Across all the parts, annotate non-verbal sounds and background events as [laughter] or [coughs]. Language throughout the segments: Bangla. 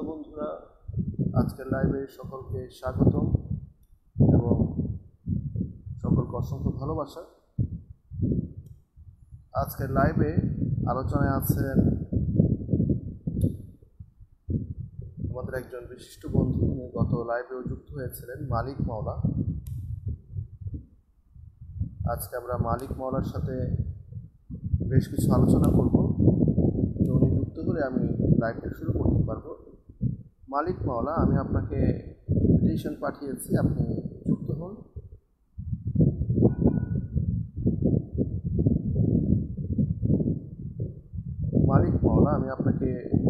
তো বন্ধুরা আজকের লাইভে সকলকে স্বাগতম এবং সকলকে অসংখ্য ভালোবাসা আজকের লাইভে আলোচনায় আছেন আমাদের একজন বিশিষ্ট বন্ধু উনি গত লাইভেও যুক্ত হয়েছিলেন মালিক মাওলা আজকে আমরা মালিক মাওলার সাথে বেশ কিছু আলোচনা করব তো উনি যুক্ত করে আমি লাইভটা শুরু করতে পারবো মালিক মাওলা আমি আপনাকে পিটিশন পাঠিয়েছি আপনি যুক্ত হন মালিক মাওলা আমি আপনাকে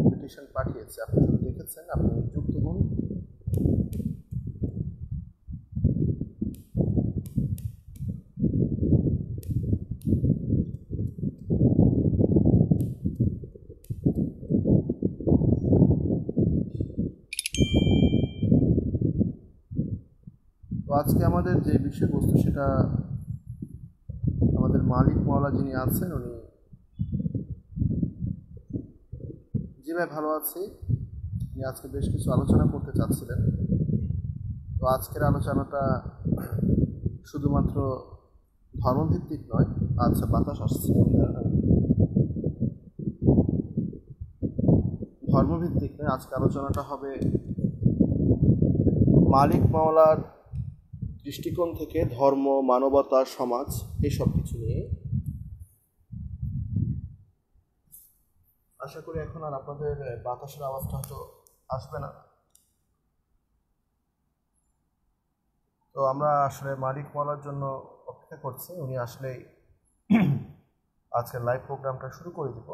পিটিশন পাঠিয়েছি আপনি দেখেছেন আপনি আজকে আমাদের যে বিষয়বস্তু সেটা আমাদের মালিক মাওলা যিনি আছেন উনি জি ভাই ভালো আছি উনি আজকে বেশ কিছু আলোচনা করতে চাচ্ছিলেন তো আজকের আলোচনাটা শুধুমাত্র ধর্মভিত্তিক নয় আচ্ছা বাতাস আসছে ধর্মভিত্তিক নয় আজকে আলোচনাটা হবে মালিক মাওলার দৃষ্টিকোণ থেকে ধর্ম মানবতা সমাজ এসব কিছু নিয়ে আশা করি এখন আর আপনাদের বাতাসের আওয়াজটা হয়তো আসবে না তো আমরা আসলে মালিক মলার জন্য অপেক্ষা করছি উনি আসলেই [clears throat] আজকের লাইভ প্রোগ্রামটা শুরু করে দিব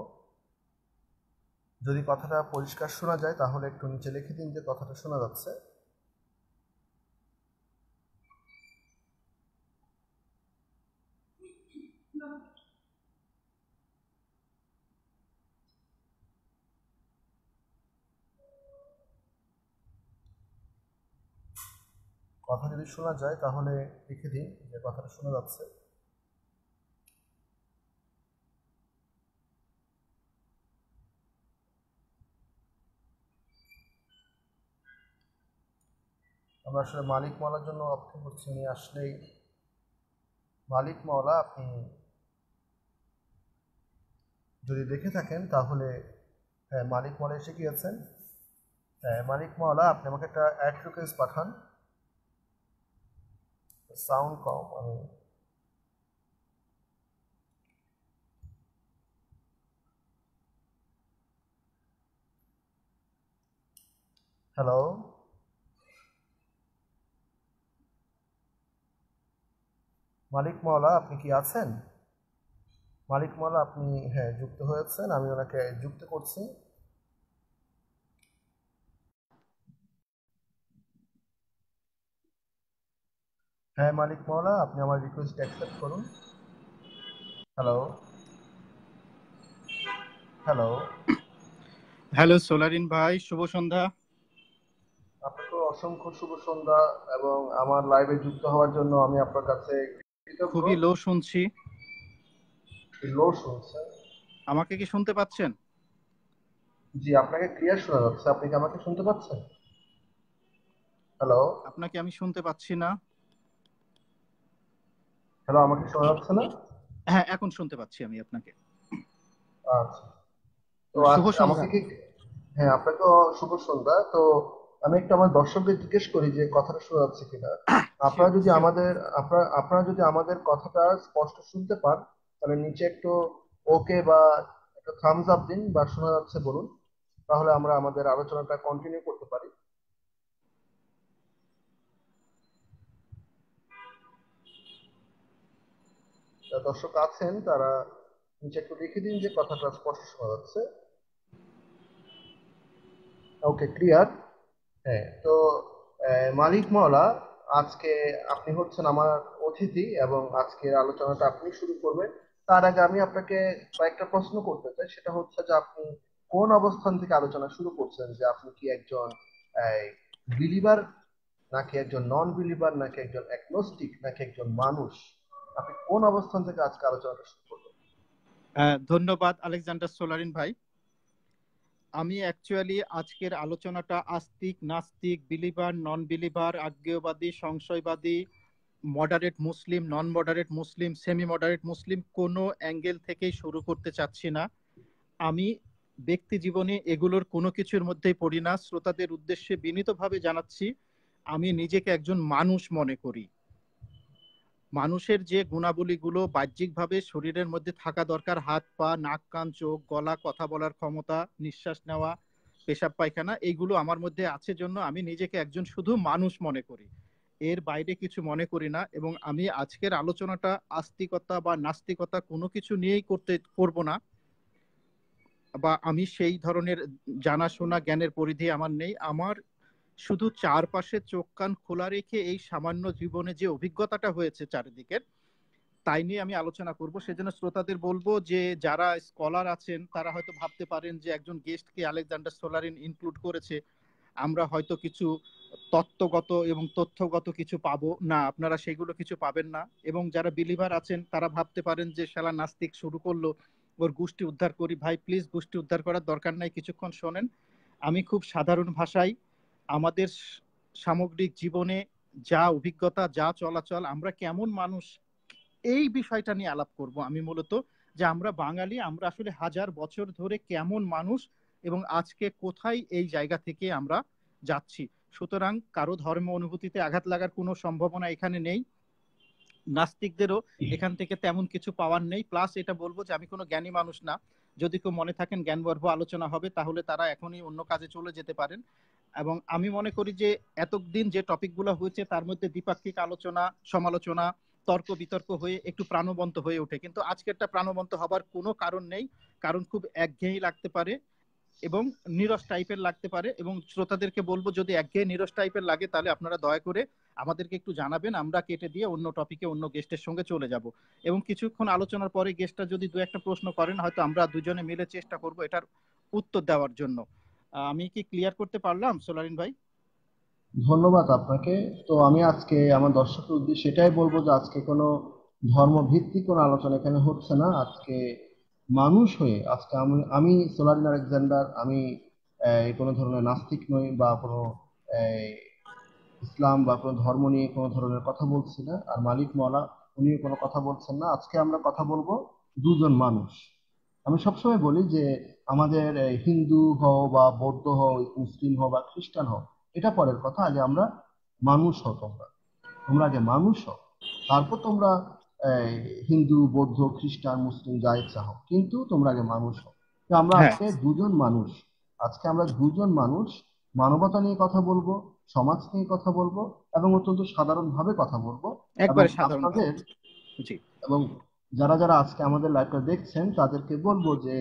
যদি কথাটা পরিষ্কার শোনা যায় তাহলে একটু নিচে লিখে দিন যে কথাটা শোনা যাচ্ছে কথা যদি শোনা যায় তাহলে লিখে দিন যে কথাটা শোনা যাচ্ছে আমরা আসলে মালিক মালার জন্য অপেক্ষা করছি উনি আসলেই মালিক মাওলা আপনি যদি দেখে থাকেন তাহলে হ্যাঁ মালিক মাওলা এসে গিয়েছেন হ্যাঁ মালিক মাওলা আপনি আমাকে একটা অ্যাড রিকোয়েস্ট পাঠান সাউন্ড কম আমি হ্যালো মালিক মাওলা আপনি কি আছেন মালিক মাওলা আপনি হ্যাঁ যুক্ত হয়েছেন আমি ওনাকে যুক্ত করছি হ্যাঁ মালিক মাওলা আপনি আমার রিকোয়েস্ট অ্যাকসেপ্ট করুন হ্যালো হ্যালো হ্যালো সোলারিন ভাই শুভ সন্ধ্যা আপনাকে অসংখ্য শুভ সন্ধ্যা এবং আমার লাইভে যুক্ত হওয়ার জন্য আমি আপনার কাছে খুবই লো শুনছি লো শুনছেন আমাকে কি শুনতে পাচ্ছেন জি আপনাকে ক্লিয়ার শোনা যাচ্ছে আপনি কি আমাকে শুনতে পাচ্ছেন হ্যালো আপনাকে আমি শুনতে পাচ্ছি না হ্যালো আমাকে শোনা যাচ্ছে না হ্যাঁ এখন শুনতে পাচ্ছি আমি আপনাকে আচ্ছা তো হ্যাঁ আপনাকে শুভ সন্ধ্যা তো আমি একটু আমার দর্শকদের জিজ্ঞেস করি যে কথাটা শোনা যাচ্ছে কিনা আপনারা যদি আমাদের আপনারা আপনারা যদি আমাদের কথাটা স্পষ্ট শুনতে পান তাহলে নিচে একটু ওকে বা একটা থামস আপ দিন বা শোনা যাচ্ছে বলুন তাহলে আমরা আমাদের আলোচনাটা কন্টিনিউ করতে পারি দর্শক আছেন তারা নিচে একটু লিখে দিন যে কথাটা স্পষ্ট শোনা যাচ্ছে ওকে ক্লিয়ার হ্যাঁ তো মালিক মাওলা আজকে আপনি হচ্ছেন আমার অতিথি এবং আজকের আলোচনাটা আপনি শুরু করবেন তার আগে আমি আপনাকে কয়েকটা প্রশ্ন করতে চাই সেটা হচ্ছে যে আপনি কোন অবস্থান থেকে আলোচনা শুরু করছেন যে আপনি কি একজন বিলিভার নাকি একজন নন বিলিভার নাকি একজন অ্যাগনোস্টিক নাকি একজন মানুষ আপনি কোন অবস্থান থেকে আজকে আলোচনাটা শুরু করবেন হ্যাঁ, ধন্যবাদ আলেকজান্ডার সোলারিন ভাই আমি অ্যাকচুয়ালি আজকের আলোচনাটা আস্তিক নাস্তিক বিলিভার নন বিলিভার আজ্ঞেয়বাদী সংশয়বাদী moderate Muslim non moderate Muslim semi moderate Muslim কোনো অ্যাঙ্গেল থেকেই শুরু করতে চাচ্ছি না আমি ব্যক্তি জীবনে এগুলোর কোনো কিছুর মধ্যেই পড়ি না শ্রোতাদের উদ্দেশ্যে বিনীতভাবে জানাচ্ছি আমি নিজেকে একজন মানুষ মনে করি মানুষের যে গুণাবলীগুলো বাহ্যিকভাবে শরীরের মধ্যে থাকা দরকার হাত পা নাক কান চোখ গলা কথা বলার ক্ষমতা নিঃশ্বাস নেওয়া পেশাব পায়খানা এইগুলো আমার মধ্যে আছে জন্য আমি নিজেকে একজন শুধু মানুষ মনে করি এর বাইরে কিছু মনে করি না এবং আমি আজকের আলোচনাটা আস্তিকতা বা নাস্তিকতা কোনো কিছু নিয়েই করতে করব না বা আমি সেই ধরনের জানাশোনা জ্ঞানের পরিধি আমার নেই আমার শুধু চারপাশে চোখ কান খোলা রেখে এই সামান্য জীবনে যে অভিজ্ঞতাটা হয়েছে চারিদিকের তাই নিয়ে আমি আলোচনা করব সেজন্য শ্রোতাদের বলবো যে যারা স্কলার আছেন তারা হয়তো ভাবতে পারেন যে একজন গেস্টকে আলেকজান্ডার সোলারিন ইনক্লুড করেছে আমরা হয়তো কিছু তত্ত্বগত এবং তথ্যগত কিছু পাবো না আপনারা সেগুলো কিছু পাবেন না এবং যারা বিলিভার আছেন তারা ভাবতে পারেন যে শালা নাস্তিক শুরু করলো ওর গোষ্ঠী উদ্ধার করি ভাই প্লিজ গোষ্ঠী উদ্ধার করার দরকার নাই কিছুক্ষণ শোনেন আমি খুব সাধারণ ভাষায় আমাদের সামগ্রিক জীবনে যা অভিজ্ঞতা যা চলাচল আমরা কেমন মানুষ এই বিষয়টা নিয়ে আলাপ করব আমি মূলত যে আমরা বাঙালি আমরা আসলে হাজার বছর ধরে কেমন মানুষ এবং আজকে কোথায় এই জায়গা থেকে আমরা যাচ্ছি সুতরাং কারো ধর্ম অনুভূতিতে আঘাত লাগার কোনো সম্ভাবনা এখানে নেই নাস্তিকদেরও এখান থেকে তেমন কিছু পাওয়ার নেই প্লাস এটা বলবো যে আমি কোনো জ্ঞানী মানুষ না যদি কেউ মনে থাকেন জ্ঞানগর্ভ আলোচনা হবে তাহলে তারা এখনই অন্য কাজে চলে যেতে পারেন এবং আমি মনে করি যে এতদিন যে টপিকগুলো হয়েছে তার মধ্যে দ্বিপাক্ষিক আলোচনা সমালোচনা তর্ক বিতর্ক হয়ে একটু প্রাণবন্ত হয়ে ওঠে কিন্তু আজকেরটা প্রাণবন্ত হবার কোনো কারণ নেই কারণ খুব একঘেয়েই লাগতে পারে এবং নিরস টাইপের লাগতে পারে এবং শ্রোতাদেরকে বলবো যদি একঘেয়ে নিরস টাইপের লাগে তাহলে আপনারা দয়া করে আমাদেরকে একটু জানাবেন আমরা কেটে দিয়ে অন্য টপিকে অন্য গেস্টের সঙ্গে চলে যাব এবং কিছুক্ষণ আলোচনার পরে গেস্টটা যদি দু একটা প্রশ্ন করেন হয়তো আমরা দুজনে মিলে চেষ্টা করব এটার উত্তর দেওয়ার জন্য আমি কি ক্লিয়ার করতে পারলাম সোলারিন ভাই ধন্যবাদ আপনাকে তো আমি আজকে আমার দর্শকের উদ্দেশ্যে এটাই বলবো যে আজকে কোনো ধর্মভিত্তিক কোনো আলোচনা এখানে হচ্ছে না আজকে মানুষ হয়ে আজকে আমি আমি সোলারিন আলেকজান্ডার আমি কোনো ধরনের নাস্তিক নই বা কোনো ইসলাম বা কোনো ধর্ম নিয়ে কোনো ধরনের কথা বলছি না আর মালিক মলা উনিও কোনো কথা বলছেন না আজকে আমরা কথা বলবো দুজন মানুষ আমি সবসময় বলি যে আমাদের হিন্দু হও বা বৌদ্ধ হও মুসলিম হও বা খ্রিস্টান হও এটা পরের কথা আগে আমরা মানুষ হও তোমরা তোমরা আগে মানুষ হও তারপর তোমরা হিন্দু বৌদ্ধ খ্রিস্টান মুসলিম যা ইচ্ছা হও কিন্তু তোমরা আগে মানুষ হও তো আমরা হ্যাঁ। আজকে দুজন মানুষ আজকে আমরা দুজন মানুষ মানবতা নিয়ে কথা বলবো সমাজ নিয়ে কথা বলবো এবং অত্যন্ত সাধারণভাবে কথা বলবো এবং যারা যারা আজকে আমাদের লাইভটা দেখছেন তাদেরকে বলবো যে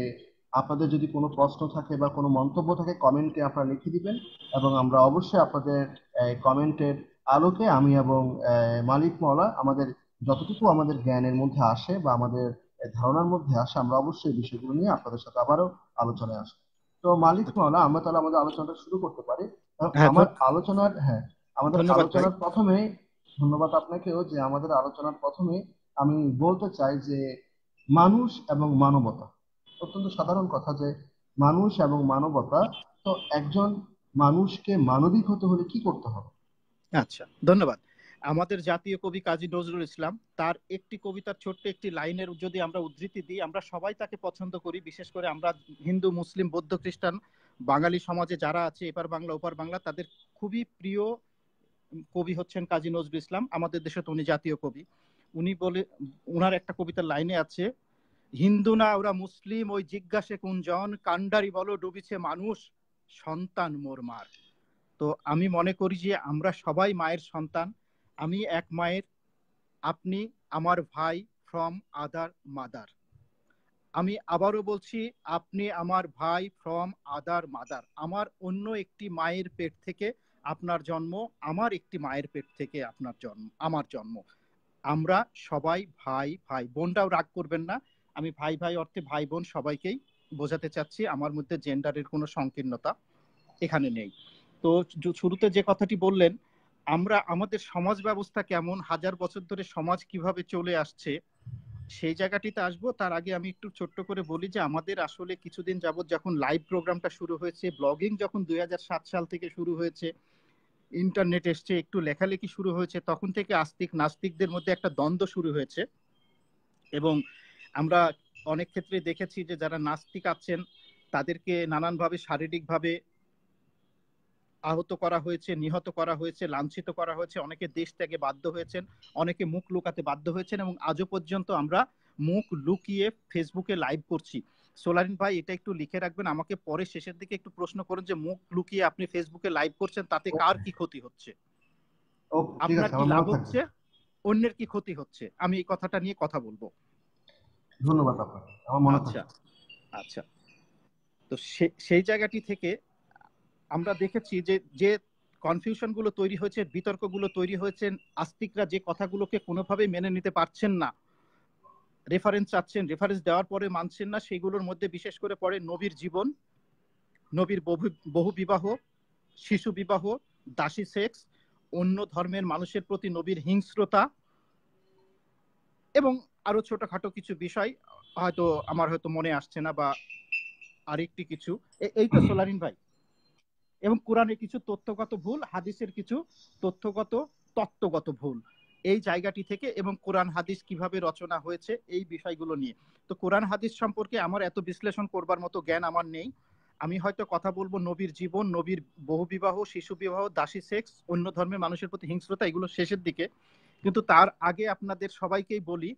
আপনাদের যদি কোনো প্রশ্ন থাকে বা কোনো মন্তব্য থাকে কমেন্টে আপনারা লিখে দিবেন এবং আমরা অবশ্যই আপনাদের কমেন্টের আলোকে আমি এবং মালিক মওলা আমাদের যতটুকু আমাদের জ্ঞানের মধ্যে আসে বা আমাদের ধারণার মধ্যে আসে আমরা অবশ্যই বিষয়গুলো নিয়ে আপনাদের সাথে আবারও আলোচনায় আসবো তো মালিক মওলা আমরা তাহলে আমাদের আলোচনাটা শুরু করতে পারি হ্যাঁ, আমার আলোচনার হ্যাঁ আমাদের আলোচনার প্রথমে ধন্যবাদ আপনাকেও যে আমাদের আলোচনার প্রথমে আমি বলতে চাই যে মানুষ এবং মানবতা অত্যন্ত সাধারণ কথা যে মানুষ এবং মানবতা তো একজন মানুষকে মানবিক হতে হলে কি করতে হবে আচ্ছা ধন্যবাদ আমাদের জাতীয় কবি কাজী নজরুল ইসলাম তার একটি কবিতার ছোট্ট একটি লাইনের যদি আমরা উদ্ধৃতি দিই আমরা সবাই তাকে পছন্দ করি বিশেষ করে আমরা হিন্দু মুসলিম বৌদ্ধ খ্রিস্টান বাঙালি সমাজে যারা আছে এপার বাংলা ওপার বাংলা তাদের খুবই প্রিয় কবি হচ্ছেন কাজী নজরুল ইসলাম আমাদের দেশে তো উনি জাতীয় কবি উনি বলে উনার একটা কবিতার লাইনে আছে হিন্দু না ওরা মুসলিম ওই জিজ্ঞাসে কুঞ্জন কান্ডারি বলো ডুবিছে মানুষ সন্তান মোর মার তো আমি মনে করি যে আমরা সবাই মায়ের সন্তান আমি এক মায়ের আপনি আমার ভাই ফ্রম আদার মাদার আমি আবারও বলছি আপনি আমার ভাই ফ্রম আদার মাদার আমার অন্য একটি মায়ের পেট থেকে আপনার জন্ম আমার একটি মায়ের পেট থেকে আপনার জন্ম আমার জন্ম আমরা সবাই ভাই ভাই বোনটাও রাগ করবেন না আমি ভাই ভাই অর্থে ভাই বোন সবাইকেই বোঝাতে চাচ্ছি আমার মধ্যে জেন্ডারের কোনো সংকীর্ণতা এখানে নেই তো শুরুতে যে কথাটি বললেন আমরা আমাদের সমাজ ব্যবস্থা কেমন হাজার বছর ধরে সমাজ কিভাবে চলে আসছে সেই জায়গাটিতে আসবো তার আগে আমি একটু ছোট্ট করে বলি যে আমাদের আসলে কিছুদিন যাবৎ যখন লাইভ প্রোগ্রামটা শুরু হয়েছে ব্লগিং যখন দুই সাল থেকে শুরু হয়েছে ইন্টারনেট এসছে একটু লেখালেখি শুরু হয়েছে তখন থেকে আস্তিক নাস্তিকদের মধ্যে একটা দ্বন্দ্ব শুরু হয়েছে এবং আমরা অনেক ক্ষেত্রে দেখেছি যে যারা নাস্তিক আছেন তাদেরকে নানানভাবে শারীরিকভাবে আহত করা হয়েছে নিহত করা হয়েছে লাঞ্ছিত করা হয়েছে অনেকে দেশ ত্যাগে বাধ্য হয়েছেন অনেকে মুখ লুকাতে বাধ্য হয়েছেন এবং আজও পর্যন্ত আমরা মুখ লুকিয়ে ফেসবুকে লাইভ করছি সোলারিন ভাই এটা একটু লিখে রাখবেন আমাকে পরে শেষের দিকে একটু প্রশ্ন করেন যে মুখ লুকিয়ে আপনি ফেসবুকে লাইভ করছেন তাতে কার কি ক্ষতি হচ্ছে আপনার কি লাভ হচ্ছে অন্যের কি ক্ষতি হচ্ছে আমি এই কথাটা নিয়ে কথা বলবো ধন্যবাদ আপনাকে আমার মনে আচ্ছা আচ্ছা তো সেই জায়গাটি থেকে আমরা দেখেছি যে যে কনফিউশন গুলো তৈরি হয়েছে বিতর্কগুলো তৈরি হয়েছে আস্তিকরা যে কথাগুলোকে কোনোভাবেই মেনে নিতে পারছেন না রেফারেন্স চাচ্ছেন রেফারেন্স দেওয়ার পরে মানছেন না সেগুলোর মধ্যে বিশেষ করে পড়ে নবীর জীবন নবীর বহু বিবাহ শিশু বিবাহ দাসী সেক্স অন্য ধর্মের মানুষের প্রতি নবীর হিংস্রতা এবং আরো ছোটখাটো কিছু বিষয় হয়তো আমার হয়তো মনে আসছে না বা আরেকটি কিছু এই তো সোলারিন ভাই এবং কোরআনে কিছু তথ্যগত ভুল হাদিসের কিছু তথ্যগত তত্ত্বগত ভুল এই জায়গাটি থেকে এবং কোরআন হাদিস কিভাবে রচনা হয়েছে এই বিষয়গুলো নিয়ে তো কোরআন হাদিস সম্পর্কে আমার এত বিশ্লেষণ করবার মতো জ্ঞান আমার নেই আমি হয়তো কথা বলবো নবীর জীবন নবীর বহুবিবাহ শিশু বিবাহ দাসী সেক্স অন্য ধর্মের মানুষের প্রতি হিংস্রতা এগুলো শেষের দিকে কিন্তু তার আগে আপনাদের সবাইকেই বলি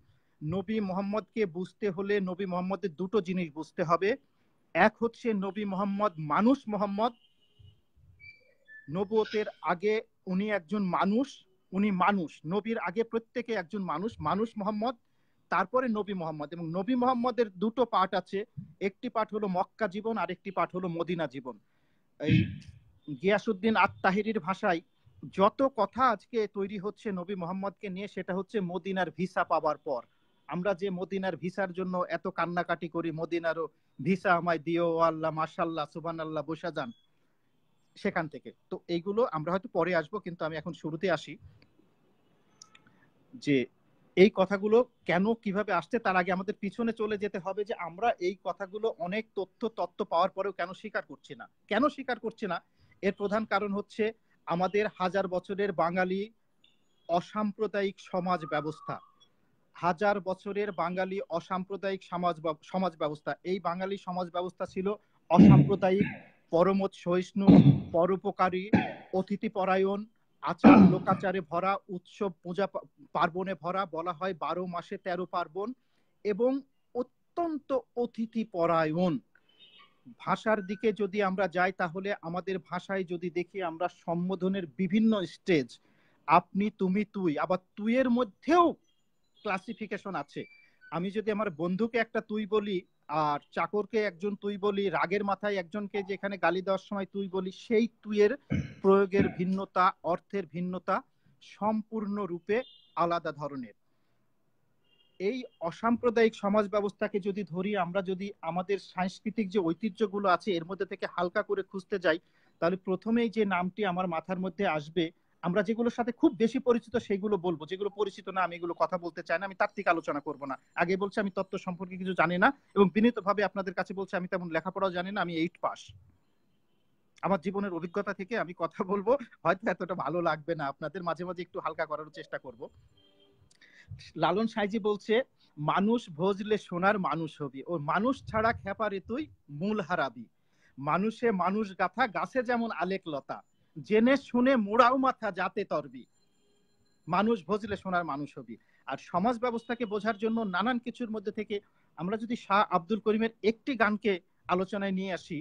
নবী মোহাম্মদকে বুঝতে হলে নবী মোহাম্মদের দুটো জিনিস বুঝতে হবে এক হচ্ছে নবী মোহাম্মদ মানুষ মোহাম্মদ নবতের আগে উনি একজন মানুষ উনি মানুষ নবীর আগে প্রত্যেকে একজন মানুষ মানুষ মোহাম্মদ তারপরে নবী মোহাম্মদ এবং নবী মোহাম্মদের দুটো পাঠ আছে একটি পাঠ হলো মক্কা জীবন আর একটি পাঠ হলো মদিনা জীবন এই গিয়াসুদ্দিন আত্মাহিরির ভাষায় যত কথা আজকে তৈরি হচ্ছে নবী মোহাম্মদকে নিয়ে সেটা হচ্ছে মদিনার ভিসা পাওয়ার পর আমরা যে মদিনার ভিসার জন্য এত কান্নাকাটি করি মদিনারও ভিসা আমায় দিও আল্লাহ মাসাল্লাহ সুবান আল্লাহ বসা যান সেখান থেকে তো এইগুলো আমরা হয়তো পরে আসব কিন্তু আমি এখন শুরুতে আসি যে এই কথাগুলো কেন কিভাবে আসছে তার আগে আমাদের পিছনে চলে যেতে হবে যে আমরা এই কথাগুলো অনেক তথ্য তত্ত্ব পাওয়ার পরেও কেন স্বীকার করছি না কেন স্বীকার করছি না এর প্রধান কারণ হচ্ছে আমাদের হাজার বছরের বাঙালি অসাম্প্রদায়িক সমাজ ব্যবস্থা হাজার বছরের বাঙালি অসাম্প্রদায়িক সমাজ সমাজ ব্যবস্থা এই বাঙালি সমাজ ব্যবস্থা ছিল অসাম্প্রদায়িক পরমত সহিষ্ণু পরোপকারী অতিথি পরায়ণ আচার লোকাচারে ভরা উৎসব পূজা পার্বণে ভরা বলা হয় বারো মাসে তেরো পার্বণ এবং অত্যন্ত অতিথি পরায়ণ ভাষার দিকে যদি আমরা যাই তাহলে আমাদের ভাষায় যদি দেখি আমরা সম্বোধনের বিভিন্ন স্টেজ আপনি তুমি তুই আবার তুইয়ের মধ্যেও ক্লাসিফিকেশন আছে আমি যদি আমার বন্ধুকে একটা তুই বলি আর চাকরকে একজন তুই বলি রাগের মাথায় একজনকে যেখানে গালি দেওয়ার সময় তুই বলি সেই তুইয়ের প্রয়োগের ভিন্নতা অর্থের ভিন্নতা সম্পূর্ণ রূপে আলাদা ধরনের এই অসাম্প্রদায়িক সমাজ ব্যবস্থাকে যদি ধরি আমরা যদি আমাদের সাংস্কৃতিক যে ঐতিহ্যগুলো আছে এর মধ্যে থেকে হালকা করে খুঁজতে যাই তাহলে প্রথমেই যে নামটি আমার মাথার মধ্যে আসবে আমরা যেগুলোর সাথে খুব বেশি পরিচিত সেগুলো বলবো যেগুলো পরিচিত না আমি এগুলো কথা বলতে চাই না আমি তাত্ত্বিক আলোচনা করব না আগে বলছি আমি তত্ত্ব সম্পর্কে কিছু জানি না এবং বিনীতভাবে আপনাদের কাছে বলছি আমি তেমন লেখাপড়াও জানি না আমি এইট পাস আমার জীবনের অভিজ্ঞতা থেকে আমি কথা বলবো হয়তো এতটা ভালো লাগবে না আপনাদের মাঝে মাঝে একটু হালকা করার চেষ্টা করব লালন সাইজি বলছে মানুষ ভজলে সোনার মানুষ হবি ও মানুষ ছাড়া খেপারে তুই মূল হারাবি মানুষে মানুষ গাথা গাছে যেমন আলেক লতা জেনে শুনে মোড়াও মাথা যাতে তরবি মানুষ বুঝলে শোনার মানুষ হবি আর সমাজ ব্যবস্থাকে বোঝার জন্য নানান কিছুর মধ্যে থেকে আমরা যদি শাহ আব্দুল করিমের একটি গানকে আলোচনায় নিয়ে আসি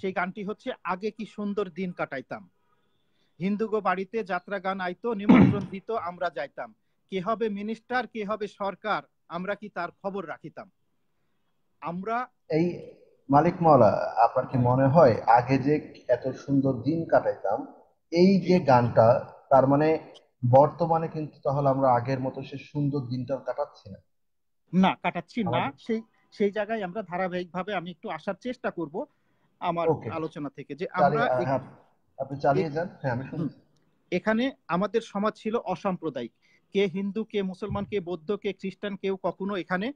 সেই গানটি হচ্ছে আগে কি সুন্দর দিন কাটাইতাম হিন্দুগো বাড়িতে যাত্রা গান আইতো নিমন্ত্রণ দিত আমরা যাইতাম কে হবে মিনিস্টার কে হবে সরকার আমরা কি তার খবর রাখিতাম আমরা এই মালিক মৌলা আপনার কি মনে হয় আগে যে এত সুন্দর দিন কাটাইতাম এই যে গানটা তার মানে বর্তমানে কিন্তু তাহলে আমরা আগের মতো সে সুন্দর দিনটা কাটাচ্ছি না না কাটাচ্ছি না সেই সেই জায়গায় আমরা ধারাবাহিক ভাবে আমি একটু আসার চেষ্টা করব আমার আলোচনা থেকে যে আমরা হ্যাঁ, হ্যাঁ, আপনি চালিয়ে যান হ্যাঁ আমি এখানে আমাদের সমাজ ছিল অসাম্প্রদায়িক কে হিন্দু কে মুসলমান কে বৌদ্ধ কে খ্রিস্টান কেউ কখনো এখানে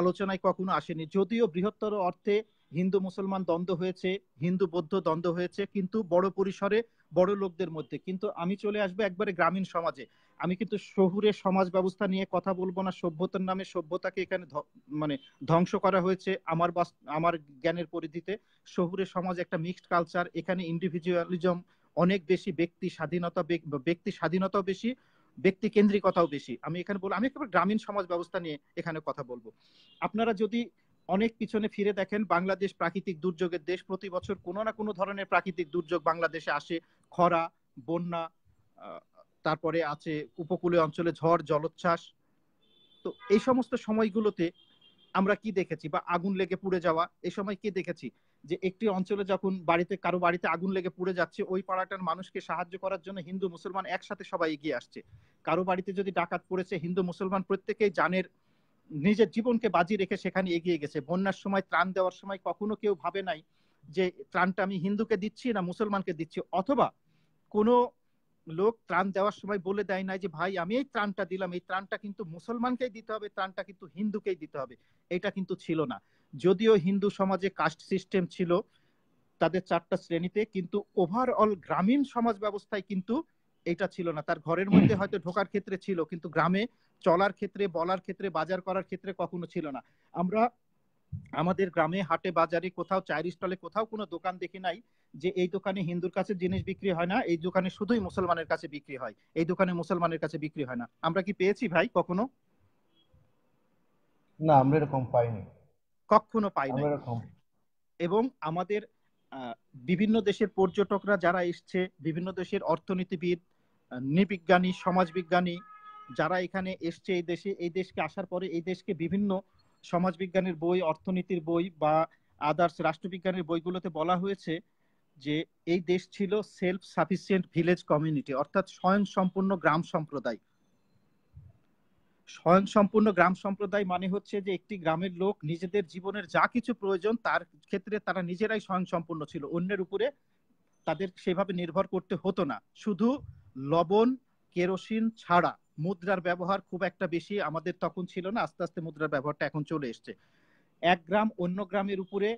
আলোচনায় কখনো আসেনি যদিও বৃহত্তর অর্থে হিন্দু মুসলমান দ্বন্দ্ব হয়েছে হিন্দু বৌদ্ধ দ্বন্দ্ব হয়েছে কিন্তু বড় পরিসরে বড় লোকদের মধ্যে কিন্তু আমি চলে আসবো একবারে গ্রামীণ সমাজে আমি কিন্তু শহুরে সমাজ ব্যবস্থা নিয়ে কথা বলবো না সভ্যতার নামে সভ্যতাকে এখানে মানে ধ্বংস করা হয়েছে আমার আমার জ্ঞানের পরিধিতে শহুরে সমাজ একটা মিক্সড কালচার এখানে ইন্ডিভিজুয়ালিজম অনেক বেশি ব্যক্তি স্বাধীনতা ব্যক্তি স্বাধীনতাও বেশি ব্যক্তি কেন্দ্রিকতাও বেশি আমি এখানে বলবো আমি একবার গ্রামীণ সমাজ ব্যবস্থা নিয়ে এখানে কথা বলবো আপনারা যদি অনেক পিছনে ফিরে দেখেন বাংলাদেশ প্রাকৃতিক দুর্যোগের দেশ প্রতি বছর কোনো না কোনো ধরনের প্রাকৃতিক দুর্যোগ বাংলাদেশে আসে খরা বন্যা তারপরে আছে উপকূলীয় অঞ্চলে ঝড় জলোচ্ছ্বাস তো এই সমস্ত সময়গুলোতে আমরা কি দেখেছি বা আগুন লেগে পুড়ে যাওয়া এই সময় কি দেখেছি যে একটি অঞ্চলে যখন বাড়িতে কারো বাড়িতে আগুন লেগে পুড়ে যাচ্ছে ওই পাড়াটার মানুষকে সাহায্য করার জন্য হিন্দু মুসলমান একসাথে সবাই এগিয়ে আসছে কারো বাড়িতে যদি ডাকাত পড়েছে হিন্দু মুসলমান প্রত্যেকেই জানের নিজের জীবনকে বাজি রেখে সেখানে এগিয়ে গেছে বন্যার সময় ত্রাণ দেওয়ার সময় কখনো কেউ ভাবে নাই যে ত্রাণটা আমি হিন্দুকে দিচ্ছি না মুসলমানকে দিচ্ছি অথবা কোনো লোক ত্রাণ দেওয়ার সময় বলে দেয় না যে ভাই আমি এই ত্রাণটা দিলাম এই ত্রাণটা কিন্তু মুসলমানকেই দিতে হবে ত্রাণটা কিন্তু হিন্দুকেই দিতে হবে এটা কিন্তু ছিল না যদিও হিন্দু সমাজে কাস্ট সিস্টেম ছিল তাদের চারটা শ্রেণীতে কিন্তু ওভারঅল গ্রামীণ সমাজ ব্যবস্থায় কিন্তু এটা ছিল না তার ঘরের মধ্যে হয়তো ঢোকার ক্ষেত্রে ছিল কিন্তু গ্রামে চলার ক্ষেত্রে বলার ক্ষেত্রে বাজার করার ক্ষেত্রে কখনো ছিল না আমরা আমাদের গ্রামে হাটে বাজারে কোথাও চায়ের স্টলে কোথাও কোনো দোকান দেখি নাই যে এই দোকানে হিন্দুর কাছে জিনিস বিক্রি হয় না এই দোকানে শুধুই মুসলমানের কাছে বিক্রি হয় এই দোকানে মুসলমানের কাছে বিক্রি হয় না আমরা কি পেয়েছি ভাই কখনো না আমরা এরকম পাইনি কখনো পাইনি এবং আমাদের বিভিন্ন দেশের পর্যটকরা যারা এসছে বিভিন্ন দেশের অর্থনীতিবিদ নৃবিজ্ঞানী সমাজবিজ্ঞানী যারা এখানে এসছে এই দেশে এই দেশকে আসার পরে এই দেশকে বিভিন্ন সমাজবিজ্ঞানের বই অর্থনীতির বই বা আদার্স রাষ্ট্রবিজ্ঞানের বইগুলোতে বলা হয়েছে যে এই দেশ ছিল সেলফ সাফিসিয়েন্ট ভিলেজ কমিউনিটি অর্থাৎ স্বয়ং সম্পূর্ণ গ্রাম সম্প্রদায় স্বয়ং সম্পূর্ণ গ্রাম সম্প্রদায় মানে হচ্ছে যে একটি গ্রামের লোক নিজেদের জীবনের যা কিছু প্রয়োজন তার ক্ষেত্রে তারা নিজেরাই স্বয়ং সম্পূর্ণ ছিল অন্যের উপরে তাদের সেভাবে নির্ভর করতে হতো না শুধু লবণ কেরোসিন ছাড়া মুদ্রার ব্যবহার খুব একটা বেশি আমাদের তখন ছিল না আস্তে আস্তে মুদ্রার ব্যবহারটা এখন চলে এসছে এক গ্রাম অন্য গ্রামের উপরে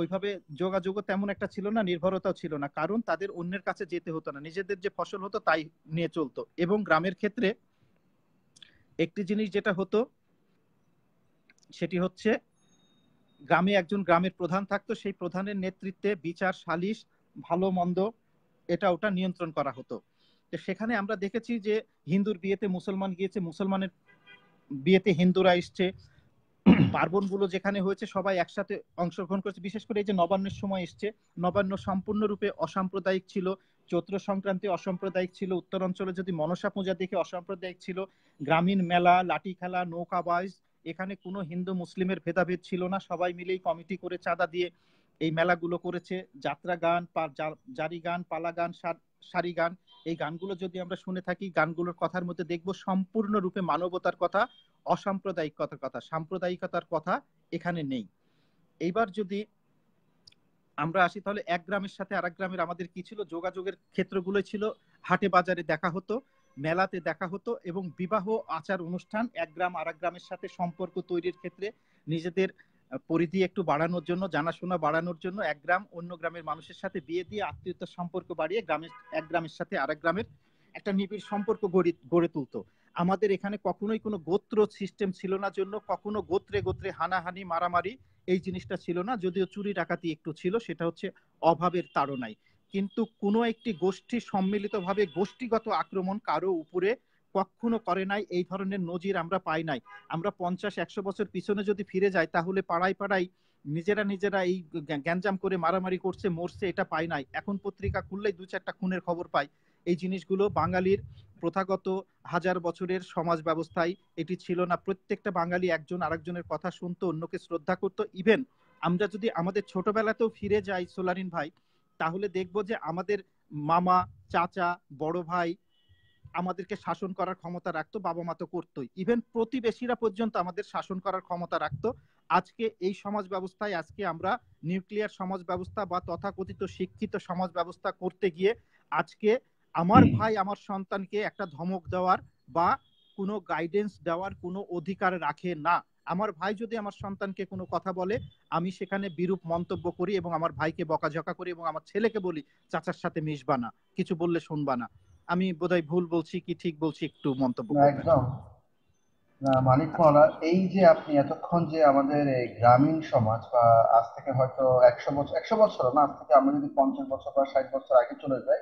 ওইভাবে যোগাযোগও তেমন একটা ছিল না নির্ভরতাও ছিল না কারণ তাদের অন্যের কাছে যেতে হতো না নিজেদের যে ফসল হতো তাই নিয়ে চলতো এবং গ্রামের ক্ষেত্রে একটি জিনিস যেটা হতো সেটি হচ্ছে গ্রামে একজন গ্রামের প্রধান থাকতো সেই প্রধানের নেতৃত্বে বিচার সালিশ ভালো মন্দ এটা ওটা নিয়ন্ত্রণ করা হতো তো সেখানে আমরা দেখেছি যে হিন্দুর বিয়েতে মুসলমান গিয়েছে মুসলমানের বিয়েতে হিন্দুরা এসছে পার্বণগুলো যেখানে হয়েছে সবাই একসাথে অংশগ্রহণ করেছে বিশেষ করে এই যে নবান্নের সময় এসছে নবান্ন সম্পূর্ণরূপে অসাম্প্রদায়িক ছিল চৈত্র সংক্রান্তি অসাম্প্রদায়িক ছিল অঞ্চলে যদি মনসা পূজা দেখে অসাম্প্রদায়িক ছিল গ্রামীণ মেলা লাঠি খেলা নৌকা বাইজ এখানে কোনো হিন্দু মুসলিমের ভেদাভেদ ছিল না সবাই মিলেই কমিটি করে চাঁদা দিয়ে এই মেলাগুলো করেছে যাত্রা গান জারি গান পালা গান সারি গান এই গানগুলো যদি আমরা শুনে থাকি গানগুলোর কথার মধ্যে দেখব সম্পূর্ণরূপে মানবতার কথা অসাম্প্রদায়িকতার কথা সাম্প্রদায়িকতার কথা এখানে নেই এইবার যদি আমরা আসি তাহলে এক গ্রামের সাথে আর গ্রামের আমাদের কি ছিল যোগাযোগের ক্ষেত্রগুলো ছিল হাটে বাজারে দেখা হতো মেলাতে দেখা হতো এবং বিবাহ আচার অনুষ্ঠান এক গ্রাম আর গ্রামের সাথে সম্পর্ক তৈরির ক্ষেত্রে নিজেদের পরিধি একটু বাড়ানোর জন্য জানাশোনা বাড়ানোর জন্য এক গ্রাম অন্য গ্রামের মানুষের সাথে বিয়ে দিয়ে আত্মীয়তার সম্পর্ক বাড়িয়ে গ্রামের এক গ্রামের সাথে আরেক গ্রামের একটা নিবিড় সম্পর্ক গড়ে গড়ে তুলতো আমাদের এখানে কখনোই কোনো গোত্র সিস্টেম ছিল না জন্য কখনো গোত্রে গোত্রে হানাহানি মারামারি এই জিনিসটা ছিল না যদিও চুরি ডাকাতি একটু ছিল সেটা হচ্ছে অভাবের তাড়নায় কিন্তু কোনো একটি গোষ্ঠী সম্মিলিতভাবে গোষ্ঠীগত আক্রমণ কারো উপরে কখনো করে নাই এই ধরনের নজির আমরা পাই নাই আমরা পঞ্চাশ একশো বছর পিছনে যদি ফিরে যাই তাহলে পাড়ায় পাড়ায় নিজেরা নিজেরা এই গ্যাঞ্জাম করে মারামারি করছে মরছে এটা পাই নাই এখন পত্রিকা খুললেই দু চারটা খুনের খবর পাই এই জিনিসগুলো বাঙালির প্রথাগত হাজার বছরের সমাজ ব্যবস্থায় এটি ছিল না প্রত্যেকটা বাঙালি একজন আরেকজনের কথা শুনতো অন্যকে শ্রদ্ধা করত ইভেন আমরা যদি আমাদের ছোটবেলাতেও ফিরে যাই সোলারিন ভাই তাহলে দেখব যে আমাদের মামা চাচা বড় ভাই আমাদেরকে শাসন করার ক্ষমতা রাখতো বাবা মা তো করতোই ইভেন প্রতিবেশীরা পর্যন্ত আমাদের শাসন করার ক্ষমতা রাখতো আজকে এই সমাজ ব্যবস্থায় আজকে আমরা নিউক্লিয়ার সমাজ ব্যবস্থা বা তথাকথিত শিক্ষিত সমাজ ব্যবস্থা করতে গিয়ে আজকে আমার ভাই আমার সন্তানকে একটা ধমক দেওয়ার বা কোনো গাইডেন্স দেওয়ার কোনো অধিকার রাখে না আমার ভাই যদি আমার সন্তানকে কোনো কথা বলে আমি সেখানে বিরূপ মন্তব্য করি এবং আমার ভাইকে বকাঝকা করি এবং আমার ছেলেকে বলি চাচার সাথে মিশবা না কিছু বললে শুনবা না আমি বোধহয় ভুল বলছি কি ঠিক বলছি একটু মন্তব্য একদম না মানিক মাওলা এই যে আপনি এতক্ষণ যে আমাদের গ্রামীণ সমাজ বা আজ থেকে হয়তো একশো বছর একশো বছর না আজ থেকে আমরা যদি পঞ্চাশ বছর বা ষাট বছর আগে চলে যাই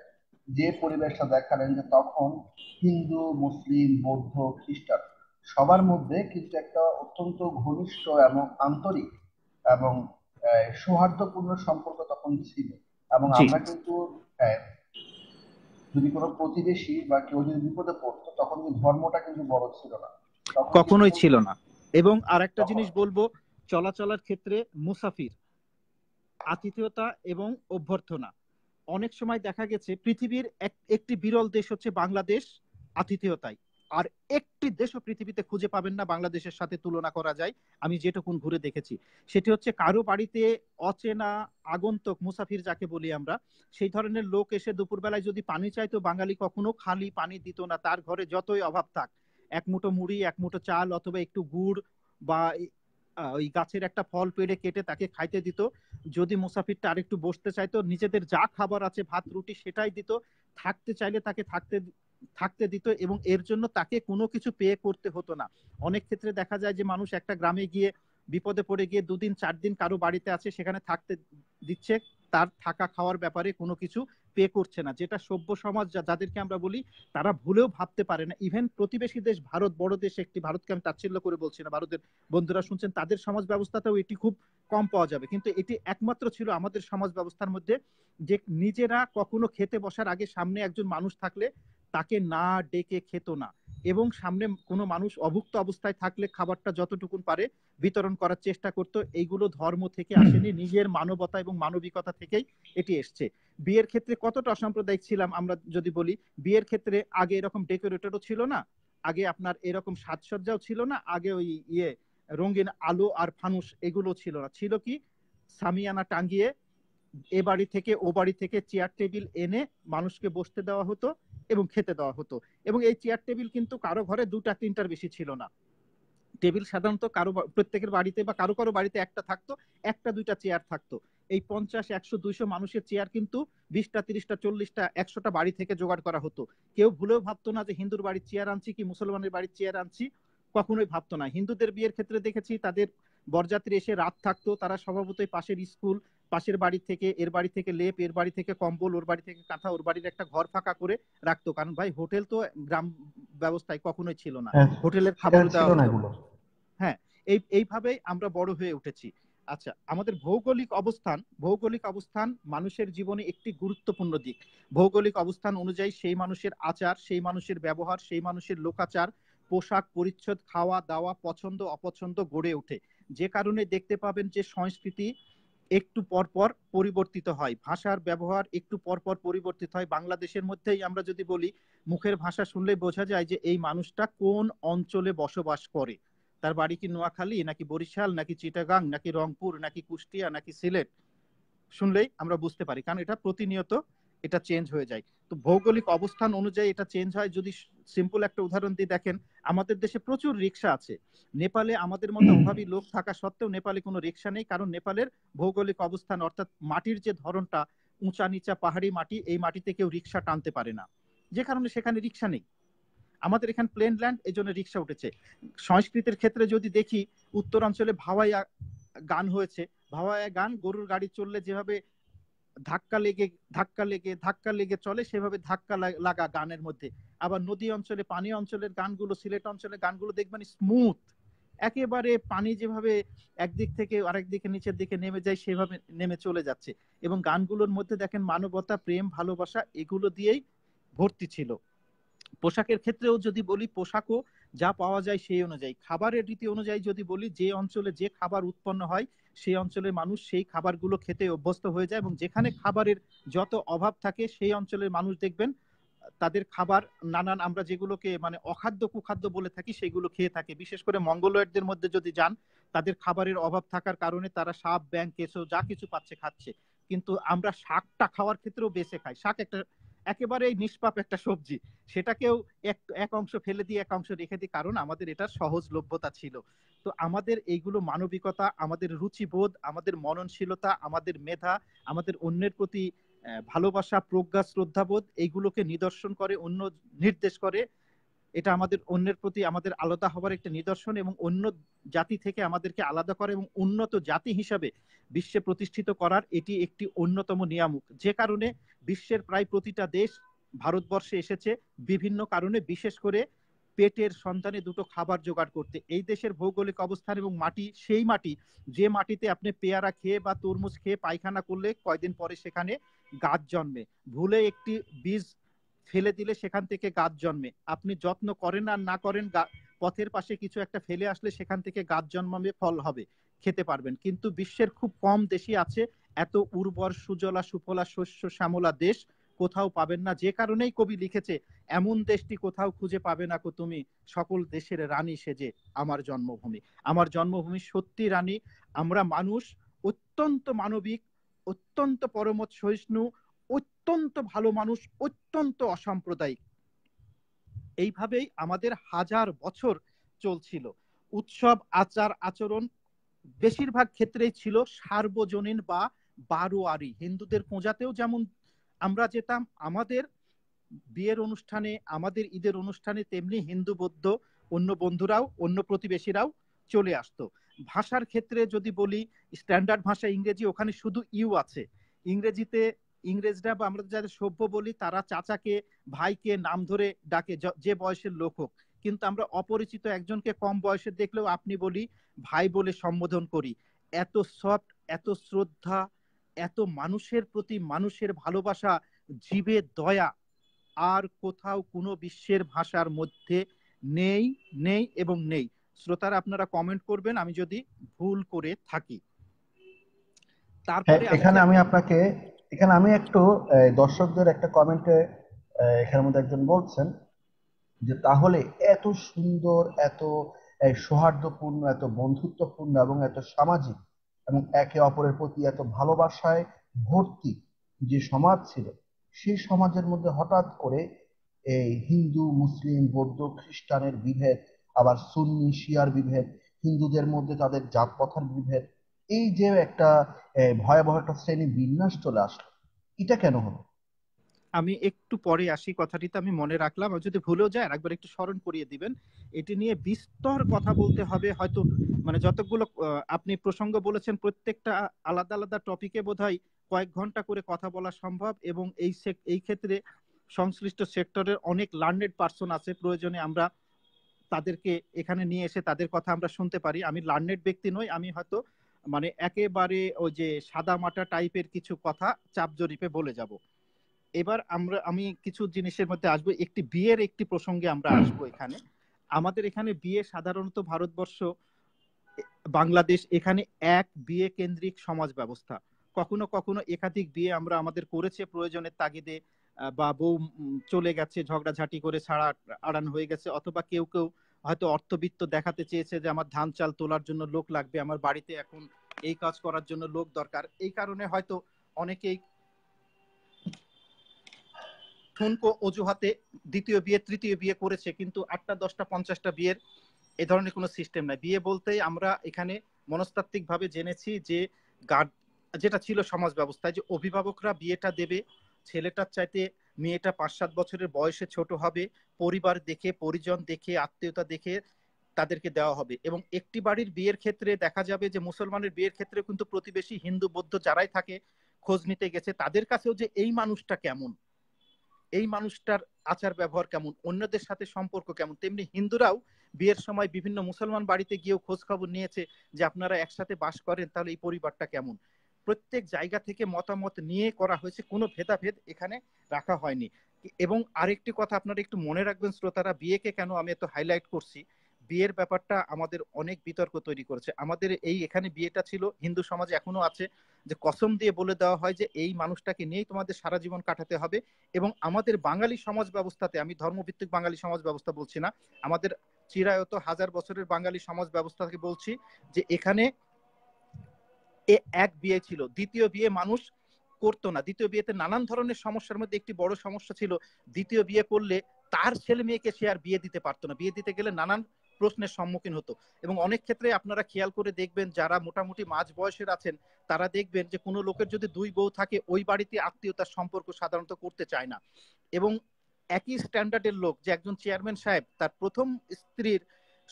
যে পরিবেশটা দেখালেন যে তখন হিন্দু মুসলিম বৌদ্ধ খ্রিস্টান সবার মধ্যে কিন্তু একটা অত্যন্ত ঘনিষ্ঠ এবং আন্তরিক এবং সৌহার্দ্যপূর্ণ সম্পর্ক তখন ছিল এবং আমরা কিন্তু হ্যাঁ, যদি কোনো প্রতিবেশী বা কেউ যদি বিপদে পড়তো তখন কিন্তু ধর্মটা কিন্তু বড় ছিল না কখনোই ছিল না এবং আর একটা জিনিস বলবো চলাচলার ক্ষেত্রে মুসাফির আতিথেয়তা এবং অভ্যর্থনা অনেক সময় দেখা গেছে পৃথিবীর একটি বিরল দেশ হচ্ছে বাংলাদেশ আতিথেয়তায় আর একটি দেশও পৃথিবীতে খুঁজে পাবেন না বাংলাদেশের সাথে তুলনা করা যায় আমি যেটুকুন ঘুরে দেখেছি সেটি হচ্ছে কারো বাড়িতে অচেনা আগন্তক মুসাফির যাকে বলি আমরা সেই ধরনের লোক এসে দুপুরবেলায় যদি পানি চাইতো বাঙালি কখনো খালি পানি দিত না তার ঘরে যতই অভাব থাক এক মুঠো মুড়ি এক মুঠো চাল অথবা একটু গুড় বা ওই গাছের একটা ফল পেড়ে কেটে তাকে খাইতে দিত যদি মুসাফিরটা আরেকটু বসতে চাইতো নিজেদের যা খাবার আছে ভাত রুটি সেটাই দিত থাকতে চাইলে তাকে থাকতে থাকতে দিত এবং এর জন্য তাকে কোনো কিছু পে করতে হতো না অনেক ক্ষেত্রে দেখা যায় যে মানুষ একটা গ্রামে গিয়ে বিপদে পড়ে গিয়ে দুদিন চার দিন কারো বাড়িতে আছে সেখানে থাকতে দিচ্ছে তার থাকা খাওয়ার ব্যাপারে কোনো কিছু পে করছে না যেটা সভ্য সমাজ যাদেরকে আমরা বলি তারা ভুলেও ভাবতে পারে না ইভেন প্রতিবেশী দেশ ভারত বড় দেশ একটি ভারতকে আমি তাচ্ছিল্য করে বলছি না ভারতের বন্ধুরা শুনছেন তাদের সমাজ ব্যবস্থাতেও এটি খুব কম পাওয়া যাবে কিন্তু এটি একমাত্র ছিল আমাদের সমাজ ব্যবস্থার মধ্যে যে নিজেরা কখনো খেতে বসার আগে সামনে একজন মানুষ থাকলে তাকে না ডেকে খেত না এবং সামনে কোনো মানুষ অভুক্ত অবস্থায় থাকলে খাবারটা যতটুকুন পারে বিতরণ করার চেষ্টা করত এইগুলো ধর্ম থেকে আসেনি নিজের মানবতা এবং মানবিকতা থেকেই এটি এসছে বিয়ের ক্ষেত্রে কতটা অসাম্প্রদায়িক ছিলাম আমরা যদি বলি বিয়ের ক্ষেত্রে আগে এরকম ডেকোরেটরও ছিল না আগে আপনার এরকম সাজসজ্জাও ছিল না আগে ওই ইয়ে রঙিন আলো আর ফানুস এগুলো ছিল না ছিল কি সামিয়ানা টাঙ্গিয়ে এ বাড়ি থেকে ও বাড়ি থেকে চেয়ার টেবিল এনে মানুষকে বসতে দেওয়া হতো এবং খেতে দেওয়া হতো এবং এই চেয়ার টেবিল কিন্তু কারো ঘরে দুটা তিনটার বেশি ছিল না টেবিল সাধারণত কারো প্রত্যেকের বাড়িতে বা কারো কারো বাড়িতে একটা থাকতো একটা দুইটা চেয়ার থাকতো এই পঞ্চাশ একশো দুইশো মানুষের চেয়ার কিন্তু বিশটা তিরিশটা চল্লিশটা একশোটা বাড়ি থেকে জোগাড় করা হতো কেউ ভুলেও ভাবতো না যে হিন্দুর বাড়ির চেয়ার আনছি কি মুসলমানের বাড়ির চেয়ার আনছি কখনোই ভাবতো না হিন্দুদের বিয়ের ক্ষেত্রে দেখেছি তাদের বরযাত্রী এসে রাত থাকতো তারা স্বভাবতই পাশের স্কুল পাশের বাড়ি থেকে এর বাড়ি থেকে লেপ এর বাড়ি থেকে কম্বল ওর বাড়ি থেকে কাঁথা ওর বাড়ির একটা ঘর ফাঁকা করে রাখতো কারণ ভাই হোটেল তো গ্রাম ব্যবস্থায় কখনোই ছিল না হ্যাঁ, হোটেলের খাবার দেওয়া হ্যাঁ এই এইভাবেই আমরা বড় হয়ে উঠেছি আচ্ছা আমাদের ভৌগোলিক অবস্থান ভৌগোলিক অবস্থান মানুষের জীবনে একটি গুরুত্বপূর্ণ দিক ভৌগোলিক অবস্থান অনুযায়ী সেই মানুষের আচার সেই মানুষের ব্যবহার সেই মানুষের লোকাচার পোশাক পরিচ্ছদ খাওয়া দাওয়া পছন্দ অপছন্দ গড়ে ওঠে যে কারণে দেখতে পাবেন যে সংস্কৃতি একটু পরপর পরিবর্তিত হয় ভাষার ব্যবহার একটু পরপর পরিবর্তিত হয় বাংলাদেশের মধ্যেই আমরা যদি বলি মুখের ভাষা শুনলে বোঝা যায় যে এই মানুষটা কোন অঞ্চলে বসবাস করে তার বাড়ি কি নোয়াখালী নাকি বরিশাল নাকি চিটাগাং নাকি রংপুর নাকি কুষ্টিয়া নাকি সিলেট শুনলেই আমরা বুঝতে পারি কারণ এটা প্রতিনিয়ত এটা চেঞ্জ হয়ে যায় তো ভৌগোলিক অবস্থান অনুযায়ী এটা চেঞ্জ হয় যদি সিম্পল একটা উদাহরণ দিয়ে দেখেন আমাদের দেশে প্রচুর রিক্সা আছে নেপালে আমাদের মতো অভাবী লোক থাকা সত্ত্বেও নেপালে কোনো রিক্সা নেই কারণ নেপালের ভৌগোলিক অবস্থান অর্থাৎ মাটির যে ধরনটা উঁচা নিচা পাহাড়ি মাটি এই মাটিতে কেউ রিক্সা টানতে পারে না যে কারণে সেখানে রিক্সা নেই আমাদের এখানে প্লেন ল্যান্ড এই জন্য রিক্সা উঠেছে সংস্কৃতির ক্ষেত্রে যদি দেখি উত্তরাঞ্চলে ভাওয়াইয়া গান হয়েছে ভাওয়াইয়া গান গরুর গাড়ি চললে যেভাবে ধাক্কা লেগে ধাক্কা লেগে ধাক্কা লেগে চলে সেভাবে ধাক্কা লাগা গানের মধ্যে আবার নদী অঞ্চলে পানি অঞ্চলের গানগুলো সিলেট অঞ্চলের গানগুলো দেখবেন স্মুথ একেবারে পানি যেভাবে একদিক থেকে আরেক দিকে নিচের দিকে নেমে যায় সেভাবে নেমে চলে যাচ্ছে এবং গানগুলোর মধ্যে দেখেন মানবতা প্রেম ভালোবাসা এগুলো দিয়েই ভর্তি ছিল পোশাকের ক্ষেত্রেও যদি বলি পোশাকও যা পাওয়া যায় সেই অনুযায়ী খাবারের রীতি অনুযায়ী যদি বলি যে অঞ্চলে যে খাবার উৎপন্ন হয় সেই অঞ্চলের মানুষ সেই খাবারগুলো খেতে অভ্যস্ত হয়ে যায় এবং যেখানে খাবারের যত অভাব থাকে সেই অঞ্চলের মানুষ দেখবেন তাদের খাবার নানান আমরা যেগুলোকে মানে অখাদ্য কুখাদ্য বলে থাকি সেগুলো খেয়ে থাকে বিশেষ করে মঙ্গলয়েডদের মধ্যে যদি যান তাদের খাবারের অভাব থাকার কারণে তারা সাপ ব্যাং কেঁচো যা কিছু পাচ্ছে খাচ্ছে কিন্তু আমরা শাকটা খাওয়ার ক্ষেত্রেও বেঁচে খাই শাক একটা একেবারেই নিষ্পাপ একটা সবজি সেটাকেও এক এক অংশ ফেলে দিয়ে এক অংশ রেখে দিই কারণ আমাদের এটা সহজলভ্যতা ছিল তো আমাদের এইগুলো মানবিকতা আমাদের রুচিবোধ আমাদের মননশীলতা আমাদের মেধা আমাদের অন্যের প্রতি ভালোবাসা প্রজ্ঞা শ্রদ্ধাবোধ এইগুলোকে নিদর্শন করে অন্য নির্দেশ করে এটা আমাদের অন্যের প্রতি আমাদের আলাদা হবার একটা নিদর্শন এবং অন্য জাতি থেকে আমাদেরকে আলাদা করে এবং উন্নত জাতি হিসাবে বিশ্বে প্রতিষ্ঠিত করার এটি একটি অন্যতম নিয়ামক যে কারণে বিশ্বের প্রায় প্রতিটা দেশ ভারতবর্ষে এসেছে বিভিন্ন কারণে বিশেষ করে পেটের সন্তানে দুটো খাবার জোগাড় করতে এই দেশের ভৌগোলিক অবস্থান এবং মাটি সেই মাটি যে মাটিতে আপনি পেয়ারা খেয়ে বা তরমুজ খেয়ে পায়খানা করলে কয়দিন পরে সেখানে গাছ জন্মে ভুলে একটি বীজ ফেলে দিলে সেখান থেকে গাছ জন্মে আপনি যত্ন করেন আর না করেন পথের পাশে কিছু একটা ফেলে আসলে সেখান থেকে গাছ জন্মাবে ফল হবে খেতে পারবেন কিন্তু বিশ্বের খুব কম দেশই আছে এত উর্বর সুজলা সুফলা শস্য শ্যামলা দেশ কোথাও পাবেন না যে কারণেই কবি লিখেছে এমন দেশটি কোথাও খুঁজে পাবে না কো তুমি সকল দেশের রানী সেজে আমার জন্মভূমি আমার জন্মভূমি সত্যি রানী আমরা মানুষ অত্যন্ত মানবিক অত্যন্ত পরমত সহিষ্ণু অত্যন্ত ভালো মানুষ অত্যন্ত অসাম্প্রদায়িক এইভাবেই আমাদের হাজার বছর চলছিল উৎসব আচার আচরণ বেশিরভাগ ক্ষেত্রেই ছিল সার্বজনীন বা বারোয়ারি হিন্দুদের পূজাতেও যেমন আমরা যেতাম আমাদের বিয়ের অনুষ্ঠানে আমাদের ঈদের অনুষ্ঠানে তেমনি হিন্দু বৌদ্ধ অন্য বন্ধুরাও অন্য প্রতিবেশীরাও চলে আসতো ভাষার ক্ষেত্রে যদি বলি স্ট্যান্ডার্ড ভাষা ইংরেজি ওখানে শুধু ইউ আছে ইংরেজিতে ইংরেজরা বা আমরা যাদের সভ্য বলি তারা চাচাকে ভাইকে নাম ধরে ডাকে যে বয়সের লোক হোক কিন্তু আমরা অপরিচিত একজনকে কম বয়সে দেখলেও আপনি বলি ভাই বলে সম্বোধন করি এত সফট এত শ্রদ্ধা এত মানুষের প্রতি মানুষের ভালোবাসা জীবে দয়া আর কোথাও কোনো বিশ্বের ভাষার মধ্যে নেই নেই এবং নেই শ্রোতারা আপনারা কমেন্ট করবেন আমি যদি ভুল করে থাকি তারপরে হ্যাঁ, এখানে আমি আপনাকে এখানে আমি একটু দর্শকদের একটা কমেন্টে এখানের মধ্যে একজন বলছেন যে তাহলে এত সুন্দর এত সৌহার্দ্যপূর্ণ এত বন্ধুত্বপূর্ণ এবং এত সামাজিক এবং একে অপরের প্রতি এত ভালোবাসায় ভর্তি যে সমাজ ছিল সেই সমাজের মধ্যে হঠাৎ করে এই হিন্দু মুসলিম বৌদ্ধ খ্রিস্টানের বিভেদ আবার সুন্নি শিয়ার বিভেদ হিন্দুদের মধ্যে তাদের জাত প্রথার বিভেদ এই যে একটা ভয়াবহ একটা শ্রেণী বিন্যাস চলে আসলো এটা কেন হলো আমি একটু পরে আসি কথাটিতে আমি মনে রাখলাম যদি ভুলেও যায় একবার একটু স্মরণ করিয়ে দিবেন এটি নিয়ে বিস্তর কথা বলতে হবে হয়তো মানে যতগুলো আপনি প্রসঙ্গ বলেছেন প্রত্যেকটা আলাদা আলাদা টপিকে বোধহয় কয়েক ঘন্টা করে কথা বলা সম্ভব এবং এই এই ক্ষেত্রে সংশ্লিষ্ট সেক্টরের অনেক লার্নেড পার্সন আছে প্রয়োজনে আমরা তাদেরকে এখানে নিয়ে এসে তাদের কথা আমরা শুনতে পারি আমি লার্নেড ব্যক্তি নই আমি হয়তো মানে একেবারে ওই যে সাদা মাটা টাইপের কিছু কথা চাপ জরিপে বলে যাব এবার আমরা আমি কিছু জিনিসের মধ্যে আসব একটি বিয়ের একটি প্রসঙ্গে আমরা আসব এখানে আমাদের এখানে বিয়ে সাধারণত ভারতবর্ষ বাংলাদেশ এখানে এক বিয়ে কেন্দ্রিক সমাজ ব্যবস্থা কখনো কখনো একাধিক বিয়ে আমরা আমাদের করেছে প্রয়োজনের তাগিদে বা বউ চলে গেছে ঝগড়াঝাটি করে ছাড়া আড়ান হয়ে গেছে অথবা কেউ কেউ হয়তো অর্থবিত্ত দেখাতে চেয়েছে যে আমার ধান চাল তোলার জন্য লোক লাগবে আমার বাড়িতে এখন এই কাজ করার জন্য লোক দরকার এই কারণে হয়তো অনেকেই ঠুনকো অজুহাতে দ্বিতীয় বিয়ে তৃতীয় বিয়ে করেছে কিন্তু আটটা দশটা পঞ্চাশটা বিয়ের এ ধরনের কোনো সিস্টেম নাই বিয়ে বলতে আমরা এখানে মনস্তাত্ত্বিকভাবে জেনেছি যে গার্ড যেটা ছিল সমাজ ব্যবস্থায় যে অভিভাবকরা বিয়েটা দেবে ছেলেটার চাইতে মেয়েটা পাঁচ সাত বছরের বয়সে ছোট হবে পরিবার দেখে পরিজন দেখে আত্মীয়তা দেখে তাদেরকে দেওয়া হবে এবং একটি বাড়ির বিয়ের ক্ষেত্রে দেখা যাবে যে মুসলমানের বিয়ের ক্ষেত্রে কিন্তু প্রতিবেশী হিন্দু বৌদ্ধ যারাই থাকে খোঁজ নিতে গেছে তাদের কাছেও যে এই মানুষটা কেমন এই মানুষটার আচার ব্যবহার কেমন অন্যদের সাথে সম্পর্ক কেমন তেমনি হিন্দুরাও বিয়ের সময় বিভিন্ন মুসলমান বাড়িতে গিয়েও খোঁজ খবর নিয়েছে যে আপনারা একসাথে বাস করেন তাহলে এই পরিবারটা কেমন প্রত্যেক জায়গা থেকে মতামত নিয়ে করা হয়েছে কোনো ভেদাভেদ এখানে রাখা হয়নি এবং আরেকটি কথা আপনারা একটু মনে রাখবেন শ্রোতারা বিয়েকে কেন আমি এত হাইলাইট করছি বিয়ের ব্যাপারটা আমাদের অনেক বিতর্ক তৈরি করেছে আমাদের এই এখানে বিয়েটা ছিল হিন্দু সমাজে এখনো আছে যে কসম দিয়ে বলে দেওয়া হয় যে এই মানুষটাকে নিয়েই তোমাদের সারা জীবন কাটাতে হবে এবং আমাদের বাঙালি সমাজ ব্যবস্থাতে আমি ধর্মভিত্তিক বাঙালি সমাজ ব্যবস্থা বলছি না আমাদের চিরায়ত হাজার বছরের বাঙালি সমাজ ব্যবস্থাকে বলছি যে এখানে এক বিয়ে ছিল দ্বিতীয় বিয়ে মানুষ করতো না দ্বিতীয় বিয়েতে নানান ধরনের সমস্যার মধ্যে একটি বড় সমস্যা ছিল দ্বিতীয় বিয়ে করলে তার ছেলে মেয়েকে সে আর বিয়ে দিতে পারতো না বিয়ে দিতে গেলে নানান প্রশ্নের সম্মুখীন হতো এবং অনেক ক্ষেত্রে আপনারা খেয়াল করে দেখবেন যারা মোটামুটি মাঝ বয়সের আছেন তারা দেখবেন যে কোনো লোকের যদি দুই বউ থাকে ওই বাড়িতে আত্মীয়তার সম্পর্ক সাধারণত করতে চায় না এবং একই স্ট্যান্ডার্ডের লোক যে একজন চেয়ারম্যান সাহেব তার প্রথম স্ত্রীর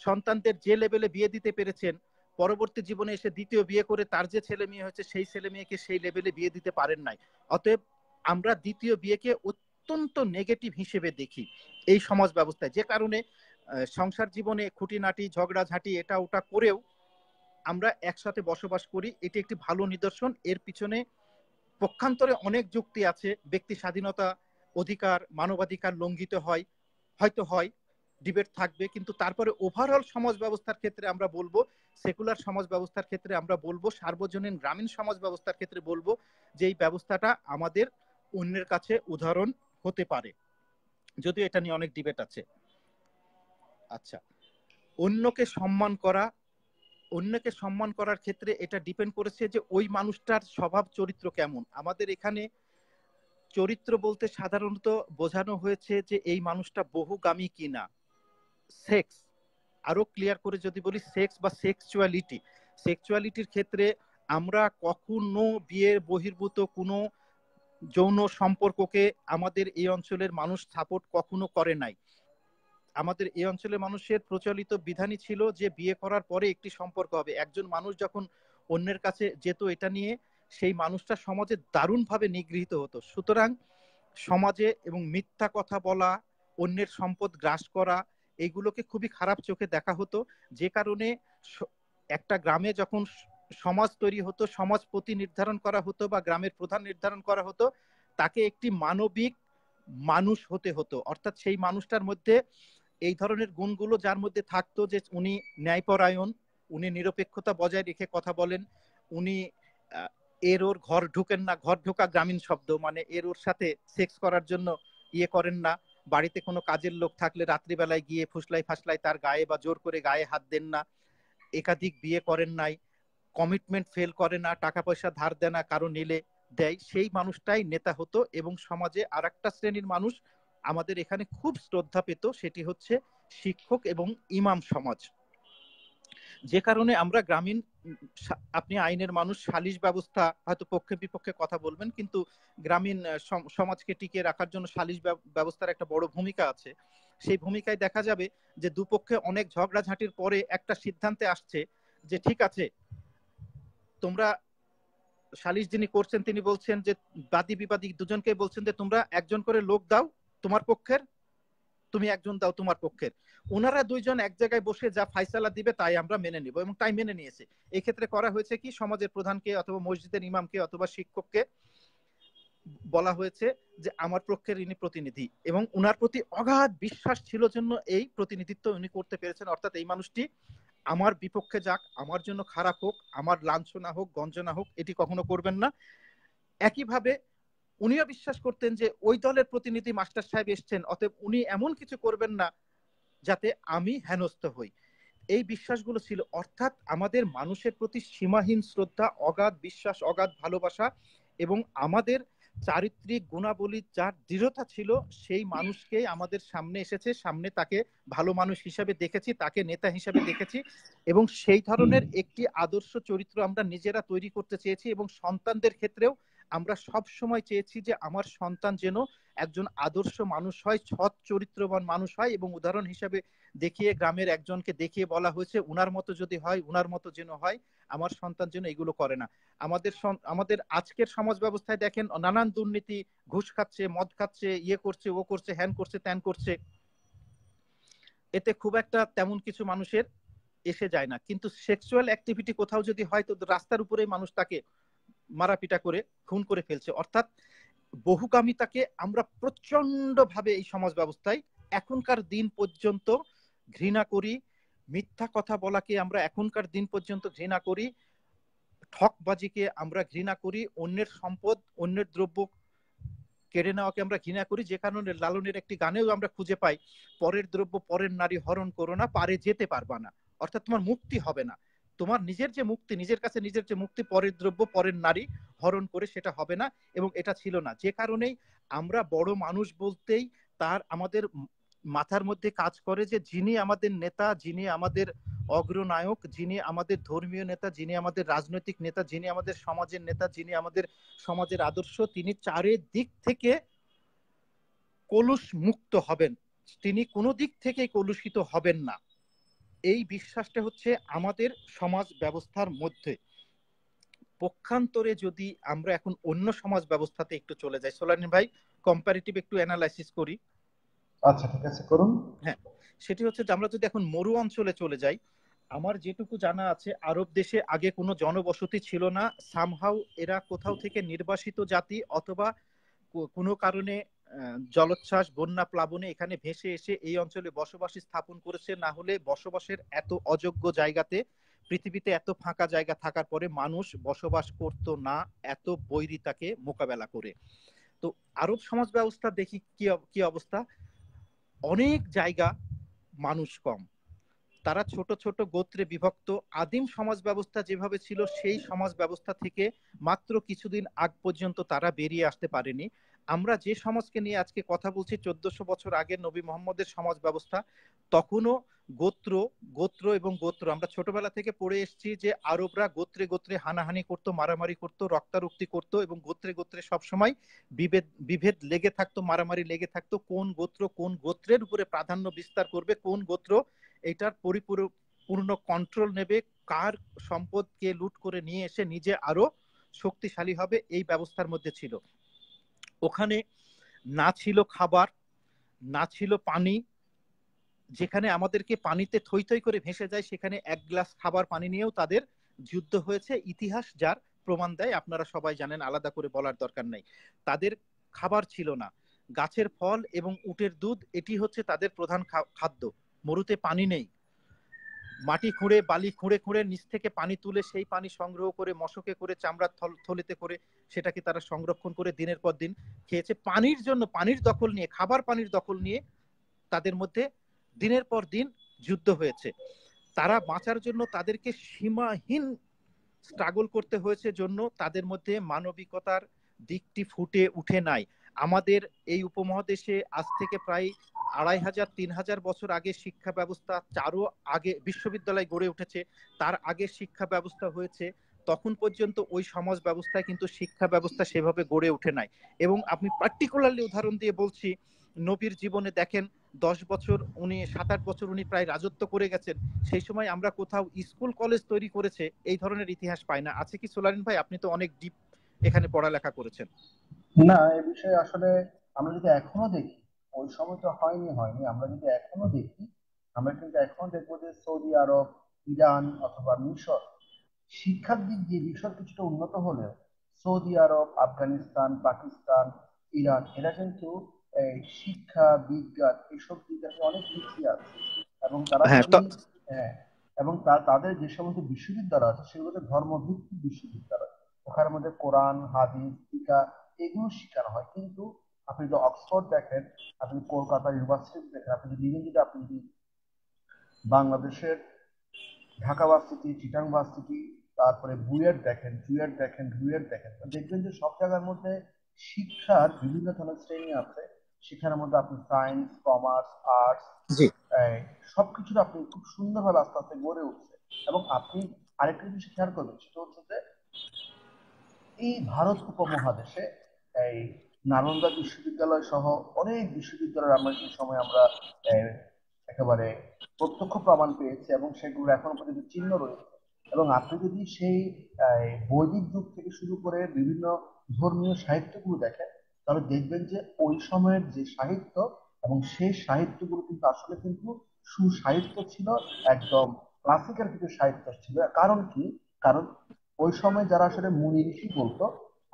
সন্তানদের যে লেভেলে বিয়ে দিতে পেরেছেন পরবর্তী জীবনে এসে দ্বিতীয় বিয়ে করে তার যে ছেলে মেয়ে হয়েছে সেই ছেলে মেয়েকে সেই লেভেলে বিয়ে দিতে পারেন নাই অতএব আমরা দ্বিতীয় বিয়েকে অত্যন্ত নেগেটিভ হিসেবে দেখি এই সমাজ ব্যবস্থায় যে কারণে সংসার জীবনে খুঁটিনাটি ঝাঁটি এটা ওটা করেও আমরা একসাথে বসবাস করি এটি একটি ভালো নিদর্শন এর পিছনে পক্ষান্তরে অনেক যুক্তি আছে ব্যক্তি স্বাধীনতা অধিকার মানবাধিকার লঙ্ঘিত হয় হয়তো হয় ডিবেট থাকবে কিন্তু তারপরে ওভারঅল সমাজ ব্যবস্থার ক্ষেত্রে আমরা বলবো সেকুলার সমাজ ব্যবস্থার ক্ষেত্রে আমরা বলবো সার্বজনীন গ্রামীণ সমাজ ব্যবস্থার ক্ষেত্রে বলবো যে এই ব্যবস্থাটা আমাদের অন্যের কাছে উদাহরণ হতে পারে যদিও এটা নিয়ে অনেক ডিবেট আছে আচ্ছা অন্যকে সম্মান করা অন্যকে সম্মান করার ক্ষেত্রে এটা ডিপেন্ড করেছে যে ওই মানুষটার স্বভাব চরিত্র কেমন আমাদের এখানে চরিত্র বলতে সাধারণত বোঝানো হয়েছে যে এই মানুষটা বহুগামী কিনা সেক্স আরো ক্লিয়ার করে যদি বলি সেক্স বা সেক্সুয়ালিটি সেক্সুয়ালিটির ক্ষেত্রে আমরা কখনো বিয়ের বহির্ভূত কোনো যৌন সম্পর্ককে আমাদের এই অঞ্চলের মানুষ সাপোর্ট কখনো করে নাই আমাদের এই অঞ্চলের মানুষের প্রচলিত বিধানই ছিল যে বিয়ে করার পরে একটি সম্পর্ক হবে একজন মানুষ যখন অন্যের কাছে যেত এটা নিয়ে সেই মানুষটা সমাজে দারুণভাবে নিগৃহীত হতো সুতরাং সমাজে এবং মিথ্যা কথা বলা অন্যের সম্পদ গ্রাস করা এইগুলোকে খুবই খারাপ চোখে দেখা হতো যে কারণে একটা গ্রামে যখন সমাজ তৈরি হতো সমাজ প্রতি নির্ধারণ করা হতো বা গ্রামের প্রধান নির্ধারণ করা হতো তাকে একটি মানবিক মানুষ হতে হতো অর্থাৎ সেই মানুষটার মধ্যে এই ধরনের গুণগুলো যার মধ্যে থাকতো যে উনি ন্যায়পরায়ণ উনি নিরপেক্ষতা বজায় রেখে কথা বলেন উনি এর ওর ঘর ঢুকেন না ঘর ঢোকা গ্রামীণ শব্দ মানে এর ওর সাথে সেক্স করার জন্য ইয়ে করেন না বাড়িতে কোনো কাজের লোক থাকলে রাত্রিবেলায় গিয়ে ফুসলাই ফাসলাই তার গায়ে বা জোর করে গায়ে হাত দেন না একাধিক বিয়ে করেন নাই কমিটমেন্ট ফেল করে না টাকা পয়সা ধার দেয় না কারো নিলে দেয় সেই মানুষটাই নেতা হতো এবং সমাজে আর একটা শ্রেণীর মানুষ আমাদের এখানে খুব শ্রদ্ধা পেত সেটি হচ্ছে শিক্ষক এবং ইমাম সমাজ যে কারণে আমরা গ্রামীণ আপনি আইনের মানুষ সালিশ ব্যবস্থা হয়তো পক্ষে বিপক্ষে কথা বলবেন কিন্তু গ্রামীণ সমাজকে টিকিয়ে রাখার জন্য সালিশ ব্যবস্থার একটা বড় ভূমিকা আছে সেই ভূমিকায় দেখা যাবে যে দুপক্ষে অনেক ঝগড়াঝাঁটির পরে একটা সিদ্ধান্তে আসছে যে ঠিক আছে তোমরা সালিশ যিনি করছেন তিনি বলছেন যে বাদী বিবাদী দুজনকে বলছেন যে তোমরা একজন করে লোক দাও তোমার পক্ষের তুমি একজন দাও তোমার পক্ষের ওনারা দুইজন এক জায়গায় বসে যা ফাইসালা দিবে তাই আমরা মেনে নিব এবং তাই মেনে নিয়েছে এই ক্ষেত্রে করা হয়েছে কি সমাজের প্রধানকে অথবা মসজিদের ইমামকে অথবা শিক্ষককে বলা হয়েছে যে আমার পক্ষের ইনি প্রতিনিধি এবং উনার প্রতি অগাধ বিশ্বাস ছিল জন্য এই প্রতিনিধিত্ব উনি করতে পেরেছেন অর্থাৎ এই মানুষটি আমার বিপক্ষে যাক আমার জন্য খারাপ হোক আমার লাঞ্ছনা হোক গঞ্জনা হোক এটি কখনো করবেন না একইভাবে উনিও বিশ্বাস করতেন যে ওই দলের প্রতিনিধি মাস্টার সাহেব এসছেন অতএব উনি এমন কিছু করবেন না যাতে আমি হেনস্থ হই এই বিশ্বাসগুলো ছিল অর্থাৎ আমাদের মানুষের প্রতি সীমাহীন শ্রদ্ধা অগাধ বিশ্বাস অগাধ ভালোবাসা এবং আমাদের চারিত্রিক গুণাবলী যার দৃঢ়তা ছিল সেই মানুষকেই আমাদের সামনে এসেছে সামনে তাকে ভালো মানুষ হিসাবে দেখেছি তাকে নেতা হিসাবে দেখেছি এবং সেই ধরনের একটি আদর্শ চরিত্র আমরা নিজেরা তৈরি করতে চেয়েছি এবং সন্তানদের ক্ষেত্রেও আমরা সব সময় চেয়েছি যে আমার সন্তান যেন একজন আদর্শ মানুষ হয় সৎ চরিত্রবান মানুষ হয় এবং উদাহরণ হিসাবে দেখিয়ে গ্রামের একজনকে দেখিয়ে বলা হয়েছে উনার মতো যদি হয় উনার মতো যেন হয় আমার সন্তান যেন এগুলো করে না আমাদের আমাদের আজকের সমাজ ব্যবস্থায় দেখেন নানান দুর্নীতি ঘুষ খাচ্ছে মদ খাচ্ছে ইয়ে করছে ও করছে হ্যান করছে ত্যান করছে এতে খুব একটা তেমন কিছু মানুষের এসে যায় না কিন্তু সেক্সুয়াল অ্যাক্টিভিটি কোথাও যদি হয় তো রাস্তার উপরেই মানুষ তাকে মারাপিটা করে খুন করে ফেলছে অর্থাৎ বহুকামিতাকে আমরা প্রচন্ড ভাবে এই সমাজ ব্যবস্থায় এখনকার দিন পর্যন্ত ঘৃণা করি মিথ্যা কথা বলাকে আমরা এখনকার দিন পর্যন্ত ঘৃণা করি ঠকবাজিকে আমরা ঘৃণা করি অন্যের সম্পদ অন্যের দ্রব্য কেড়ে নেওয়াকে আমরা ঘৃণা করি যে কারণে লালনের একটি গানেও আমরা খুঁজে পাই পরের দ্রব্য পরের নারী হরণ করো না পারে যেতে পারবা না অর্থাৎ তোমার মুক্তি হবে না তোমার নিজের যে মুক্তি নিজের কাছে নিজের যে মুক্তি পরের দ্রব্য পরের নারী হরণ করে সেটা হবে না এবং এটা ছিল না যে কারণেই আমরা বড় মানুষ বলতেই তার আমাদের মাথার মধ্যে কাজ করে যে যিনি আমাদের নেতা যিনি আমাদের অগ্রনায়ক যিনি আমাদের ধর্মীয় নেতা যিনি আমাদের রাজনৈতিক নেতা যিনি আমাদের সমাজের নেতা যিনি আমাদের সমাজের আদর্শ তিনি চারিদিক থেকে কলুষ মুক্ত হবেন তিনি কোনো দিক থেকে কলুষিত হবেন না এই বিশ্বাসটা হচ্ছে আমাদের সমাজ ব্যবস্থার মধ্যে পক্ষান্তরে যদি আমরা এখন অন্য সমাজ ব্যবস্থাতে একটু চলে যাই সোলানি ভাই কম্পারিটিভ একটু অ্যানালাইসিস করি আচ্ছা ঠিক আছে করুন হ্যাঁ সেটি হচ্ছে যে আমরা যদি এখন মরু অঞ্চলে চলে যাই আমার যেটুকু জানা আছে আরব দেশে আগে কোনো জনবসতি ছিল না সামহাও এরা কোথাও থেকে নির্বাসিত জাতি অথবা কোনো কারণে জলোচ্ছ্বাস বন্যা প্লাবনে এখানে ভেসে এসে এই অঞ্চলে বসবাস স্থাপন করেছে না হলে বসবাসের এত অযোগ্য জায়গাতে পৃথিবীতে এত ফাঁকা জায়গা থাকার পরে মানুষ বসবাস করত না এত বৈরিতাকে মোকাবেলা করে তো আরব সমাজ ব্যবস্থা দেখি কি অবস্থা অনেক জায়গা মানুষ কম তারা ছোট ছোট গোত্রে বিভক্ত আদিম সমাজ ব্যবস্থা যেভাবে ছিল সেই সমাজ ব্যবস্থা থেকে মাত্র কিছুদিন আগ পর্যন্ত তারা বেরিয়ে আসতে পারেনি আমরা যে সমাজকে নিয়ে আজকে কথা বলছি চোদ্দশো বছর আগে নবী মোহাম্মদের সমাজ ব্যবস্থা তখনও গোত্র গোত্র এবং গোত্র আমরা ছোটবেলা থেকে পড়ে এসেছি যে আরবরা গোত্রে গোত্রে হানাহানি করত মারামারি করত রক্তারক্তি করত এবং গোত্রে গোত্রে সবসময় বিভেদ বিভেদ লেগে থাকতো মারামারি লেগে থাকতো কোন গোত্র কোন গোত্রের উপরে প্রাধান্য বিস্তার করবে কোন গোত্র এটার পরিপূর্ণ কন্ট্রোল নেবে কার সম্পদকে লুট করে নিয়ে এসে নিজে আরো শক্তিশালী হবে এই ব্যবস্থার মধ্যে ছিল ওখানে না ছিল খাবার না ছিল পানি যেখানে আমাদেরকে পানিতে থই থই করে ভেসে যায় সেখানে এক গ্লাস খাবার পানি নিয়েও তাদের যুদ্ধ হয়েছে ইতিহাস যার প্রমাণ দেয় আপনারা সবাই জানেন আলাদা করে বলার দরকার নাই তাদের খাবার ছিল না গাছের ফল এবং উটের দুধ এটি হচ্ছে তাদের প্রধান খাদ্য মরুতে পানি নেই মাটি খুঁড়ে বালি খুঁড়ে খুঁড়ে নিচ থেকে পানি তুলে সেই পানি সংগ্রহ করে মশকে করে চামড়ার থলিতে করে সেটাকে তারা সংরক্ষণ করে দিনের পর দিন খেয়েছে পানির জন্য পানির দখল নিয়ে খাবার পানির দখল নিয়ে তাদের মধ্যে দিনের পর দিন যুদ্ধ হয়েছে তারা বাঁচার জন্য তাদেরকে সীমাহীন স্ট্রাগল করতে হয়েছে জন্য তাদের মধ্যে মানবিকতার দিকটি ফুটে উঠে নাই আমাদের এই উপমহাদেশে আজ থেকে প্রায় আড়াই হাজার তিন হাজার বছর আগে শিক্ষা ব্যবস্থা চারও আগে বিশ্ববিদ্যালয় গড়ে উঠেছে তার আগে শিক্ষা ব্যবস্থা হয়েছে তখন পর্যন্ত ওই সমাজ ব্যবস্থায় কিন্তু শিক্ষা ব্যবস্থা সেভাবে গড়ে ওঠে নাই এবং আমি পার্টিকুলারলি উদাহরণ দিয়ে বলছি নবীর জীবনে দেখেন দশ বছর উনি সাত আট বছর উনি প্রায় রাজত্ব করে গেছেন সেই সময় আমরা কোথাও স্কুল কলেজ তৈরি করেছে এই ধরনের ইতিহাস পাই না আছে কি সোলারিন ভাই আপনি তো অনেক ডিপ এখানে পড়ালেখা করেছেন না এ বিষয়ে আসলে আমরা যদি এখনো দেখি ওই সময় তো হয়নি হয়নি আমরা যদি এখনো দেখি আমরা কিন্তু এখন দেখবো যে সৌদি আরব ইরান অথবা মিশর শিক্ষার দিক দিয়ে মিশর কিছুটা উন্নত হলেও সৌদি আরব আফগানিস্তান পাকিস্তান ইরান এরা কিন্তু শিক্ষা বিজ্ঞান এসব দিক থেকে অনেক পিছিয়ে আছে এবং তারা হ্যাঁ, হ্যাঁ এবং তাদের যে সমস্ত বিশ্ববিদ্যালয় আছে সেগুলোতে ধর্মভিত্তিক বিশ্ববিদ্যালয় ওখানের মধ্যে কোরআন হাদিস টিকা এগুলো শিকার হয় কিন্তু আপনি যদি অক্সফোর্ড দেখেন আপনি কলকাতা ইউনিভার্সিটি দেখেন আপনি যদি নিজে যদি আপনি যদি বাংলাদেশের ঢাকা ভার্সিটি চিটাং ভার্সিটি তারপরে বুয়েট দেখেন জুয়েট দেখেন ডুয়েট দেখেন দেখবেন যে সব জায়গার মধ্যে শিক্ষার বিভিন্ন ধরনের শ্রেণী আছে সেখানের মধ্যে আপনি সায়েন্স কমার্স আর্টস সবকিছু আপনি খুব সুন্দরভাবে আস্তে আস্তে গড়ে উঠছে এবং আপনি আরেকটা জিনিস খেয়াল করবেন সেটা হচ্ছে যে এই ভারত উপমহাদেশে এই নালন্দা বিশ্ববিদ্যালয় সহ অনেক বিশ্ববিদ্যালয়ের আমরা সেই সময় আমরা একেবারে প্রত্যক্ষ প্রমাণ পেয়েছি এবং সেগুলো এখনো পর্যন্ত চিহ্ন রয়েছে এবং আপনি যদি সেই বৈদিক যুগ থেকে শুরু করে বিভিন্ন ধর্মীয় সাহিত্যগুলো দেখেন তাহলে দেখবেন যে ওই সময়ের যে সাহিত্য এবং সেই সাহিত্যগুলো কিন্তু আসলে কিন্তু সুসাহিত্য ছিল একদম ক্লাসিক্যাল কিছু সাহিত্য ছিল কারণ কি কারণ ওই সময় যারা আসলে মুনি ঋষি বলতো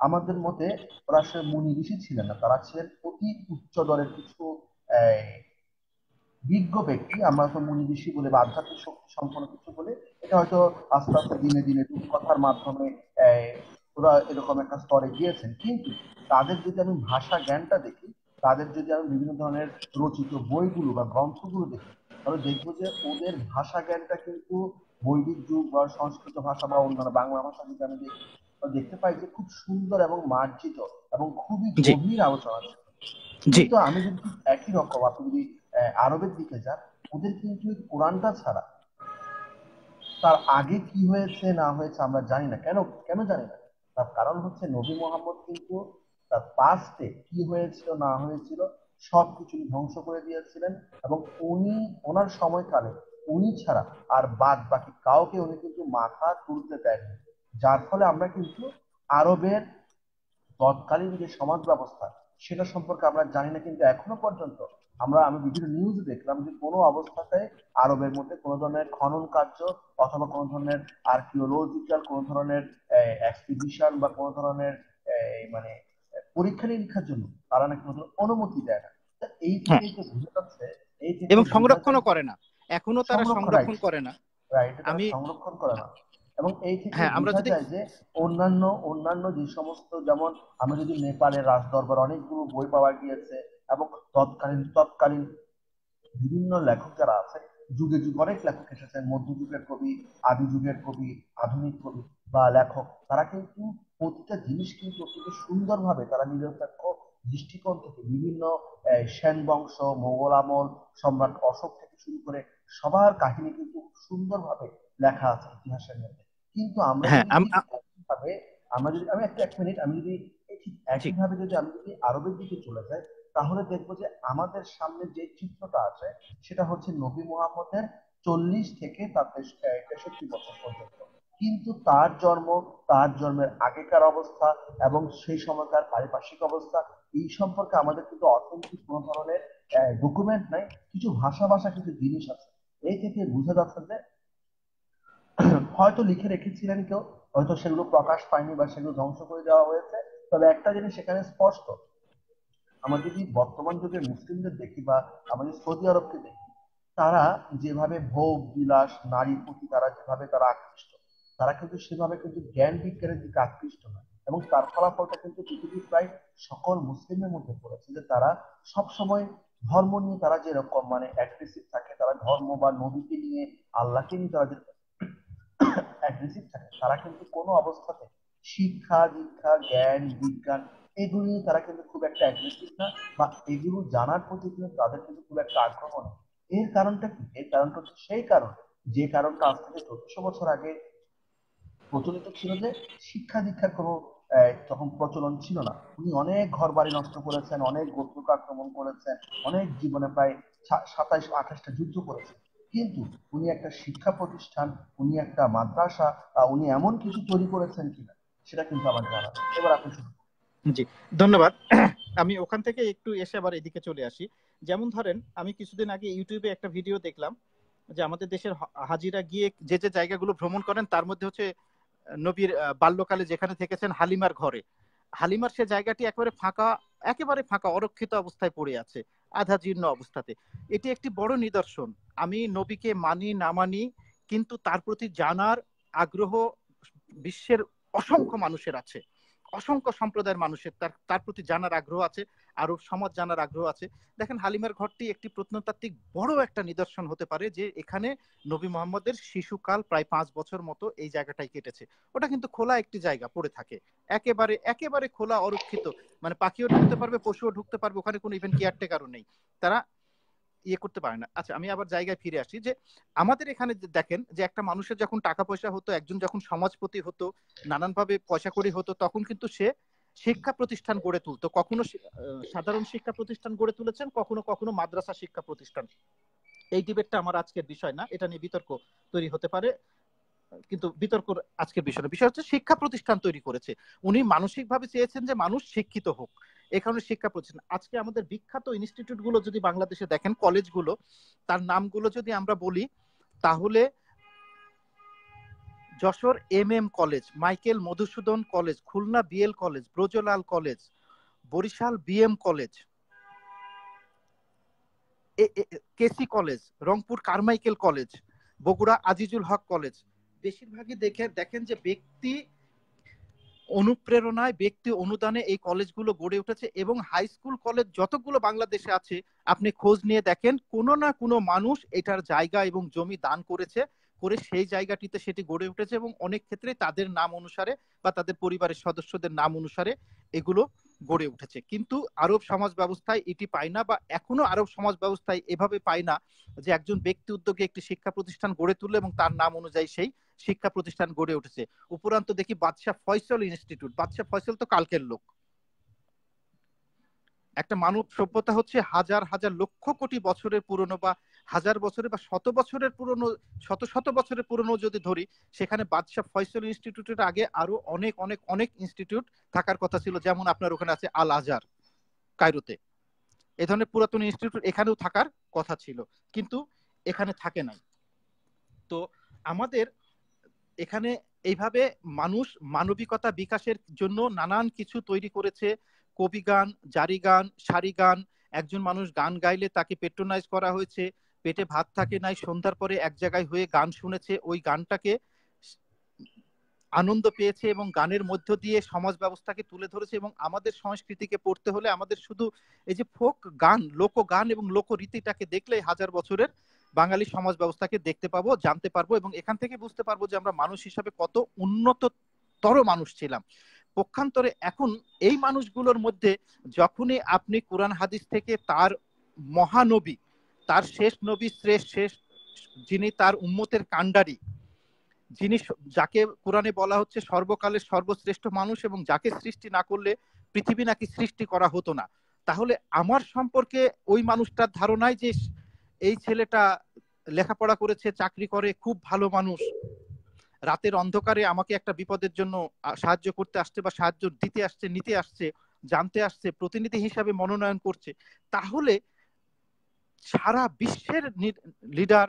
আমাদের মতে ওরা মুনি ঋষি ছিলেন না তারা ছিলেন অতি উচ্চ দলের কিছু বিজ্ঞ ব্যক্তি আমরা তো মুনি ঋষি বলে বা আধ্যাত্মিক শক্তি সম্পন্ন কিছু বলে এটা হয়তো আস্তে আস্তে দিনে দিনে কথার মাধ্যমে ওরা এরকম একটা স্তরে গিয়েছেন কিন্তু তাদের যদি আমি ভাষা জ্ঞানটা দেখি তাদের যদি আমি বিভিন্ন ধরনের রচিত বইগুলো বা গ্রন্থগুলো দেখি তাহলে দেখবো যে ওদের ভাষা জ্ঞানটা কিন্তু বৈদিক যুগ বা সংস্কৃত ভাষা বা অন্যান্য বাংলা ভাষা যদি আমি দেখি দেখতে পাই যে খুব সুন্দর এবং মার্জিত এবং খুবই গভীর আলোচনা কিন্তু আমি যদি একই রকম আপনি যদি আরবের দিকে যান ওদের কিন্তু কোরআনটা ছাড়া তার আগে কি হয়েছে না হয়েছে আমরা জানি না কেন কেন জানি না তার কারণ হচ্ছে নবী মোহাম্মদ কিন্তু তার পাস্টে কি হয়েছিল না হয়েছিল সবকিছু ধ্বংস করে দিয়েছিলেন এবং উনি ওনার সময়কালে উনি ছাড়া আর বাদ বাকি কাউকে উনি কিন্তু মাথা তুলতে দেননি যার ফলে আমরা কিন্তু আরবের তৎকালীন যে সমাজ ব্যবস্থা সেটা সম্পর্কে আমরা জানি না কিন্তু এখনো পর্যন্ত আমরা আমি বিভিন্ন নিউজ দেখলাম যে কোনো অবস্থাতে আরবের মধ্যে কোনো ধরনের খনন কার্য অথবা কোনো ধরনের আর্কিওলজিক্যাল কোনো ধরনের এক্সপিবিশন বা কোনো ধরনের মানে পরীক্ষা নিরীক্ষার জন্য তারা নাকি কোনো অনুমতি দেয় না এই থেকে যে বুঝে হ্যাঁ। যাচ্ছে এবং সংরক্ষণও করে না এখনো তারা সংরক্ষণ করে না আমি সংরক্ষণ করে না এবং এই থেকে হ্যাঁ, যে অন্যান্য অন্যান্য যে সমস্ত যেমন আমরা যদি নেপালের রাজদরবার অনেকগুলো বই পাওয়া গিয়েছে এবং তৎকালীন তৎকালীন বিভিন্ন লেখক আছে যুগে যুগে অনেক লেখক এসেছেন মধ্যযুগের কবি আদি যুগের কবি আধুনিক কবি বা লেখক তারা কিন্তু প্রতিটা জিনিস কিন্তু অত্যন্ত সুন্দরভাবে তারা নিরপেক্ষ দৃষ্টিকোণ থেকে বিভিন্ন সেন বংশ মোগল আমল সম্রাট অশোক থেকে শুরু করে সবার কাহিনী কিন্তু সুন্দরভাবে লেখা আছে ইতিহাসের মধ্যে কিন্তু আমরা হ্যাঁ, আমরা যদি আমি একটা এক মিনিট আমি যদি একইভাবে যদি আমি যদি আরবের দিকে চলে যাই তাহলে দেখবো যে আমাদের সামনে যে চিত্রটা আছে সেটা হচ্ছে নবী মোহাম্মদের চল্লিশ থেকে তার তেষট্টি বছর পর্যন্ত কিন্তু তার জন্ম তার জন্মের আগেকার অবস্থা এবং সেই সময়কার পারিপার্শ্বিক অবস্থা এই সম্পর্কে আমাদের কিন্তু অর্থনৈতিক কোন ধরনের ডকুমেন্ট নাই কিছু ভাষা ভাষা কিছু জিনিস আছে এই থেকে বোঝা যাচ্ছে যে হয়তো লিখে রেখেছিলেন কেউ হয়তো সেগুলো প্রকাশ পায়নি বা সেগুলো ধ্বংস করে দেওয়া হয়েছে তবে একটা জিনিস সেখানে স্পষ্ট আমরা যদি বর্তমান যুগের মুসলিমদের দেখি বা আমাদের সৌদি আরবকে দেখি তারা যেভাবে ভোগ বিলাস নারীর প্রতি তারা যেভাবে তারা আকৃষ্ট তারা কিন্তু সেভাবে কিন্তু জ্ঞান বিজ্ঞানের দিকে আকৃষ্ট নয় এবং তার ফলাফলটা কিন্তু পৃথিবীর প্রায় সকল মুসলিমের মধ্যে পড়েছে যে তারা সবসময় ধর্ম নিয়ে তারা যেরকম মানে অ্যাগ্রেসিভ থাকে তারা ধর্ম বা নদীকে নিয়ে আল্লাহকে নিয়ে তারা [laughs] তারা কিন্তু কোনো অবস্থাতে শিক্ষা দীক্ষা জ্ঞান বিজ্ঞান এগুলি তারা কিন্তু খুব একটা অ্যাগ্রেসিভ না বা এগুলো জানার প্রতি কিন্তু তাদের কিন্তু খুব একটা আগ্রহ নেই এর কারণটা কি এর কারণটা হচ্ছে সেই কারণ যে কারণটা আজ থেকে চোদ্দশো বছর আগে প্রচলিত ছিল যে শিক্ষা দীক্ষার কোনো তখন প্রচলন ছিল না উনি অনেক ঘর বাড়ি নষ্ট করেছেন অনেক গোত্রকে আক্রমণ করেছেন অনেক জীবনে প্রায় সাতাইশ আঠাশটা যুদ্ধ করেছেন কিন্তু উনি একটা শিক্ষা প্রতিষ্ঠান উনি একটা মাদ্রাসা বা উনি এমন কিছু তৈরি করেছেন কিনা সেটা কিন্তু আমার জানা এবার আপনি শুরু জি ধন্যবাদ [clears throat] আমি ওখান থেকে একটু এসে আবার এদিকে চলে আসি যেমন ধরেন আমি কিছুদিন আগে ইউটিউবে একটা ভিডিও দেখলাম যে আমাদের দেশের হাজিরা গিয়ে যে যে জায়গাগুলো ভ্রমণ করেন তার মধ্যে হচ্ছে নবীর বাল্যকালে যেখানে থেকেছেন হালিমার ঘরে হালিমার সে জায়গাটি একেবারে ফাঁকা একেবারে ফাঁকা অরক্ষিত অবস্থায় পড়ে আছে আধা জীর্ণ অবস্থাতে এটি একটি বড় নিদর্শন আমি নবীকে মানি না মানি কিন্তু তার প্রতি জানার আগ্রহ বিশ্বের অসংখ্য মানুষের আছে অসংখ্য সম্প্রদায়ের মানুষের তার তার প্রতি জানার আগ্রহ আছে আরব সমাজ জানার আগ্রহ আছে দেখেন হালিমার ঘরটি একটি প্রত্নতাত্ত্বিক বড় একটা নিদর্শন হতে পারে যে এখানে নবী মোহাম্মদের শিশুকাল প্রায় পাঁচ বছর মতো এই জায়গাটাই কেটেছে ওটা কিন্তু খোলা একটি জায়গা পড়ে থাকে একেবারে একেবারে খোলা অরক্ষিত মানে পাখিও ঢুকতে পারবে পশুও ঢুকতে পারবে ওখানে কোনো ইভেন কেয়ারটেকারও নেই তারা ইয়ে করতে পারে না আচ্ছা আমি আবার জায়গায় ফিরে আসি যে আমাদের এখানে দেখেন যে একটা মানুষের যখন টাকা পয়সা হতো একজন যখন সমাজপতি হতো নানানভাবে পয়সা করি হতো তখন কিন্তু সে শিক্ষা প্রতিষ্ঠান গড়ে তুলতো কখনো সাধারণ শিক্ষা প্রতিষ্ঠান গড়ে তুলেছেন কখনো কখনো মাদ্রাসা শিক্ষা প্রতিষ্ঠান এই ডিবেটটা আমার আজকের বিষয় না এটা নিয়ে বিতর্ক তৈরি হতে পারে কিন্তু বিতর্ক আজকের বিষয় না বিষয় হচ্ছে শিক্ষা প্রতিষ্ঠান তৈরি করেছে উনি মানসিকভাবে চেয়েছেন যে মানুষ শিক্ষিত হোক এ কারণে শিক্ষা প্রতিষ্ঠান আজকে আমাদের বিখ্যাত ইনস্টিটিউট গুলো যদি বাংলাদেশে দেখেন কলেজগুলো তার নামগুলো যদি আমরা বলি তাহলে Jessore M M college Michael Madhusudan college Khulna BL college Brajalal college Barishal BM college KC college Rangpur Carmichael college Bogura Azizul Haque college বেশিরভাগই দেখে দেখেন যে ব্যক্তি অনুপ্রেরণায় ব্যক্তি অনুদানে এই কলেজগুলো গড়ে উঠেছে এবং হাই স্কুল কলেজ যতগুলো বাংলাদেশে আছে আপনি খোঁজ নিয়ে দেখেন কোনো না কোনো মানুষ এটার জায়গা এবং জমি দান করেছে করে সেই জায়গাটিতে সেটি গড়ে উঠেছে এবং অনেক ক্ষেত্রে তাদের নাম অনুসারে বা তাদের পরিবারের সদস্যদের নাম অনুসারে এগুলো গড়ে উঠেছে কিন্তু আরব সমাজ ব্যবস্থায় এটি পায় না বা এখনো আরব সমাজ ব্যবস্থায় এভাবে পায় না যে একজন ব্যক্তি উদ্যোগে একটি শিক্ষা প্রতিষ্ঠান গড়ে তুললে এবং তার নাম অনুযায়ী সেই শিক্ষা প্রতিষ্ঠান গড়ে উঠেছে উপরান্ত দেখি বাদশাহ ফয়সল ইনস্টিটিউট বাদশাহ ফয়সল তো কালকের লোক একটা মানব সভ্যতা হচ্ছে হাজার হাজার লক্ষ কোটি বছরের পুরনো বা হাজার বছরের বা শত বছরের পুরনো শত শত বছরের পুরনো যদি ধরি সেখানে বাদশাহ ফয়সল ইনস্টিটিউটের আগে আরো অনেক অনেক অনেক ইনস্টিটিউট থাকার কথা ছিল যেমন আপনার ওখানে আছে আল আজার কায়রোতে এ ধরনের পুরাতন ইনস্টিটিউট এখানেও থাকার কথা ছিল কিন্তু এখানে থাকে নাই তো আমাদের এখানে এইভাবে মানুষ মানবিকতা বিকাশের জন্য নানান কিছু তৈরি করেছে কবি গান জারি গান সারি গান একজন মানুষ গান গাইলে তাকে পেট্রোনাইজ করা হয়েছে পেটে ভাত থাকে নাই সন্ধ্যার পরে এক জায়গায় হয়ে গান শুনেছে ওই গানটাকে আনন্দ পেয়েছে এবং গানের মধ্য দিয়ে সমাজ ব্যবস্থাকে তুলে ধরেছে এবং আমাদের সংস্কৃতিকে পড়তে হলে আমাদের শুধু এই যে ফোক গান লোক গান এবং লোকরীতিটাকে দেখলেই হাজার বছরের বাঙালি সমাজ ব্যবস্থাকে দেখতে পাবো জানতে পারবো এবং এখান থেকে বুঝতে পারবো যে আমরা মানুষ হিসাবে কত উন্নততর মানুষ ছিলাম পক্ষান্তরে এখন এই মানুষগুলোর মধ্যে যখনই আপনি কোরআন হাদিস থেকে তার মহানবী তার শেষ নবী শ্রেষ্ঠ শেষ যিনি তার উম্মতের কাণ্ডারি যিনি যাকে কোরআনে বলা হচ্ছে সর্বকালের সর্বশ্রেষ্ঠ মানুষ এবং যাকে সৃষ্টি না করলে পৃথিবী নাকি সৃষ্টি করা হতো না তাহলে আমার সম্পর্কে ওই মানুষটার ধারণায় যে এই ছেলেটা লেখাপড়া করেছে চাকরি করে খুব ভালো মানুষ রাতের অন্ধকারে আমাকে একটা বিপদের জন্য সাহায্য করতে আসছে বা সাহায্য দিতে আসছে নিতে আসছে জানতে আসছে প্রতিনিধি হিসাবে মনোনয়ন করছে তাহলে সারা বিশ্বের লিডার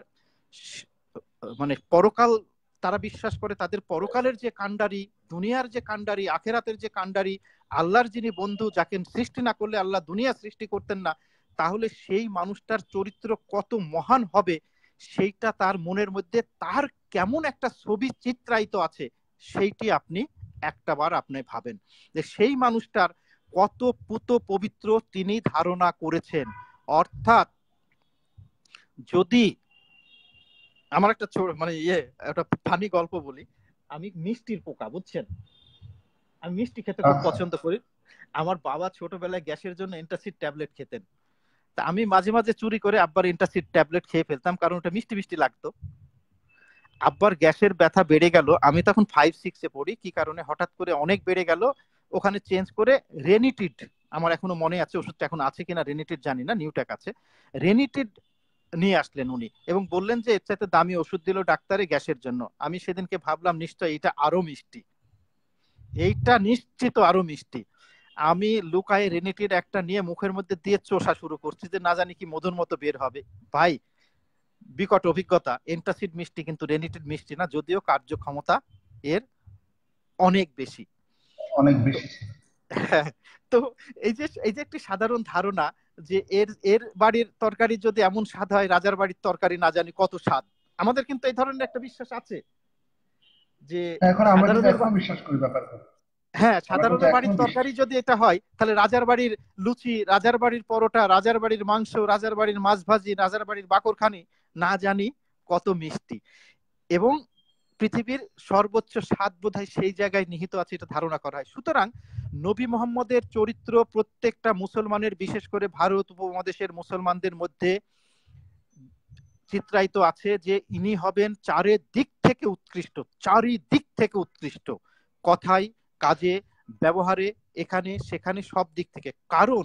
মানে পরকাল তারা বিশ্বাস করে তাদের পরকালের যে কাণ্ডারি দুনিয়ার যে কাণ্ডারি আখেরাতের যে কাণ্ডারি আল্লাহর যিনি বন্ধু যাকে সৃষ্টি না করলে আল্লাহ দুনিয়া সৃষ্টি করতেন না তাহলে সেই মানুষটার চরিত্র কত মহান হবে সেইটা তার মনের মধ্যে তার কেমন একটা ছবি চিত্রায়িত আছে সেইটি আপনি একটা বার আপনি ভাবেন যে সেই মানুষটার কত পুত পবিত্র তিনি ধারণা করেছেন অর্থাৎ যদি আমার একটা মানে ইয়ে একটা ফানি গল্প বলি আমি মিষ্টির পোকা বুঝছেন আমি মিষ্টি খেতে খুব আচ্ছা। পছন্দ করি আমার বাবা ছোটবেলায় গ্যাসের জন্য এন্টাসিড ট্যাবলেট খেতেন তা আমি মাঝে মাঝে চুরি করে আব্বার ইন্টাসিড ট্যাবলেট খেয়ে ফেলতাম কারণ ওটা মিষ্টি মিষ্টি লাগতো আব্বার গ্যাসের ব্যথা বেড়ে গেল আমি তখন ফাইভ সিক্সে পড়ি কি কারণে হঠাৎ করে অনেক বেড়ে গেল ওখানে চেঞ্জ করে রেনিটিড আমার এখনো মনে আছে ওষুধটা এখন আছে কিনা রেনিটিড জানি না নিউটাক আছে রেনিটিড নিয়ে আসলেন উনি এবং বললেন যে এর চাইতে দামি ওষুধ দিল ডাক্তারে গ্যাসের জন্য আমি সেদিনকে ভাবলাম নিশ্চয় এটা আরো মিষ্টি এইটা নিশ্চিত আরো মিষ্টি আমি লুকায় রেনিটির একটা নিয়ে মুখের মধ্যে দিয়ে চোষা শুরু করছি যে না জানি কি মধুর মতো বের হবে ভাই বিকট অভিজ্ঞতা এন্টাসিড মিষ্টি কিন্তু রেনিটির মিষ্টি না যদিও কার্যক্ষমতা এর অনেক বেশি অনেক বেশি হ্যাঁ, তো এই যে এই যে একটি সাধারণ ধারণা যে এর এর বাড়ির তরকারি যদি এমন স্বাদ হয় রাজার বাড়ির তরকারি না জানি কত স্বাদ আমাদের কিন্তু এই ধরনের একটা বিশ্বাস আছে যে এখন আমরা বিশ্বাস করি ব্যাপারটা হ্যাঁ সাধারণ বাড়ির তরকারি যদি এটা হয় তাহলে রাজার বাড়ির লুচি রাজার বাড়ির পরোটা রাজার বাড়ির মাংস রাজার বাড়ির মাছ ভাজি রাজার বাড়ির বাকরখানি না জানি কত মিষ্টি এবং পৃথিবীর সর্বোচ্চ স্বাদ বোধ সেই জায়গায় নিহিত আছে এটা ধারণা করা হয় সুতরাং নবী মোহাম্মদের চরিত্র প্রত্যেকটা মুসলমানের বিশেষ করে ভারত উপমহাদেশের মুসলমানদের মধ্যে চিত্রায়িত আছে যে ইনি হবেন চারিদিক থেকে উৎকৃষ্ট চারিদিক থেকে উৎকৃষ্ট কথায় কাজে ব্যবহারে এখানে সেখানে সব দিক থেকে কারণ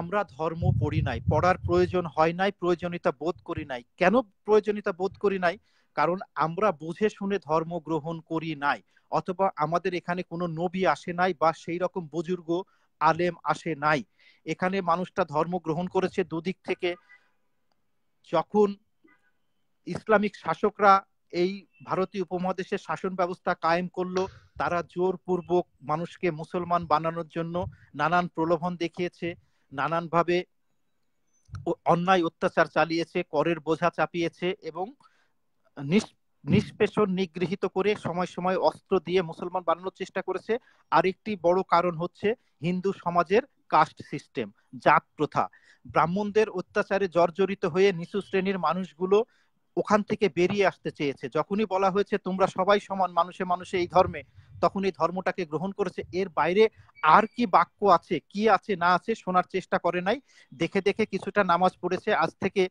আমরা ধর্ম পড়ি নাই পড়ার প্রয়োজন হয় নাই প্রয়োজনীয়তা বোধ করি নাই কেন প্রয়োজনীয়তা বোধ করি নাই কারণ আমরা বুঝে শুনে ধর্ম গ্রহণ করি নাই অথবা আমাদের এখানে কোনো নবী আসে নাই বা সেই রকম বুজুর্গ আলেম আসে নাই এখানে মানুষটা ধর্ম গ্রহণ করেছে দুদিক থেকে যখন ইসলামিক শাসকরা এই ভারতীয় উপমহাদেশের শাসন ব্যবস্থা কায়েম করলো তারা জোরপূর্বক মানুষকে মুসলমান বানানোর জন্য নানান প্রলোভন দেখিয়েছে নানানভাবে অন্যায় অত্যাচার চালিয়েছে করের বোঝা চাপিয়েছে এবং নিষ্পেষণ নিগৃহীত করে সময় সময় অস্ত্র দিয়ে মুসলমান বানানোর চেষ্টা করেছে আরেকটি বড় কারণ হচ্ছে হিন্দু সমাজের কাস্ট সিস্টেম জাত প্রথা ব্রাহ্মণদের অত্যাচারে জর্জরিত হয়ে নিচু শ্রেণীর মানুষগুলো ওখান থেকে বেরিয়ে আসতে চেয়েছে যখনই বলা হয়েছে তোমরা সবাই সমান মানুষে মানুষে এই ধর্মে তখন এই ধর্মটাকে গ্রহণ করেছে এর বাইরে আর কি বাক্য আছে কি আছে না আছে শোনার চেষ্টা করে নাই দেখে দেখে কিছুটা নামাজ পড়েছে আজ থেকে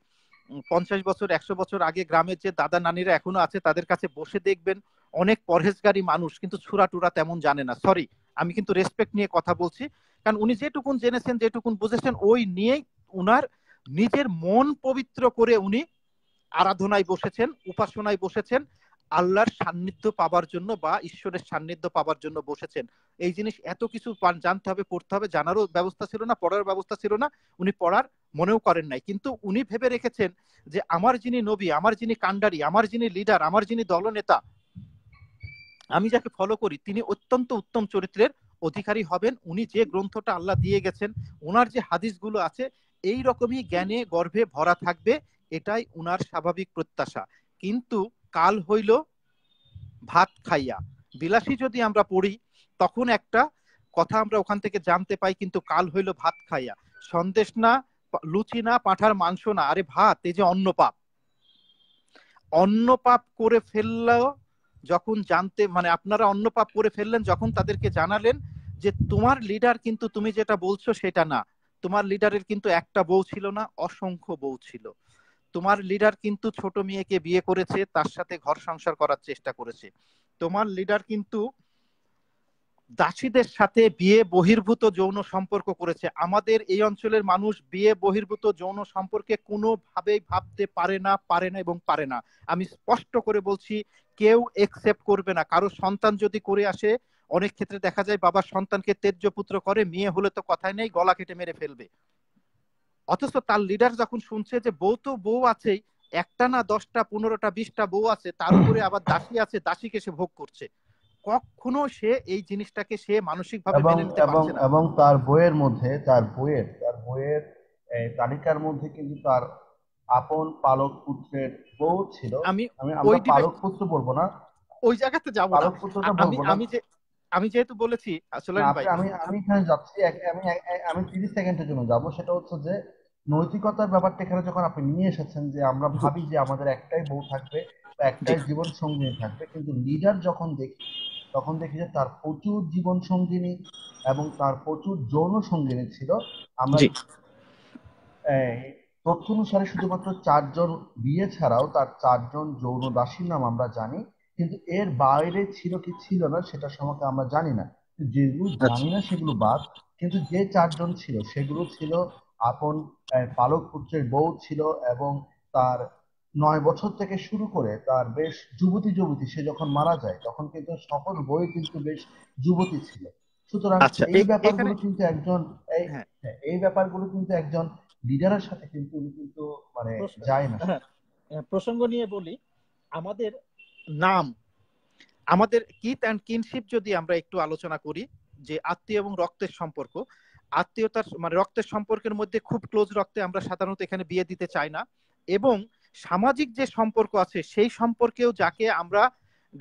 পঞ্চাশ বছর একশো বছর আগে গ্রামের যে দাদা নানিরা এখনো আছে তাদের কাছে বসে দেখবেন অনেক পরহেজগারী মানুষ কিন্তু ছুরা টুরা তেমন জানে না সরি আমি কিন্তু রেসপেক্ট নিয়ে কথা বলছি কারণ উনি যেটুকুন জেনেছেন যেটুকুন বুঝেছেন ওই নিয়েই উনার নিজের মন পবিত্র করে উনি আরাধনায় বসেছেন উপাসনায় বসেছেন আল্লাহর সান্নিধ্য পাবার জন্য বা ঈশ্বরের সান্নিধ্য পাবার জন্য বসেছেন এই জিনিস এত কিছু জানতে হবে পড়তে হবে জানারও ব্যবস্থা ছিল না পড়ার ব্যবস্থা ছিল না উনি পড়ার মনেও করেন নাই কিন্তু উনি ভেবে রেখেছেন যে আমার যিনি নবী আমার যিনি কাণ্ডারি আমার যিনি লিডার আমার যিনি দলনেতা আমি যাকে ফলো করি তিনি অত্যন্ত উত্তম চরিত্রের অধিকারী হবেন উনি যে গ্রন্থটা আল্লাহ দিয়ে গেছেন ওনার যে হাদিসগুলো আছে এই রকমই জ্ঞানে গর্ভে ভরা থাকবে এটাই উনার স্বাভাবিক প্রত্যাশা কিন্তু কাল হইল ভাত খাইয়া বিলাসী যদি আমরা পড়ি তখন একটা কথা আমরা ওখান থেকে জানতে পাই কিন্তু কাল হইল ভাত খাইয়া সন্দেশ না লুচি না পাঠার মাংস না আরে ভাত এই যে অন্ন পাপ অন্ন পাপ করে ফেললো যখন জানতে মানে আপনারা অন্ন পাপ করে ফেললেন যখন তাদেরকে জানালেন যে তোমার লিডার কিন্তু তুমি যেটা বলছো সেটা না তোমার লিডারের কিন্তু একটা বউ ছিল না অসংখ্য বউ ছিল তোমার লিডার কিন্তু ছোট মেয়েকে বিয়ে করেছে তার সাথে ঘর সংসার করার চেষ্টা করেছে তোমার লিডার কিন্তু দাসীদের সাথে বিয়ে বহির্ভূত যৌন সম্পর্ক করেছে আমাদের এই অঞ্চলের মানুষ বিয়ে বহির্ভূত যৌন সম্পর্কে কোনো ভাবেই ভাবতে পারে না পারে না এবং পারে না আমি স্পষ্ট করে বলছি কেউ একসেপ্ট করবে না কারো সন্তান যদি করে আসে অনেক ক্ষেত্রে দেখা যায় বাবা সন্তানকে তেজ্য পুত্র করে মেয়ে হলে তো কথাই নেই গলা কেটে মেরে ফেলবে অথচ তার লিডার যখন শুনছে যে বউ তো বউ আছেই একটা না দশটা পনেরোটা বিশটা বউ আছে তার উপরে আবার দাসী আছে দাসীকে সে ভোগ করছে কখনো সে এই জিনিসটাকে সে মানসিক ভাবে এবং এবং তার বইয়ের মধ্যে তার বইয়ের তার বইয়ের তালিকার মধ্যে কিন্তু তার আপন পালক পুত্রের বউ ছিল আমি আমি পালক পুত্র বলবো না ওই জায়গাতে যাবো যাব না আমি আমি যে আমি যেহেতু বলেছি আসলে আমি আমি এখানে যাচ্ছি আমি আমি 30 সেকেন্ডের জন্য যাব সেটা হচ্ছে যে নৈতিকতার ব্যাপারটা এখানে যখন আপনি নিয়ে এসেছেন যে আমরা ভাবি যে আমাদের একটাই বউ থাকবে একটাই জীবন সঙ্গী থাকবে কিন্তু লিডার যখন দেখি তখন দেখি যে তার প্রচুর জীবন সঙ্গিনী এবং তার প্রচুর যৌন সঙ্গিনী ছিল আমরা তথ্য অনুসারে শুধুমাত্র চারজন বিয়ে ছাড়াও তার চারজন যৌন দাসীর নাম আমরা জানি কিন্তু এর বাইরে ছিল কি ছিল না সেটা সম্পর্কে আমরা জানি না যেগুলো আচ্ছা। জানি না সেগুলো বাদ কিন্তু যে চারজন ছিল সেগুলো ছিল আপন পালক পুত্রের বউ ছিল এবং তার নয় বছর থেকে শুরু করে তার বেশ যুবতী যুবতী সে যখন মারা যায় তখন কিন্তু সকল বই কিন্তু বেশ যুবতী ছিল সুতরাং আচ্ছা, হ্যাঁ। হ্যাঁ, এই ব্যাপারগুলো কিন্তু একজন এই ব্যাপারগুলো কিন্তু একজন লিডারের সাথে কিন্তু কিন্তু মানে যায় না হ্যাঁ, প্রসঙ্গ নিয়ে বলি আমাদের নাম আমাদের কিথ অ্যান্ড কিনশিপ যদি আমরা একটু আলোচনা করি যে আত্মীয় এবং রক্তের সম্পর্ক আত্মীয়তার মানে রক্তের সম্পর্কের মধ্যে খুব ক্লোজ রক্তে আমরা সাধারণত এখানে বিয়ে দিতে চাই না এবং সামাজিক যে সম্পর্ক আছে সেই সম্পর্কেও যাকে আমরা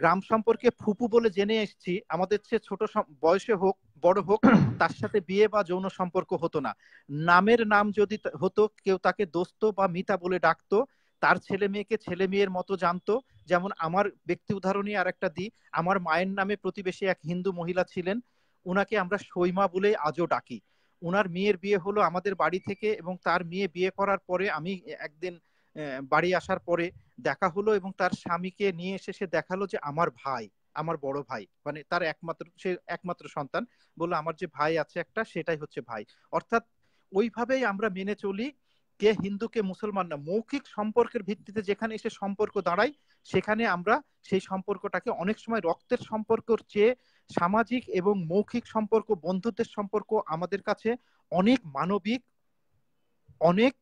গ্রাম সম্পর্কে ফুপু বলে জেনে এসেছি আমাদের চেয়ে ছোট বয়সে হোক বড় হোক [coughs] তার সাথে বিয়ে বা যৌন সম্পর্ক হতো না নামের নাম যদি হতো কেউ তাকে দোস্ত বা মিতা বলে ডাকতো তার ছেলে মেয়েকে ছেলে মেয়ের মতো জানতো যেমন আমার ব্যক্তি উদাহরণই আর একটা দিই আমার মায়ের নামে প্রতিবেশী এক হিন্দু মহিলা ছিলেন উনাকে আমরা সৈমা বলে আজও ডাকি উনার মেয়ের বিয়ে হলো আমাদের বাড়ি থেকে এবং তার মেয়ে বিয়ে করার পরে আমি একদিন বাড়ি আসার পরে দেখা হলো এবং তার স্বামীকে নিয়ে এসে সে দেখালো যে আমার ভাই আমার বড় ভাই মানে তার একমাত্র সে একমাত্র সন্তান বললো আমার যে ভাই আছে একটা সেটাই হচ্ছে ভাই অর্থাৎ ওইভাবেই আমরা মেনে চলি কে হিন্দু কে মুসলমান না মৌখিক সম্পর্কের ভিত্তিতে যেখানে এসে সম্পর্ক দাঁড়ায় সেখানে আমরা সেই সম্পর্কটাকে অনেক সময় রক্তের সম্পর্কের চেয়ে সামাজিক এবং মৌখিক সম্পর্ক বন্ধুত্বের সম্পর্ক আমাদের কাছে অনেক মানবিক অনেক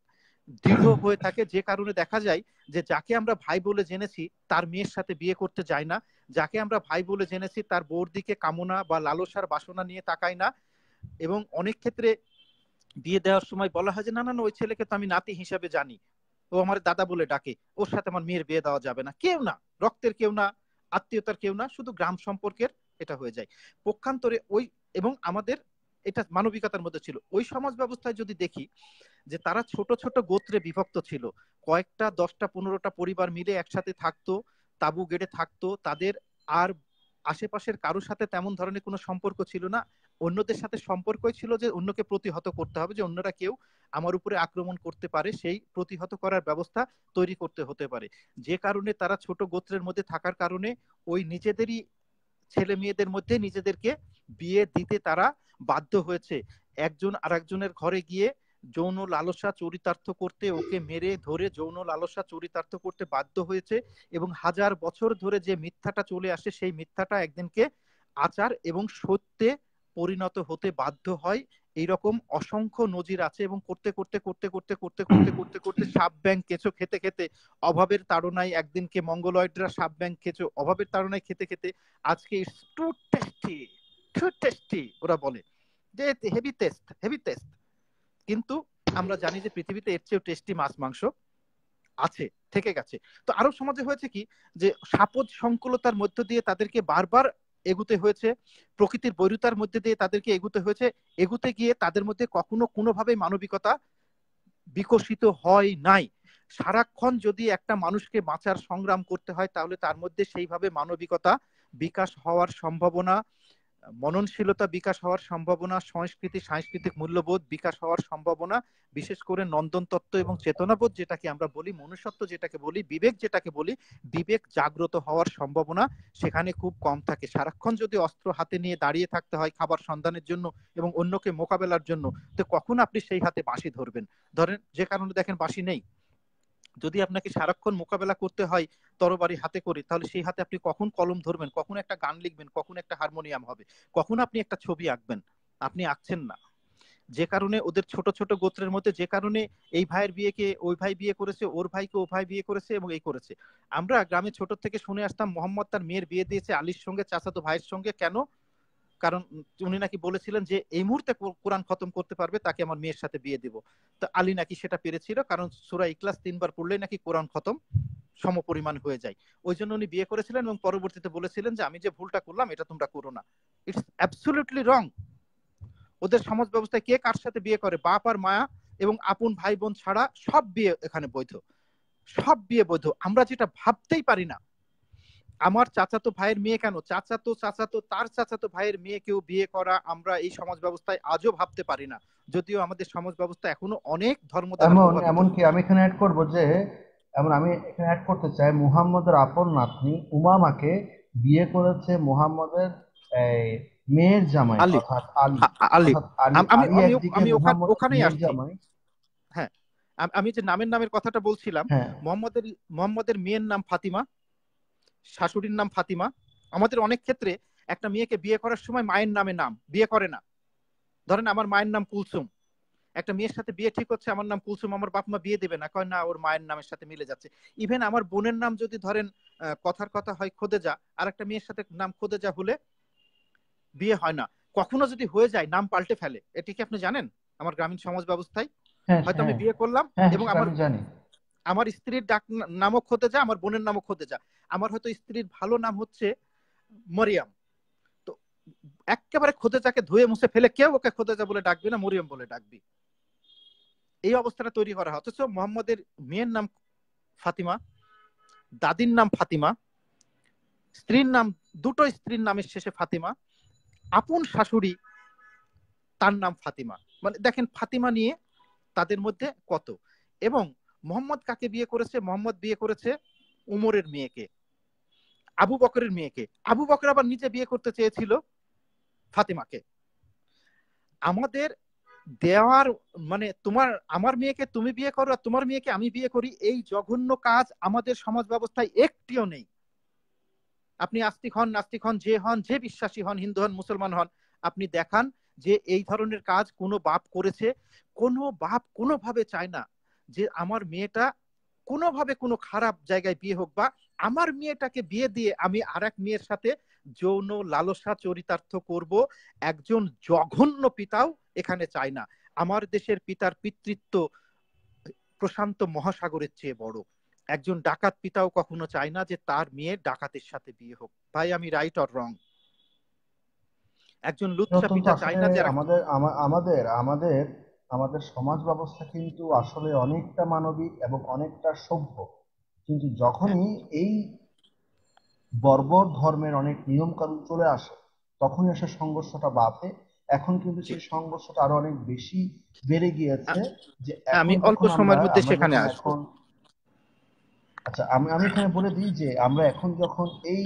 দৃঢ় হয়ে থাকে যে কারণে দেখা যায় যে যাকে আমরা ভাই বলে জেনেছি তার মেয়ের সাথে বিয়ে করতে যায় না যাকে আমরা ভাই বলে জেনেছি তার বউর দিকে কামনা বা লালসার বাসনা নিয়ে তাকায় না এবং অনেক ক্ষেত্রে বিয়ে দেওয়ার সময় বলা হয় যে না না ওই ছেলেকে তো আমি নাতি হিসাবে জানি ও আমার দাদা বলে ডাকে ওর সাথে আমার মেয়ের বিয়ে দেওয়া যাবে না কেউ না রক্তের কেউ না আত্মীয়তার কেউ না শুধু গ্রাম সম্পর্কের এটা হয়ে যায় পক্ষান্তরে ওই এবং আমাদের এটা মানবিকতার মধ্যে ছিল ওই সমাজ ব্যবস্থায় যদি দেখি যে তারা ছোট ছোট গোত্রে বিভক্ত ছিল কয়েকটা দশটা পনেরোটা পরিবার মিলে একসাথে থাকতো তাবু গেড়ে থাকতো তাদের আর আশেপাশের কারোর সাথে তেমন ধরনের কোনো সম্পর্ক ছিল না অন্যদের সাথে সম্পর্কই ছিল যে অন্যকে প্রতিহত করতে হবে যে অন্যরা কেউ আমার উপরে আক্রমণ করতে পারে সেই প্রতিহত করার ব্যবস্থা তৈরি করতে হতে পারে যে কারণে তারা ছোট গোত্রের মধ্যে থাকার কারণে ওই নিজেদেরই ছেলে মেয়েদের মধ্যে নিজেদেরকে বিয়ে দিতে তারা বাধ্য হয়েছে একজন আরেকজনের ঘরে গিয়ে যৌন লালসা চরিতার্থ করতে ওকে মেরে ধরে যৌন লালসা চরিতার্থ করতে বাধ্য হয়েছে এবং হাজার বছর ধরে যে মিথ্যাটা চলে আসে সেই মিথ্যাটা একদিনকে আচার এবং সত্যে পরিণত হতে বাধ্য হয় এইরকম অসংখ্য নজির আছে এবং করতে করতে করতে করতে করতে করতে করতে করতে সাপ ব্যাংক কেঁচো খেতে খেতে অভাবের তাড়নায় একদিনকে মঙ্গলয়েডরা সাপ ব্যাংক কেঁচো অভাবের তাড়নায় খেতে খেতে আজকে টু টেস্টি টু টেস্টি ওরা বলে যে হেভি টেস্ট হেভি টেস্ট কিন্তু আমরা জানি যে পৃথিবীতে এর চেয়েও টেস্টি মাছ মাংস আছে থেকে গেছে তো আরব সমাজে হয়েছে কি যে সাপদ সংকুলতার মধ্য দিয়ে তাদেরকে বারবার এগুতে হয়েছে প্রকৃতির বৈরুতার মধ্যে দিয়ে তাদেরকে এগুতে হয়েছে এগুতে গিয়ে তাদের মধ্যে কখনো কোনোভাবে মানবিকতা বিকশিত হয় নাই সারাক্ষণ যদি একটা মানুষকে বাঁচার সংগ্রাম করতে হয় তাহলে তার মধ্যে সেইভাবে মানবিকতা বিকাশ হওয়ার সম্ভাবনা মননশীলতা বিকাশ হওয়ার সম্ভাবনা সংস্কৃতি সাংস্কৃতিক মূল্যবোধ বিকাশ হওয়ার সম্ভাবনা বিশেষ করে নন্দন তত্ত্ব এবং চেতনাবোধ যেটাকে আমরা বলি মনুষ্যত্ব যেটাকে বলি বিবেক যেটাকে বলি বিবেক জাগ্রত হওয়ার সম্ভাবনা সেখানে খুব কম থাকে সারাক্ষণ যদি অস্ত্র হাতে নিয়ে দাঁড়িয়ে থাকতে হয় খাবার সন্ধানের জন্য এবং অন্যকে মোকাবেলার জন্য তো কখন আপনি সেই হাতে বাঁশি ধরবেন ধরেন যে কারণে দেখেন বাঁশি নেই যদি আপনাকে সারাক্ষণ মোকাবেলা করতে হয় তরবারি হাতে করে তাহলে সেই হাতে আপনি কখন কলম ধরবেন কখন একটা গান লিখবেন কখন একটা হারমোনিয়াম হবে কখন আপনি একটা ছবি আঁকবেন আপনি আঁকছেন না যে কারণে ওদের ছোট ছোট গোত্রের মধ্যে যে কারণে এই ভাইয়ের বিয়েকে ওই ভাই বিয়ে করেছে ওর ভাইকে ও ভাই বিয়ে করেছে এবং এই করেছে আমরা গ্রামে ছোট থেকে শুনে আসতাম মোহাম্মদ তার মেয়ের বিয়ে দিয়েছে আলীর সঙ্গে চাচাতো ভাইয়ের সঙ্গে কেন কারণ উনি নাকি বলেছিলেন যে এই মুহূর্তে কোরআন খতম করতে পারবে তাকে আমার মেয়ের সাথে বিয়ে দিব তো আলী নাকি সেটা পেরেছিল কারণ সুরা ইকলাস তিনবার পড়লে নাকি কোরআন খতম সমপরিমাণ হয়ে যায় ওই জন্য উনি বিয়ে করেছিলেন এবং পরবর্তীতে বলেছিলেন যে আমি যে ভুলটা করলাম এটা তোমরা করো না ইটস অ্যাবসুলুটলি রং ওদের সমাজ ব্যবস্থায় কে কার সাথে বিয়ে করে বাপ আর মায়া এবং আপন ভাই বোন ছাড়া সব বিয়ে এখানে বৈধ সব বিয়ে বৈধ আমরা যেটা ভাবতেই পারি না আমার চাচাতো ভাইয়ের মেয়ে কেন চাচাতো চাচাতো তার চাচাতো ভাইয়ের মেয়ে কেউ বিয়ে করা আমরা এই সমাজ ব্যবস্থায় আজও ভাবতে পারি না যদিও আমাদের সমাজ ব্যবস্থা এখনো অনেক ধর্ম এমন এমনকি আমি এখানে অ্যাড করব যে এমন আমি এখানে অ্যাড করতে চাই মুহাম্মদের আপন নাতনি উমামাকে বিয়ে করেছে মুহাম্মদের এই মেয়ের জামাই আলী আমি ওখানেই আসছি হ্যাঁ আমি যে নামের নামের কথাটা বলছিলাম হ্যাঁ। মোহাম্মদের মোহাম্মদের মেয়ের নাম ফাতিমা শাশুড়ির নাম ফাতিমা আমাদের অনেক ক্ষেত্রে একটা মেয়েকে বিয়ে করার সময় মায়ের নামে নাম বিয়ে করে না ধরেন আমার মায়ের নাম কুলসুম একটা মেয়ের সাথে বিয়ে ঠিক হচ্ছে আমার নাম কুলসুম আমার বাপ মা বিয়ে দেবে না কয় না ওর মায়ের নামের সাথে মিলে যাচ্ছে ইভেন আমার বোনের নাম যদি ধরেন কথার কথা হয় খোদে যা আর একটা মেয়ের সাথে নাম খোদে যা হলে বিয়ে হয় না কখনো যদি হয়ে যায় নাম পাল্টে ফেলে এটি কি আপনি জানেন আমার গ্রামীণ সমাজ ব্যবস্থায় হ্যাঁ, হয়তো আমি হ্যাঁ। বিয়ে করলাম হ্যাঁ, এবং আমার আমার স্ত্রীর ডাক নামক হতে যা আমার বোনের নামক হতে যা আমার হয়তো স্ত্রীর ভালো নাম হচ্ছে মরিয়াম তো একেবারে খোদেজাকে ধুয়ে মুছে ফেলে কেউ ওকে খোদেজা বলে ডাকবি না মরিয়াম বলে ডাকবি এই অবস্থাটা তৈরি করা হয় অথচ মোহাম্মদের মেয়ের নাম ফাতিমা দাদির নাম ফাতিমা স্ত্রীর নাম দুটো স্ত্রীর নামের শেষে ফাতিমা আপন শাশুড়ি তার নাম ফাতিমা মানে দেখেন ফাতিমা নিয়ে তাদের মধ্যে কত এবং মোহাম্মদ কাকে বিয়ে করেছে মোহাম্মদ বিয়ে করেছে উমরের মেয়েকে আবু বকরের মেয়েকে আবু বকর আবার নিজে বিয়ে করতে চেয়েছিল ফাতেমাকে আমাদের দেওয়ার মানে তোমার আমার মেয়েকে তুমি বিয়ে করো আর তোমার মেয়েকে আমি বিয়ে করি এই জঘন্য কাজ আমাদের সমাজ ব্যবস্থায় একটিও নেই আপনি আস্তিক হন নাস্তিক হন যে হন যে বিশ্বাসী হন হিন্দু হন মুসলমান হন আপনি দেখান যে এই ধরনের কাজ কোনো বাপ করেছে কোনো বাপ কোনোভাবে চায় না যে আমার মেয়েটা কোনোভাবে কোনো খারাপ জায়গায় বিয়ে হোক বা আমার মেয়েটাকে বিয়ে দিয়ে আমি আর এক মেয়ের সাথে যৌন লালসা চরিতার্থ করব একজন জঘন্য পিতাও এখানে চায় না আমার দেশের পিতার পিতৃত্ব প্রশান্ত মহাসাগরের চেয়ে বড় একজন ডাকাত পিতাও কখনো চায় না যে তার মেয়ে ডাকাতের সাথে বিয়ে হোক ভাই আমি রাইট অর রং একজন লুচ্ছা পিতা চায় না যে হ্যাঁ, আমাদের আমাদের আমাদের আমাদের সমাজ ব্যবস্থা কিন্তু আসলে অনেকটা মানবিক এবং অনেকটা সভ্য কিন্তু যখনই এই বর্বর ধর্মের অনেক কানুন চলে আসে তখনই এসে সংঘর্ষটা বাপে এখন কিন্তু সেই সংঘর্ষটা আরো অনেক বেশি বেড়ে গিয়েছে যে আমি অল্প সময়ের মধ্যে সেখানে আসবো আচ্ছা আমি আমি এখানে বলে দিই যে আমরা এখন যখন এই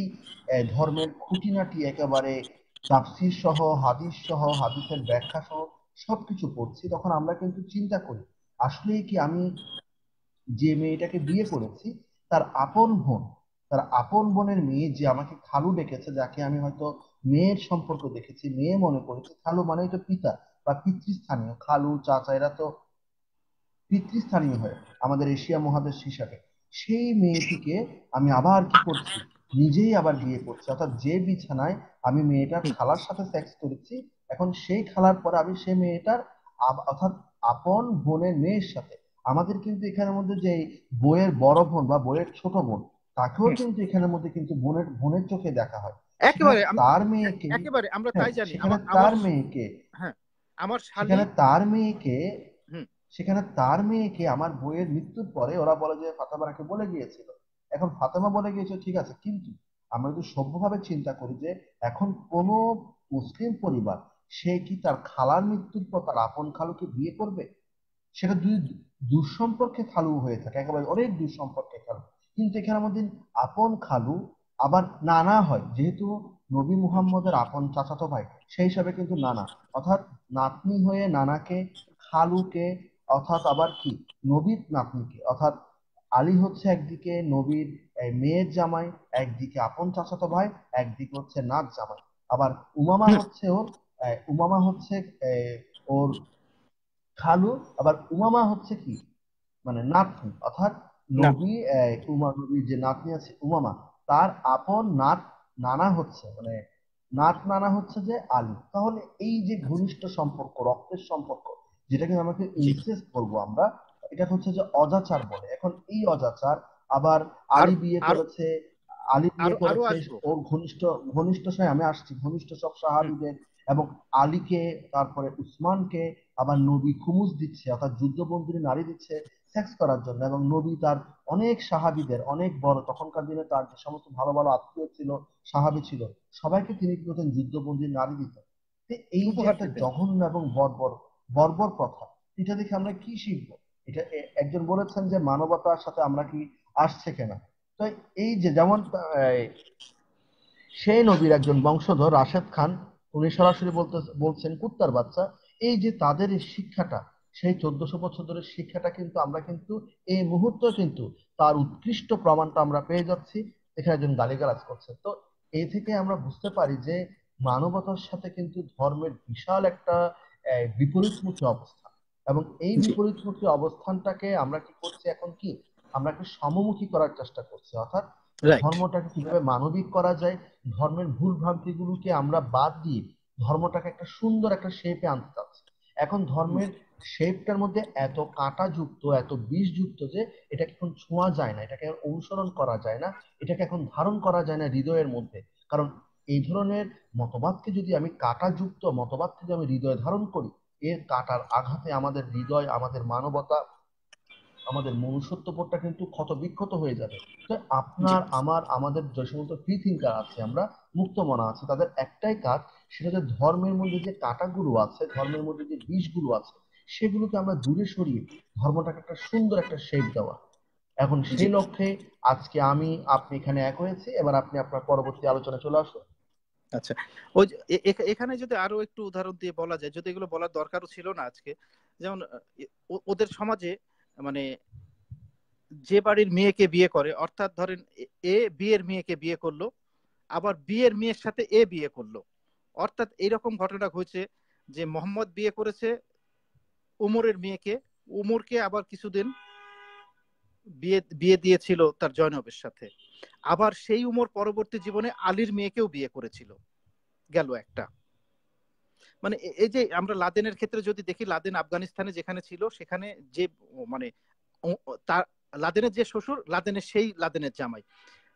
ধর্মের খুঁটিনাটি একেবারে তাফসির সহ হাদিস সহ হাদিসের ব্যাখ্যা সহ সবকিছু পড়ছি তখন আমরা কিন্তু চিন্তা করি আসলেই কি আমি যে মেয়েটাকে বিয়ে করেছি তার আপন বোন তার আপন বোনের মেয়ে যে আমাকে খালু ডেকেছে যাকে আমি হয়তো মেয়ের সম্পর্ক দেখেছি মেয়ে মনে করেছে খালু মানে তো পিতা বা পিতৃস্থানীয় খালু চাচা এরা তো পিতৃস্থানীয় হয় আমাদের এশিয়া মহাদেশ হিসাবে সেই মেয়েটিকে আমি আবার কি করছি নিজেই আবার বিয়ে করছি অর্থাৎ যে বিছানায় আমি মেয়েটার খালার সাথে সেক্স করেছি এখন সেই খেলার পরে আমি সেই মেয়েটার অর্থাৎ আপন বোনের মেয়ের সাথে আমাদের কিন্তু এখানের মধ্যে যে বইয়ের বড় বোন বা বইয়ের ছোট বোন তাকেও কিন্তু এখানের মধ্যে কিন্তু বোনের বোনের চোখে দেখা হয় একেবারে তার মেয়েকে একেবারে আমরা হ্যাঁ, তাই জানি তার মেয়েকে হ্যাঁ, আমার সেখানে তার মেয়েকে সেখানে তার মেয়েকে আমার বইয়ের মৃত্যুর পরে ওরা বলে যে ফাতেমাকে বলে গিয়েছিল এখন ফাতেমা বলে গিয়েছিল ঠিক আছে কিন্তু আমরা যদি সভ্যভাবে চিন্তা করি যে এখন কোন মুসলিম পরিবার সে কি তার খালার মৃত্যুর পর তার আপন খালুকে বিয়ে করবে সেটা দুই দুঃসম্পর্কে খালু হয়ে থাকে একেবারে অনেক দুঃসম্পর্কে খালু কিন্তু এখানে আমাদের আপন খালু আবার নানা হয় যেহেতু নবী মুহাম্মদের আপন চাচাতো ভাই সেই হিসাবে কিন্তু নানা অর্থাৎ নাতনি হয়ে নানাকে খালুকে অর্থাৎ আবার কি নবীর নাতনিকে অর্থাৎ আলী হচ্ছে একদিকে নবীর মেয়ের জামাই একদিকে আপন চাচাতো ভাই একদিকে হচ্ছে নাক জামাই আবার উমামা হচ্ছে ওর উমামা হচ্ছে ওর খালু আবার উমামা হচ্ছে কি মানে নাতনি অর্থাৎ নবী উমা নবীর যে নাতনি আছে উমামা তার আপন নাত নানা হচ্ছে মানে নাত নানা হচ্ছে যে আলী তাহলে এই যে আচ্ছা। ঘনিষ্ঠ সম্পর্ক রক্তের সম্পর্ক যেটাকে আমাকে ইনসেস বলবো আমরা এটা হচ্ছে যে অজাচার বলে এখন এই অজাচার আবার আলী বিয়ে করেছে আলী বিয়ে করেছে ওর ঘনিষ্ঠ ঘনিষ্ঠ আমি আসছি ঘনিষ্ঠ সব সাহাবিদের এবং আলীকে তারপরে উসমানকে আবার নবী খুমুস দিচ্ছে অর্থাৎ যুদ্ধবন্দিনী নারী দিচ্ছে সেক্স করার জন্য এবং নবী তার অনেক সাহাবিদের অনেক বড় তখনকার দিনে তার যে সমস্ত ভালো ভালো আত্মীয় ছিল সাহাবি ছিল সবাইকে তিনি কি করতেন যুদ্ধবন্দিনী নারী দিতেন এই যে একটা জঘন্য এবং বর্বর বর্বর প্রথা এটা দেখে আমরা কি শিখবো এটা একজন বলেছেন যে মানবতার সাথে আমরা কি আসছে কেনা তো এই যে যেমন সেই নবীর একজন বংশধর রাশেদ খান উনি সরাসরি বলতে বলছেন কুত্তার বাচ্চা এই যে তাদের এই শিক্ষাটা সেই চোদ্দশো বছর ধরে শিক্ষাটা কিন্তু আমরা কিন্তু এই মুহূর্তে কিন্তু তার উৎকৃষ্ট প্রমাণটা আমরা পেয়ে যাচ্ছি এখানে একজন গালিগালাজ করছে তো এই থেকে আমরা বুঝতে পারি যে মানবতার সাথে কিন্তু ধর্মের বিশাল একটা বিপরীতমুখী অবস্থান এবং এই বিপরীতমুখী অবস্থানটাকে আমরা কি করছি এখন কি আমরা কি সমমুখী করার চেষ্টা করছি অর্থাৎ ধর্মটাকে কিভাবে মানবিক করা যায় ধর্মের ভুল ভ্রান্তিগুলোকে আমরা বাদ দিয়ে ধর্মটাকে একটা সুন্দর একটা শেপে আনতে চাচ্ছি এখন ধর্মের শেপটার মধ্যে এত কাঁটা যুক্ত এত বিষ যুক্ত যে এটাকে এখন ছোঁয়া যায় না এটাকে অনুসরণ করা যায় না এটাকে এখন ধারণ করা যায় না হৃদয়ের মধ্যে কারণ এই ধরনের মতবাদকে যদি আমি কাঁটা যুক্ত মতবাদকে যদি আমি হৃদয়ে ধারণ করি এর কাটার আঘাতে আমাদের হৃদয় আমাদের মানবতা আমাদের মনুষ্যত্ব পথটা কিন্তু ক্ষত বিক্ষত হয়ে যাবে আপনার আমার আমাদের যে সমস্ত ফ্রি থিঙ্কার আছে আমরা মুক্ত মনা আছে তাদের একটাই কাজ সেটা যে ধর্মের মধ্যে যে কাটাগুলো আছে ধর্মের মধ্যে যে বিষগুলো আছে সেগুলোকে আমরা দূরে সরিয়ে ধর্মটাকে একটা সুন্দর একটা শেপ দেওয়া এখন সেই লক্ষ্যে আজকে আমি আপনি এখানে এক হয়েছি এবার আপনি আপনার পরবর্তী আলোচনা চলে আসুন আচ্ছা ওই এখানে যদি আরো একটু উদাহরণ দিয়ে বলা যায় যদি এগুলো বলার দরকারও ছিল না আজকে যেমন ওদের সমাজে মানে যে বাড়ির মেয়েকে বিয়ে করে অর্থাৎ ধরেন এ বিয়ের মেয়েকে বিয়ে করলো আবার বিয়ের মেয়ের সাথে এ বিয়ে করলো অর্থাৎ এইরকম ঘটনা হয়েছে যে মোহাম্মদ বিয়ে করেছে উমরের মেয়েকে উমরকে আবার কিছুদিন বিয়ে বিয়ে দিয়েছিল তার জয়নবের সাথে আবার সেই উমর পরবর্তী জীবনে আলীর মেয়েকেও বিয়ে করেছিল গেল একটা মানে এই যে আমরা লাদেনের ক্ষেত্রে যদি দেখি লাদেন আফগানিস্তানে যেখানে ছিল সেখানে যে মানে তার লাদেনের যে শ্বশুর লাদেনের সেই লাদেনের জামাই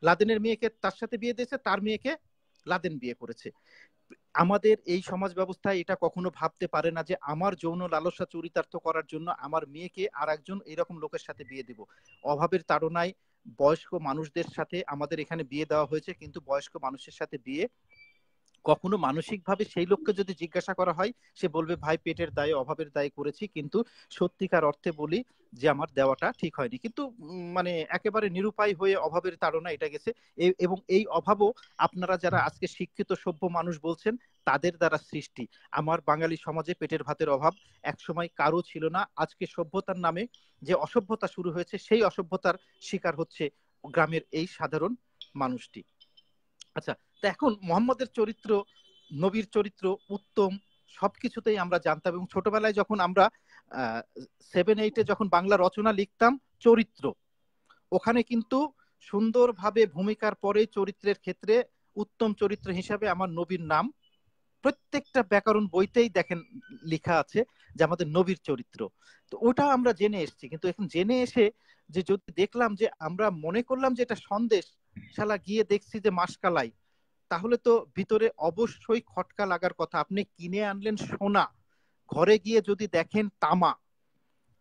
লাদেনের মেয়েকে তার সাথে বিয়ে দিয়েছে তার মেয়েকে লাদেন বিয়ে করেছে আমাদের এই সমাজ ব্যবস্থায় এটা কখনো ভাবতে পারে না যে আমার যৌন লালসা চরিতার্থ করার জন্য আমার মেয়েকে আর একজন এরকম লোকের সাথে বিয়ে দিব অভাবের তাড়নায় বয়স্ক মানুষদের সাথে আমাদের এখানে বিয়ে দেওয়া হয়েছে কিন্তু বয়স্ক মানুষের সাথে বিয়ে কখনো মানসিকভাবে সেই লোককে যদি জিজ্ঞাসা করা হয় সে বলবে ভাই পেটের দায়ে অভাবের দায়ে করেছি কিন্তু সত্যিকার অর্থে বলি যে আমার দেওয়াটা ঠিক হয়নি কিন্তু মানে একেবারে নিরুপায় হয়ে অভাবের তাড়না এটা গেছে এবং এই অভাবও আপনারা যারা আজকে শিক্ষিত সভ্য মানুষ বলছেন তাদের দ্বারা সৃষ্টি আমার বাঙালি সমাজে পেটের ভাতের অভাব একসময় কারো ছিল না আজকে সভ্যতার নামে যে অসভ্যতা শুরু হয়েছে সেই অসভ্যতার শিকার হচ্ছে গ্রামের এই সাধারণ মানুষটি আচ্ছা তা এখন মোহাম্মদের চরিত্র নবীর চরিত্র উত্তম সবকিছুতেই আমরা জানতাম এবং ছোটবেলায় যখন আমরা সেভেন এইটে যখন বাংলা রচনা লিখতাম চরিত্র ওখানে কিন্তু সুন্দরভাবে ভূমিকার পরে চরিত্রের ক্ষেত্রে উত্তম চরিত্র হিসাবে আমার নবীর নাম প্রত্যেকটা ব্যাকরণ বইতেই দেখেন লেখা আছে যে আমাদের নবীর চরিত্র তো ওটা আমরা জেনে এসছি কিন্তু এখন জেনে এসে যে যদি দেখলাম যে আমরা মনে করলাম যে এটা সন্দেশ শালা গিয়ে দেখছি যে মাসকালাই তাহলে তো ভিতরে অবশ্যই খটকা লাগার কথা আপনি কিনে আনলেন সোনা ঘরে গিয়ে যদি দেখেন তামা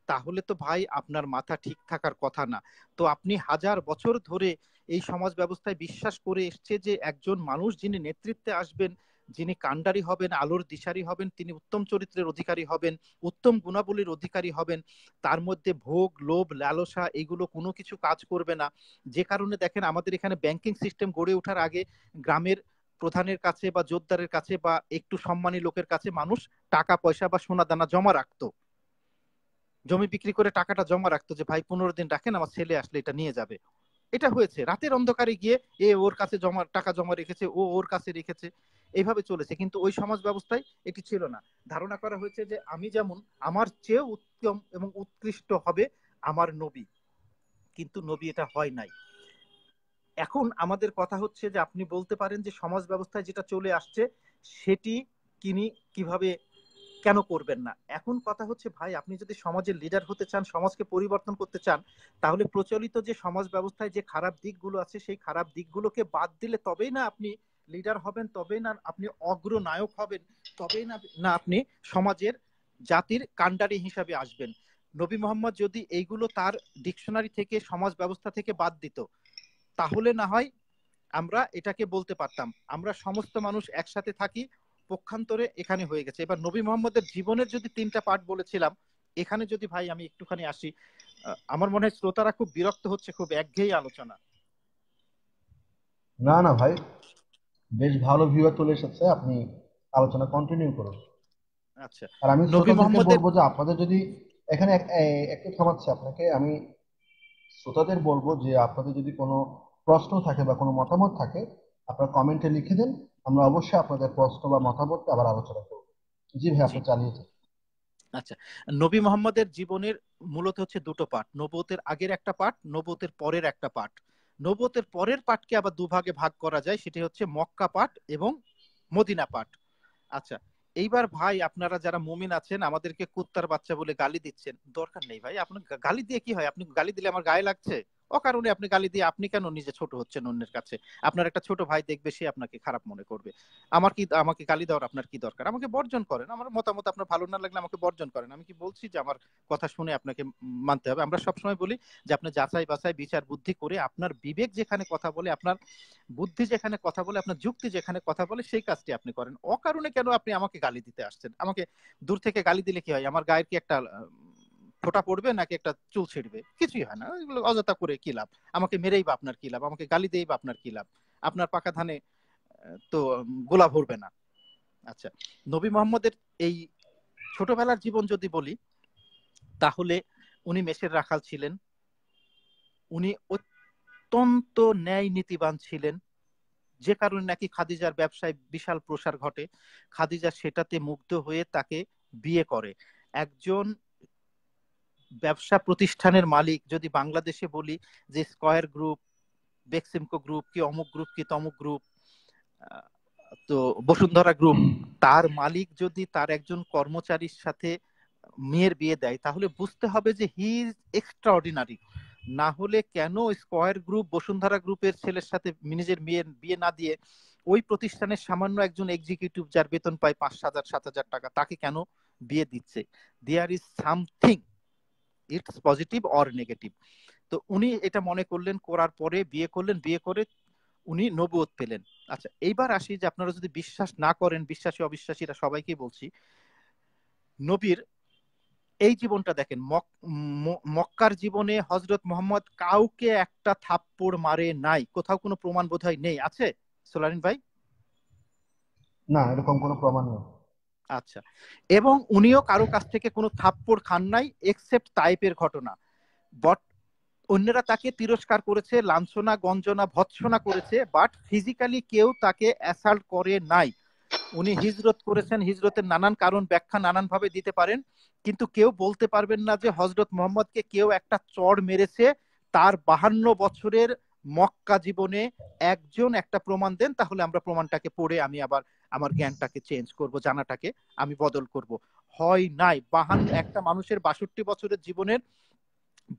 তাহলে তো ভাই আপনার মাথা ঠিক থাকার কথা না তো আপনি হাজার বছর ধরে এই সমাজ ব্যবস্থায় বিশ্বাস করে এসছে যে একজন মানুষ যিনি নেতৃত্বে আসবেন যিনি কাণ্ডারি হবেন আলোর দিশারি হবেন তিনি উত্তম চরিত্রের অধিকারী হবেন উত্তম গুণাবলীর অধিকারী হবেন তার মধ্যে ভোগ লোভ লালসা এগুলো কোনো কিছু কাজ করবে না যে কারণে দেখেন আমাদের এখানে ব্যাংকিং সিস্টেম গড়ে ওঠার আগে গ্রামের প্রধানের কাছে বা জোরদারের কাছে বা একটু সম্মানী লোকের কাছে মানুষ টাকা পয়সা বা সোনা দানা জমা রাখতো জমি বিক্রি করে টাকাটা জমা রাখতো যে ভাই পনেরো দিন রাখেন আমার ছেলে আসলে এটা নিয়ে যাবে এটা হয়েছে রাতের অন্ধকারে গিয়ে এ ওর কাছে জমা টাকা জমা রেখেছে ও ওর কাছে রেখেছে এইভাবে চলেছে কিন্তু ওই সমাজ ব্যবস্থায় এটি ছিল না ধারণা করা হয়েছে যে আমি যেমন আমার চেয়ে উত্তম এবং উৎকৃষ্ট হবে আমার নবী কিন্তু নবী এটা হয় নাই এখন আমাদের কথা হচ্ছে যে আপনি বলতে পারেন যে সমাজ ব্যবস্থায় যেটা চলে আসছে সেটি তিনি কিভাবে কেন করবেন না এখন কথা হচ্ছে ভাই আপনি যদি সমাজের লিডার হতে চান সমাজকে পরিবর্তন করতে চান তাহলে প্রচলিত যে সমাজ ব্যবস্থায় যে খারাপ দিকগুলো আছে সেই খারাপ দিকগুলোকে বাদ দিলে তবেই না আপনি লিডার হবেন তবেই না আপনি অগ্রনায়ক হবেন তবেই না আপনি সমাজের জাতির কাণ্ডারি হিসাবে আসবেন নবী মোহাম্মদ যদি এইগুলো তার ডিকশনারি থেকে সমাজ ব্যবস্থা থেকে বাদ দিত তাহলে না হয় আমরা এটাকে বলতে পারতাম আমরা সমস্ত মানুষ একসাথে থাকি পক্ষান্তরে এখানে হয়ে গেছে এবার নবী মোহাম্মদের জীবনের যদি তিনটা পার্ট বলেছিলাম এখানে যদি ভাই আমি একটুখানি আসি আমার মনে হয় শ্রোতারা খুব বিরক্ত হচ্ছে খুব একঘেয়ে আলোচনা না না ভাই বেশ ভালো ভিউয়ার চলে এসেছে আপনি আলোচনা কন্টিনিউ করুন আচ্ছা আর আমি নবী মোহাম্মদ বলবো যে আপনাদের যদি এখানে একটু থামাচ্ছি আপনাকে আমি শ্রোতাদের বলবো যে আপনাদের যদি কোনো প্রশ্ন থাকে বা কোনো মতামত থাকে আপনারা কমেন্টে লিখে দেন আমরা অবশ্যই আপনাদের প্রশ্ন বা মতামত আবার আলোচনা করব জি ভাই আপনি চালিয়ে যান আচ্ছা নবী মোহাম্মদের জীবনের মূলত হচ্ছে দুটো পাঠ নবতের আগের একটা পাঠ নবতের পরের একটা পাঠ নবতের পরের পাঠকে আবার দুভাগে ভাগ করা যায় সেটি হচ্ছে মক্কা পাঠ এবং মদিনা পাঠ আচ্ছা এইবার ভাই আপনারা যারা মুমিন আছেন আমাদেরকে কুত্তার বাচ্চা বলে গালি দিচ্ছেন দরকার নেই ভাই আপনি গালি দিয়ে কি হয় আপনি গালি দিলে আমার গায়ে লাগছে অকারণে আপনি গালি দিয়ে আপনি কেন নিজে ছোট হচ্ছেন অন্যের কাছে আপনার একটা ছোট ভাই দেখবে সে আপনাকে খারাপ মনে করবে আমার কি আমাকে গালি দেওয়ার আপনার কি দরকার আমাকে বর্জন করেন আমার মতামত আপনার ভালো না লাগলে আমাকে বর্জন করেন আমি কি বলছি যে আমার কথা শুনে আপনাকে মানতে হবে আমরা সবসময় বলি যে আপনি যাচাই বাছাই বিচার বুদ্ধি করে আপনার বিবেক যেখানে কথা বলে আপনার বুদ্ধি যেখানে কথা বলে আপনার যুক্তি যেখানে কথা বলে সেই কাজটি আপনি করেন অকারণে কেন আপনি আমাকে গালি দিতে আসছেন আমাকে দূর থেকে গালি দিলে কি হয় আমার গায়ের কি একটা ফোটা পড়বে নাকি একটা চুল ছিঁড়বে কিছুই হয় না এগুলো অযথা করে কি লাভ আমাকে মেরেই বা আপনার কি লাভ আমাকে গালি দেই বা আপনার কি লাভ আপনার পাকা ধানে তো গোলা ভরবে না আচ্ছা নবী মোহাম্মদের এই ছোটবেলার জীবন যদি বলি তাহলে উনি মেষের রাখাল ছিলেন উনি অত্যন্ত ন্যায় নীতিবান ছিলেন যে কারণে নাকি খাদিজার ব্যবসায় বিশাল প্রসার ঘটে খাদিজা সেটাতে মুগ্ধ হয়ে তাকে বিয়ে করে একজন ব্যবসা প্রতিষ্ঠানের মালিক যদি বাংলাদেশে বলি যে স্কয়ার গ্রুপ বেক্সিমকো গ্রুপ কি অমুক গ্রুপ কি তমুক গ্রুপ তো বসুন্ধরা গ্রুপ তার মালিক যদি তার একজন কর্মচারীর সাথে মেয়ের বিয়ে দেয় তাহলে বুঝতে হবে যে হি ইজ এক্সট্রা অর্ডিনারি না হলে কেন স্কয়ার গ্রুপ বসুন্ধরা গ্রুপের ছেলের সাথে নিজের মেয়ের বিয়ে না দিয়ে ওই প্রতিষ্ঠানের সামান্য একজন এক্সিকিউটিভ যার বেতন পায় পাঁচ হাজার সাত হাজার টাকা তাকে কেন বিয়ে দিচ্ছে there is something it's positive or negative তো উনি এটা মনে করলেন করার পরে বিয়ে করলেন বিয়ে করে উনি নবুয়ত পেলেন আচ্ছা এইবার আসি যে আপনারা যদি বিশ্বাস না করেন বিশ্বাসী অবিশ্বাসীরা সবাইকে বলছি নবীর এই জীবনটা দেখেন মক্কার জীবনে হজরত মোহাম্মদ কাউকে একটা থাপ্পড় মারে নাই কোথাও কোনো প্রমাণ বোধহয় নেই আছে সোলারিন ভাই না এরকম কোনো প্রমাণ নেই আচ্ছা এবং উনিও কারো কাছ থেকে কোনো থাপ্পড় খান নাই এক্সেপ্ট টাইপের ঘটনা বট অন্যরা তাকে তিরস্কার করেছে লাঞ্ছনা গঞ্জনা ভৎসনা করেছে বাট ফিজিক্যালি কেউ তাকে অ্যাসাল্ট করে নাই উনি হিজরত করেছেন হিজরতের নানান কারণ ব্যাখ্যা নানান ভাবে দিতে পারেন কিন্তু কেউ বলতে পারবেন না যে হজরত মোহাম্মদকে কেউ একটা চড় মেরেছে তার বাহান্ন বছরের মক্কা জীবনে একজন একটা প্রমাণ দেন তাহলে আমরা প্রমাণটাকে পড়ে আমি আবার আমার জ্ঞানটাকে চেঞ্জ করব জানাটাকে আমি বদল করব হয় নাই বাহান্ন একটা মানুষের বাষট্টি বছরের জীবনের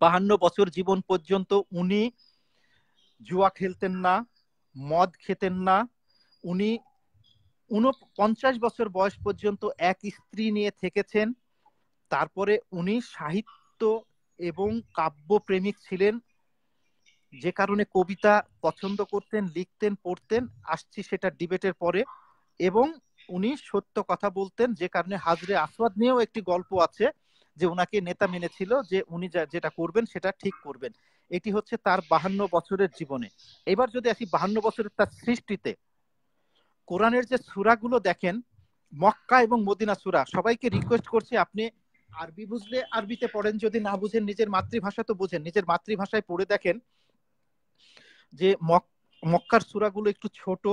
বাহান্ন বছর জীবন পর্যন্ত উনি জুয়া খেলতেন না মদ খেতেন না উনি উনপঞ্চাশ বছর বয়স পর্যন্ত এক স্ত্রী নিয়ে থেকেছেন তারপরে উনি সাহিত্য এবং কাব্য প্রেমিক ছিলেন যে কারণে কবিতা পছন্দ করতেন লিখতেন পড়তেন আসছি সেটা ডিবেটের পরে এবং উনি সত্য কথা বলতেন যে কারণে হাজরে আসওয়াদ নিয়েও একটি গল্প আছে যে উনাকে নেতা মেনেছিল যে উনি যেটা করবেন সেটা ঠিক করবেন এটি হচ্ছে তার বাহান্ন বছরের জীবনে এবার যদি আসি বাহান্ন বছরের তার সৃষ্টিতে কোরআনের যে সুরাগুলো দেখেন মক্কা এবং মদিনা সুরা সবাইকে রিকোয়েস্ট করছি আপনি আরবি বুঝলে আরবিতে পড়েন যদি না বুঝেন নিজের মাতৃভাষা তো বোঝেন নিজের মাতৃভাষায় পড়ে দেখেন যে মক্কার সুরাগুলো একটু ছোট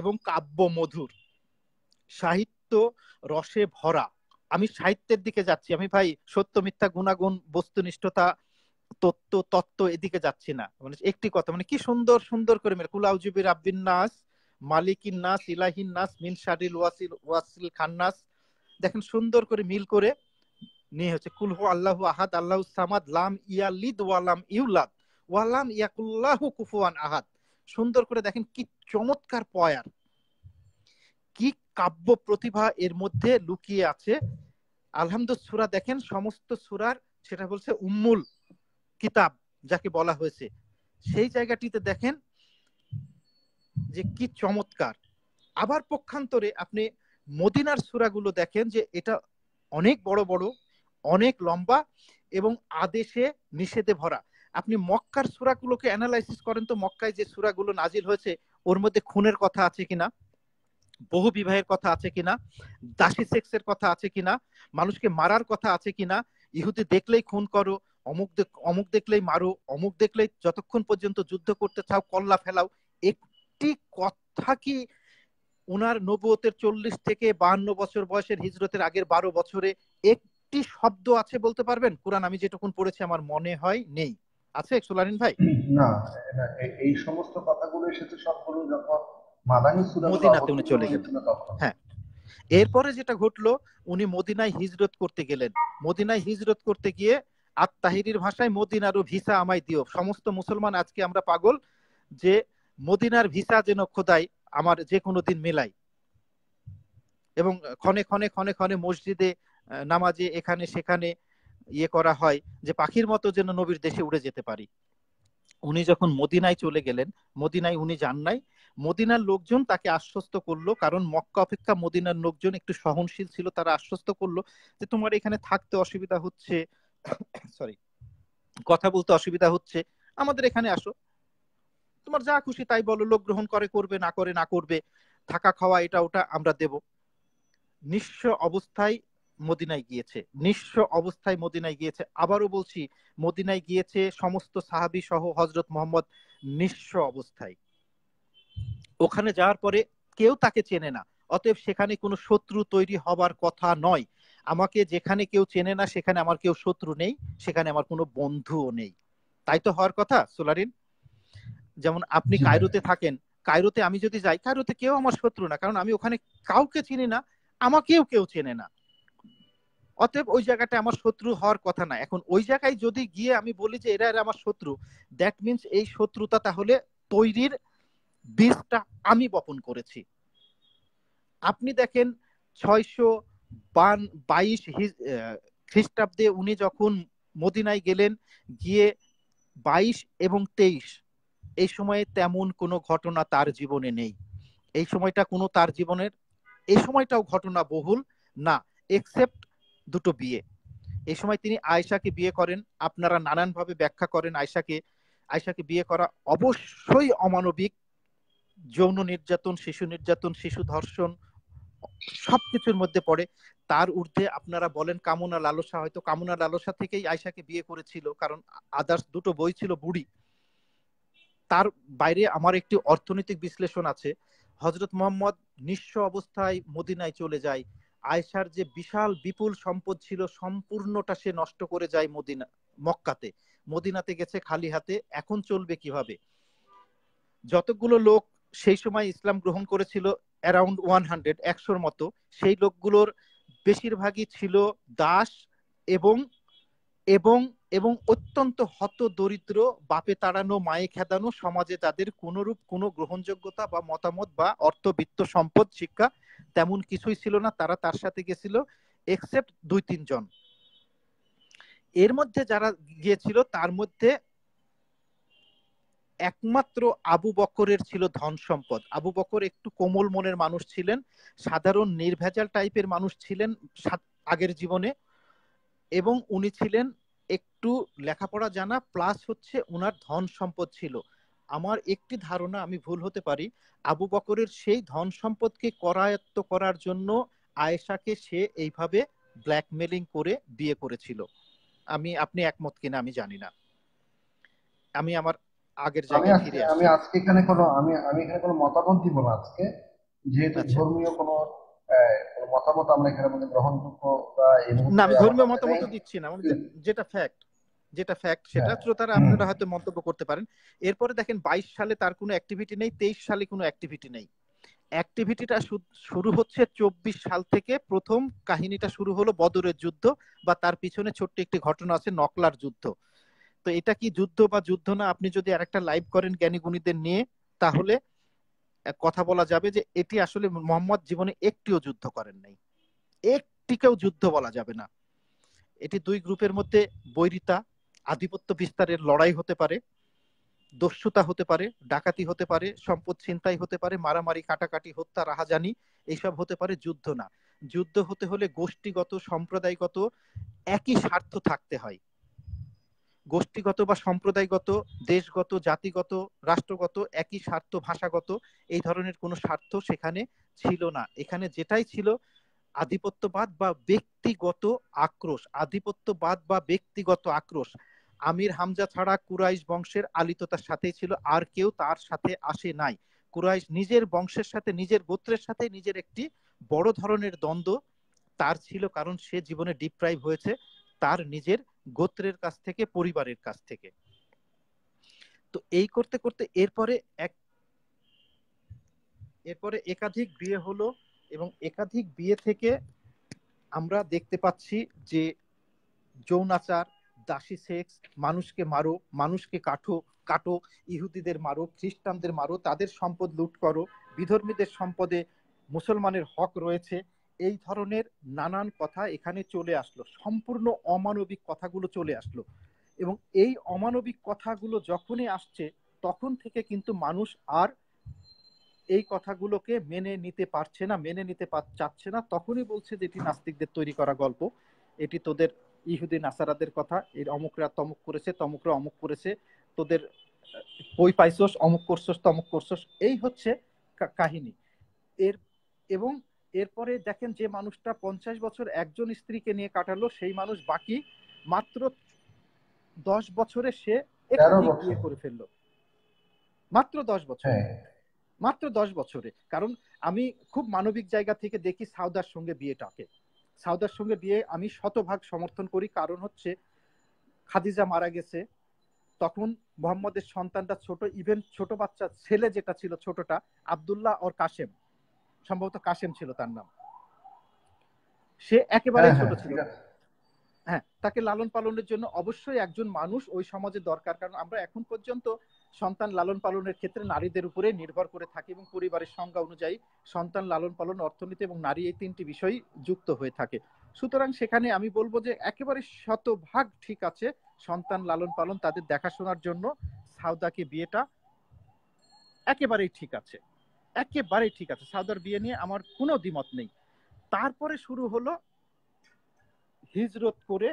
এবং কাব্য মধুর সাহিত্য রসে ভরা আমি সাহিত্যের দিকে যাচ্ছি আমি ভাই সত্য মিথ্যা গুণাগুণ বস্তুনিষ্ঠতা তত্ত্ব তত্ত্ব এদিকে যাচ্ছি না মানে একটি কথা মানে কি সুন্দর সুন্দর করে মেরে কুলাউজিবি রাব্বিন নাস মালিকিন নাস ইলাহিন নাস মিন ওয়াসিল ওয়াসিল খান্নাস দেখেন সুন্দর করে মিল করে নিয়ে হচ্ছে কুলহু আল্লাহু আহাদ আল্লাহু সামাদ লাম ইয়ালিদ ওয়ালাম ইউলাদ ওয়ালাম ইয়াকুল্লাহু কুফুয়ান আহাদ সুন্দর করে দেখেন কি চমৎকার পয়ার কি কাব্য প্রতিভা এর মধ্যে লুকিয়ে আছে আলহামদুল সুরা দেখেন সমস্ত সুরার সেটা বলছে উম্মুল কিতাব যাকে বলা হয়েছে সেই জায়গাটিতে দেখেন যে কি চমৎকার আবার পক্ষান্তরে আপনি মদিনার সুরাগুলো দেখেন যে এটা অনেক বড় বড় অনেক লম্বা এবং আদেশে নিষেধে ভরা আপনি মক্কার সুরাগুলোকে অ্যানালাইসিস করেন তো মক্কায় যে সুরাগুলো নাজিল হয়েছে ওর মধ্যে খুনের কথা আছে কিনা বহু বিবাহের কথা আছে কিনা দাসী সেক্সের কথা আছে কিনা মানুষকে মারার কথা আছে কিনা ইহুদি দেখলেই খুন করো অমুক অমুক দেখলেই মারো অমুক দেখলেই যতক্ষণ পর্যন্ত যুদ্ধ করতে চাও কল্লা ফেলাও একটি কথা কি উনার নবুয়তের চল্লিশ থেকে বাহান্ন বছর বয়সের হিজরতের আগের বারো বছরে একটি শব্দ আছে বলতে পারবেন কোরআন আমি যেটুকুন পড়েছি আমার মনে হয় নেই আছে সোলারিন ভাই না এই সমস্ত কথাগুলো এসেছে সবগুলো যখন সুরা মদিনাতে উনি চলে গেলেন হ্যাঁ এরপরে যেটা ঘটলো উনি মদিনায় হিজরত করতে গেলেন মদিনায় হিজরত করতে গিয়ে আত্মাহিরির ভাষায় মদিনারও ভিসা আমায় দিও সমস্ত মুসলমান আজকে আমরা পাগল যে মদিনার ভিসা যেন খোদাই আমার যে কোনো দিন মেলাই এবং ক্ষণে ক্ষণে ক্ষণে ক্ষণে মসজিদে নামাজে এখানে সেখানে ইয়ে করা হয় যে পাখির মতো যেন নবীর দেশে উড়ে যেতে পারি উনি যখন মদিনায় চলে গেলেন মদিনায় উনি যান নাই মদিনার লোকজন তাকে আশ্বস্ত করলো কারণ মক্কা অপেক্ষা মদিনার লোকজন একটু সহনশীল ছিল তারা আশ্বস্ত করলো যে তোমার এখানে থাকতে অসুবিধা হচ্ছে সরি কথা বলতে অসুবিধা হচ্ছে আমাদের এখানে আসো তোমার যা খুশি তাই বলো লোক গ্রহণ করে করবে না করে না করবে থাকা খাওয়া এটা ওটা আমরা দেব নিঃস্ব অবস্থায় মদিনায় গিয়েছে নিঃস্ব অবস্থায় মদিনায় গিয়েছে আবারও বলছি মদিনায় গিয়েছে সমস্ত সাহাবি সহ হজরত মোহাম্মদ নিঃস্ব অবস্থায় ওখানে যাওয়ার পরে কেউ তাকে চেনে না অতএব সেখানে কোনো শত্রু তৈরি হবার কথা নয় আমাকে যেখানে কেউ চেনে না সেখানে আমার কেউ শত্রু নেই সেখানে আমার কোনো বন্ধুও নেই তাই তো হওয়ার কথা সোলারিন যেমন আপনি কায়রোতে থাকেন কায়রোতে আমি যদি যাই কায়রোতে কেউ আমার শত্রু না কারণ আমি ওখানে কাউকে চিনি না আমাকেও কেউ চেনে না অতএব ওই জায়গাটা আমার শত্রু হওয়ার কথা না এখন ওই জায়গায় যদি গিয়ে আমি বলি যে এরা এরা আমার শত্রু দ্যাট মিনস এই শত্রুতা তাহলে তৈরির বীজটা আমি বপন করেছি আপনি দেখেন ছয়শো বান বাইশ খ্রিস্টাব্দে উনি যখন মদিনায় গেলেন গিয়ে বাইশ এবং তেইশ এই সময়ে তেমন কোনো ঘটনা তার জীবনে নেই এই সময়টা কোনো তার জীবনের এই সময়টাও ঘটনা বহুল না এক্সেপ্ট দুটো বিয়ে এই সময় তিনি আয়সাকে বিয়ে করেন আপনারা নানানভাবে ব্যাখ্যা করেন আয়সাকে আয়সাকে বিয়ে করা অবশ্যই অমানবিক যৌন নির্যাতন শিশু নির্যাতন শিশু ধর্ষণ সবকিছুর মধ্যে পড়ে তার ঊর্ধ্বে আপনারা বলেন কামনা লালসা হয়তো কামনা লালসা থেকেই আয়সাকে বিয়ে করেছিল কারণ আদার্স দুটো বই ছিল বুড়ি তার বাইরে আমার একটি অর্থনৈতিক বিশ্লেষণ আছে হজরত মোহাম্মদ নিঃস্ব অবস্থায় মদিনায় চলে যায় আয়সার যে বিশাল বিপুল সম্পদ ছিল সম্পূর্ণটা সে নষ্ট করে যায় মদিনা মক্কাতে মদিনাতে গেছে খালি হাতে এখন চলবে কিভাবে যতগুলো লোক সেই সময় ইসলাম গ্রহণ করেছিল অ্যারাউন্ড ওয়ান হান্ড্রেড একশোর মতো সেই লোকগুলোর বেশিরভাগই ছিল দাস এবং এবং এবং অত্যন্ত হত দরিদ্র বাপে তাড়ানো মায়ে খেদানো সমাজে তাদের কোনোরূপ কোনো গ্রহণযোগ্যতা বা মতামত বা অর্থবিত্ত সম্পদ শিক্ষা তেমন কিছুই ছিল না তারা তার সাথে গেছিল এক্সেপ্ট দুই তিনজন এর মধ্যে যারা গিয়েছিল তার মধ্যে একমাত্র আবু বকরের ছিল ধন সম্পদ আবু বকর একটু কোমল মনের মানুষ ছিলেন সাধারণ নির্ভেজাল টাইপের মানুষ ছিলেন আগের জীবনে এবং উনি ছিলেন একটু লেখাপড়া জানা প্লাস হচ্ছে ওনার ধন সম্পদ ছিল আমার একটি ধারণা আমি ভুল হতে পারি আবু বকরের সেই ধন সম্পদকে করায়ত্ত করার জন্য আয়েশাকে সে এইভাবে ব্ল্যাকমেলিং করে বিয়ে করেছিল আমি আপনি একমত কিনা আমি জানি না আমি আমার আগের জায়গায় ফিরে আমি আজকে এখানে কোনো আমি আমি এখানে কোনো মতামত দিব না আজকে যেহেতু আচ্ছা। ধর্মীয় কোনো মানে মতামত আমরা এখানে মানে গ্রহণযোগ্য না আমি ধর্মীয় মতামত দিচ্ছি না মানে যেটা ফ্যাক্ট যেটা ফ্যাক্ট সেটা শ্রোতারা আপনারা হয়তো মন্তব্য করতে পারেন এরপরে দেখেন বাইশ সালে তার কোনো অ্যাক্টিভিটি নেই তেইশ সালে কোনো অ্যাক্টিভিটি নেই অ্যাক্টিভিটিটা শুরু হচ্ছে চব্বিশ সাল থেকে প্রথম কাহিনীটা শুরু হলো বদরের যুদ্ধ বা তার পিছনে ছোট্ট একটি ঘটনা আছে নকলার যুদ্ধ তো এটা কি যুদ্ধ বা যুদ্ধ না আপনি যদি আরেকটা লাইভ করেন জ্ঞানীগুণীদের নিয়ে তাহলে কথা বলা যাবে যে এটি আসলে মোহাম্মদ জীবনে একটিও যুদ্ধ করেন নাই একটিকেও যুদ্ধ বলা যাবে না এটি দুই গ্রুপের মধ্যে বৈরিতা আধিপত্য বিস্তারের লড়াই হতে পারে দস্যুতা হতে পারে ডাকাতি হতে পারে সম্পদ ছিনতাই হতে পারে মারামারি কাটাকাটি হত্যা রাহাজানি এইসব হতে পারে যুদ্ধ না যুদ্ধ হতে হলে গোষ্ঠীগত সম্প্রদায়গত একই স্বার্থ থাকতে হয় গোষ্ঠীগত বা সম্প্রদায়গত দেশগত জাতিগত রাষ্ট্রগত একই স্বার্থ ভাষাগত এই ধরনের কোনো স্বার্থ সেখানে ছিল না এখানে যেটাই ছিল আধিপত্যবাদ বা ব্যক্তিগত আক্রোশ আধিপত্যবাদ বা ব্যক্তিগত আক্রোশ আমির হামজা ছাড়া কুরাইশ বংশের আলিততার সাথেই ছিল আর কেউ তার সাথে আসে নাই কুরাইশ নিজের বংশের সাথে নিজের গোত্রের সাথে নিজের একটি বড় ধরনের দ্বন্দ্ব তার ছিল কারণ সে জীবনে ডিপ্রাইভ হয়েছে তার নিজের গোত্রের কাছ থেকে পরিবারের কাছ থেকে তো এই করতে করতে এরপরে এক এরপরে একাধিক বিয়ে হলো এবং একাধিক বিয়ে থেকে আমরা দেখতে পাচ্ছি যে যৌনাচার দাসী সেক্স মানুষকে মারো মানুষকে কাঠো কাটো ইহুদিদের মারো খ্রিস্টানদের মারো তাদের সম্পদ লুট করো বিধর্মীদের সম্পদে মুসলমানের হক রয়েছে এই ধরনের নানান কথা এখানে চলে আসলো সম্পূর্ণ অমানবিক কথাগুলো চলে আসলো এবং এই অমানবিক কথাগুলো যখনই আসছে তখন থেকে কিন্তু মানুষ আর এই কথাগুলোকে মেনে নিতে পারছে না মেনে নিতে চাচ্ছে না তখনই বলছে যে এটি নাস্তিকদের তৈরি করা গল্প এটি তোদের ইহুদি নাসারাদের কথা এর অমুকরা তমুক করেছে তমুকরা অমুক করেছে তোদের বই পাইছস অমুক করছস তমুক করছস এই হচ্ছে কাহিনী এর এবং এরপরে দেখেন যে মানুষটা পঞ্চাশ বছর একজন স্ত্রীকে নিয়ে কাটালো সেই মানুষ বাকি মাত্র দশ বছরে সে বিয়ে করে ফেললো মাত্র দশ বছর হ্যাঁ। মাত্র দশ বছরে কারণ আমি খুব মানবিক জায়গা থেকে দেখি সাউদার সঙ্গে বিয়েটাকে সাউদার সঙ্গে বিয়ে আমি শতভাগ সমর্থন করি কারণ হচ্ছে খাদিজা মারা গেছে তখন মোহাম্মদের সন্তানটা ছোট ইভেন ছোট বাচ্চা ছেলে যেটা ছিল ছোটটা আবদুল্লাহ ওর কাশেম সম্ভবত কাশেম ছিল তার নাম সে একেবারে হ্যাঁ, ছোট হ্যাঁ, ছিল হ্যাঁ তাকে লালন পালনের জন্য অবশ্যই একজন মানুষ ওই সমাজে দরকার কারণ আমরা এখন পর্যন্ত সন্তান লালন পালনের ক্ষেত্রে নারীদের উপরে নির্ভর করে থাকি এবং পরিবারের সংজ্ঞা অনুযায়ী সন্তান লালন পালন অর্থনীতি এবং নারী এই তিনটি বিষয় যুক্ত হয়ে থাকে সুতরাং সেখানে আমি বলবো যে একেবারে শতভাগ ঠিক আছে সন্তান লালন পালন তাদের দেখাশোনার জন্য সাউদাকে বিয়েটা একেবারেই ঠিক আছে একেবারেই ঠিক আছে সাউদার বিয়ে নিয়ে আমার কোনো দ্বিমত নেই তারপরে শুরু হলো হিজরত করে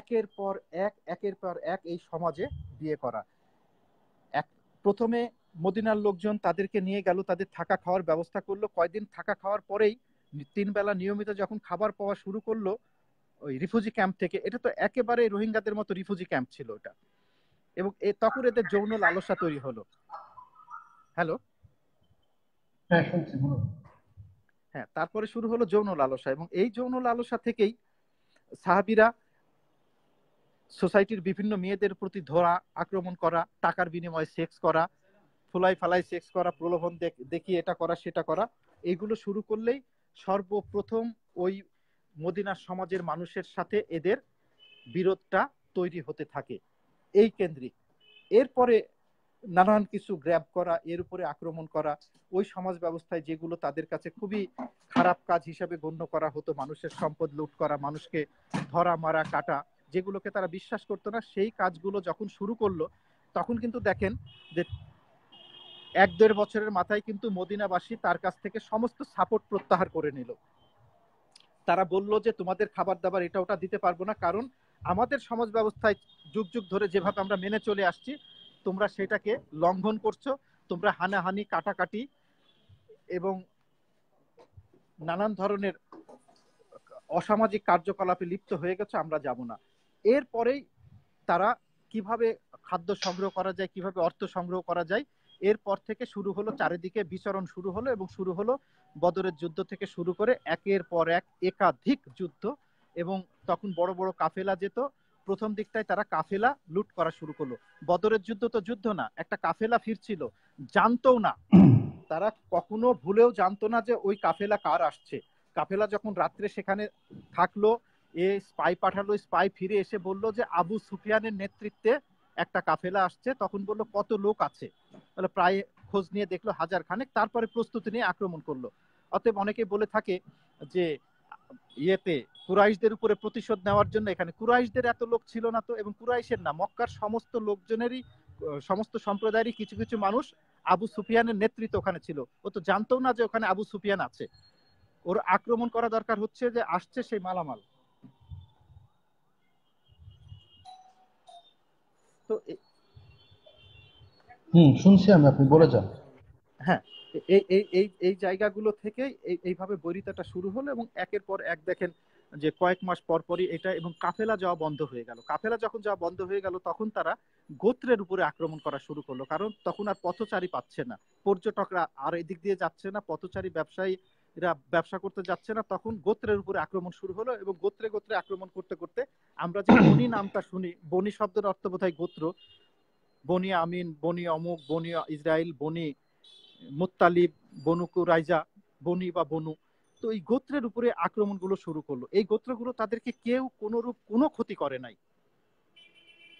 একের পর এক একের পর এক এই সমাজে বিয়ে করা এক প্রথমে মদিনার লোকজন তাদেরকে নিয়ে গেল তাদের থাকা খাওয়ার ব্যবস্থা করলো কয়দিন থাকা খাওয়ার পরেই তিন বেলা নিয়মিত যখন খাবার পাওয়া শুরু করলো ওই রিফিউজি ক্যাম্প থেকে এটা তো একেবারে রোহিঙ্গাদের মতো রিফিউজি ক্যাম্প ছিল ওটা এবং তখন এদের যৌন লালসা তৈরি হলো হ্যালো হ্যাঁ, হ্যাঁ তারপরে শুরু হলো যৌন লালসা এবং এই যৌন লালসা থেকেই সাহাবিরা সোসাইটির বিভিন্ন মেয়েদের প্রতি ধরা আক্রমণ করা টাকার বিনিময়ে সেক্স করা ফুলাই ফালাই সেক্স করা প্রলোভন দেখি এটা করা সেটা করা এগুলো শুরু করলেই সর্বপ্রথম ওই মদিনার সমাজের মানুষের সাথে এদের বিরোধটা তৈরি হতে থাকে এই কেন্দ্রিক এরপরে নানান কিছু গ্র্যাব করা এর উপরে আক্রমণ করা ওই সমাজ ব্যবস্থায় যেগুলো তাদের কাছে খুবই খারাপ কাজ হিসাবে গণ্য করা হতো মানুষের সম্পদ লুট করা মানুষকে ধরা মারা কাটা যেগুলোকে তারা বিশ্বাস করতো না সেই কাজগুলো যখন শুরু করলো তখন কিন্তু দেখেন যে এক দেড় বছরের মাথায় কিন্তু মদিনাবাসী তার কাছ থেকে সমস্ত সাপোর্ট প্রত্যাহার করে নিল তারা বলল যে তোমাদের খাবার দাবার এটা ওটা দিতে পারবো না কারণ আমাদের সমাজ ব্যবস্থায় যুগ যুগ ধরে যেভাবে আমরা মেনে চলে আসছি তোমরা সেটাকে লঙ্ঘন করছো তোমরা হানাহানি কাটাকাটি এবং নানান ধরনের অসামাজিক কার্যকলাপে লিপ্ত হয়ে গেছে আমরা যাব না এরপরেই তারা কিভাবে খাদ্য সংগ্রহ করা যায় কিভাবে অর্থ সংগ্রহ করা যায় এরপর থেকে শুরু হলো চারিদিকে বিচরণ শুরু হলো এবং শুরু হলো বদরের যুদ্ধ থেকে শুরু করে একের পর এক একাধিক যুদ্ধ এবং তখন বড় বড় কাফেলা যেত প্রথম দিকটায় তারা কাফেলা লুট করা শুরু করলো বদরের যুদ্ধ তো যুদ্ধ না একটা কাফেলা ফিরছিল জানতো না [clears throat] তারা কখনো ভুলেও জানতো না যে ওই কাফেলা কার আসছে কাফেলা যখন রাত্রে সেখানে থাকলো এ স্পাই পাঠালো স্পাই ফিরে এসে বলল যে আবু সুফিয়ানের নেতৃত্বে একটা কাফেলা আসছে তখন বলল কত লোক আছে তাহলে প্রায় খোঁজ নিয়ে দেখলো হাজার খানেক তারপরে প্রস্তুতি নিয়ে আক্রমণ করলো অতএব অনেকে বলে থাকে যে ইয়েতে কুরাইশদের উপরে প্রতিশোধ নেওয়ার জন্য এখানে কুরাইশদের এত লোক ছিল না তো এবং কুরাইশের না মক্কার সমস্ত লোকজনেরই সমস্ত সম্প্রদায়েরই কিছু কিছু মানুষ আবু সুফিয়ানের নেতৃত্ব ওখানে ছিল ও তো জানতো না যে ওখানে আবু সুফিয়ান আছে ওর আক্রমণ করা দরকার হচ্ছে যে আসছে সেই মালামাল তো হুম শুনছি আমি আপনি বলে যান হ্যাঁ এই এই এই জায়গাগুলো থেকে এইভাবে বৈরিতাটা শুরু হলো এবং একের পর এক দেখেন যে কয়েক মাস পর পরই এটা এবং কাফেলা যাওয়া বন্ধ হয়ে গেল কাফেলা যখন যাওয়া বন্ধ হয়ে গেল তখন তারা গোত্রের উপরে আক্রমণ করা শুরু করলো কারণ তখন আর পথচারী পাচ্ছে না পর্যটকরা আর এদিক দিয়ে যাচ্ছে না পথচারী ব্যবসায়ী এরা ব্যবসা করতে যাচ্ছে না তখন গোত্রের উপরে আক্রমণ শুরু হলো এবং গোত্রে গোত্রে আক্রমণ করতে করতে আমরা যে বনি নামটা শুনি বনি শব্দের অর্থ বোধহয় গোত্র বনি আমিন বনি অমুক বনি ইসরায়েল বনি মোত্তালিব বনু কুরাইজা বনি বা বনু তো এই গোত্রের উপরে আক্রমণগুলো শুরু করলো এই গোত্রগুলো তাদেরকে কেউ কোনোরূপ কোনো ক্ষতি করে নাই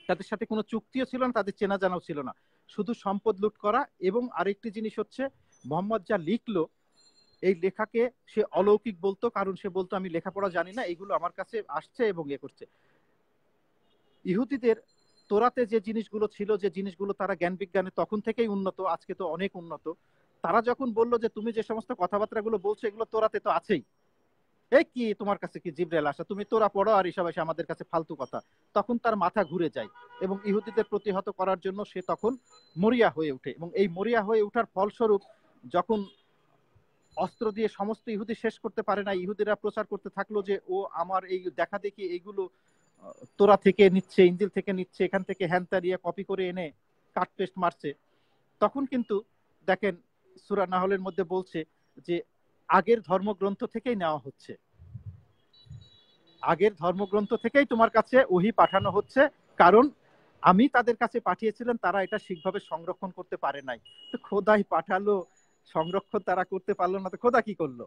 তাদের সাথে কোনো চুক্তিও ছিল না তাদের চেনা জানাও ছিল না শুধু সম্পদ লুট করা এবং আরেকটি জিনিস হচ্ছে মোহাম্মদ যা লিখলো এই লেখাকে সে অলৌকিক বলতো কারণ সে বলতো আমি লেখাপড়া জানি না এগুলো আমার কাছে আসছে এবং এ ইয়ে করছে ইহুদিদের তোরাতে যে জিনিসগুলো ছিল যে জিনিসগুলো তারা জ্ঞান বিজ্ঞানে তখন থেকেই উন্নত আজকে তো অনেক উন্নত তারা যখন বললো যে তুমি যে সমস্ত কথাবার্তাগুলো বলছো এগুলো তোরাতে তো আছেই এই কি তোমার কাছে কি জিব্রাইল আসা তুমি তোরা পড়ো আর এসব এসে আমাদের কাছে ফালতু কথা তখন তার মাথা ঘুরে যায় এবং ইহুদিদের প্রতিহত করার জন্য সে তখন মরিয়া হয়ে ওঠে এবং এই মরিয়া হয়ে ওঠার ফলস্বরূপ যখন অস্ত্র দিয়ে সমস্ত ইহুদি শেষ করতে পারে না ইহুদিরা প্রচার করতে থাকলো যে ও আমার এই দেখা দেখি এইগুলো তোরা থেকে নিচ্ছে ইঞ্জিল থেকে নিচ্ছে এখান থেকে হ্যান তারিয়ে কপি করে এনে কাট পেস্ট মারছে তখন কিন্তু দেখেন সুরা নাহলের মধ্যে বলছে যে আগের ধর্মগ্রন্থ থেকেই নেওয়া হচ্ছে আগের ধর্মগ্রন্থ থেকেই তোমার কাছে ওহি পাঠানো হচ্ছে কারণ আমি তাদের কাছে পাঠিয়েছিলাম তারা এটা ঠিকভাবে সংরক্ষণ করতে পারে নাই তো খোদাই পাঠালো সংরক্ষণ তারা করতে পারলো না তো খোদা কি করলো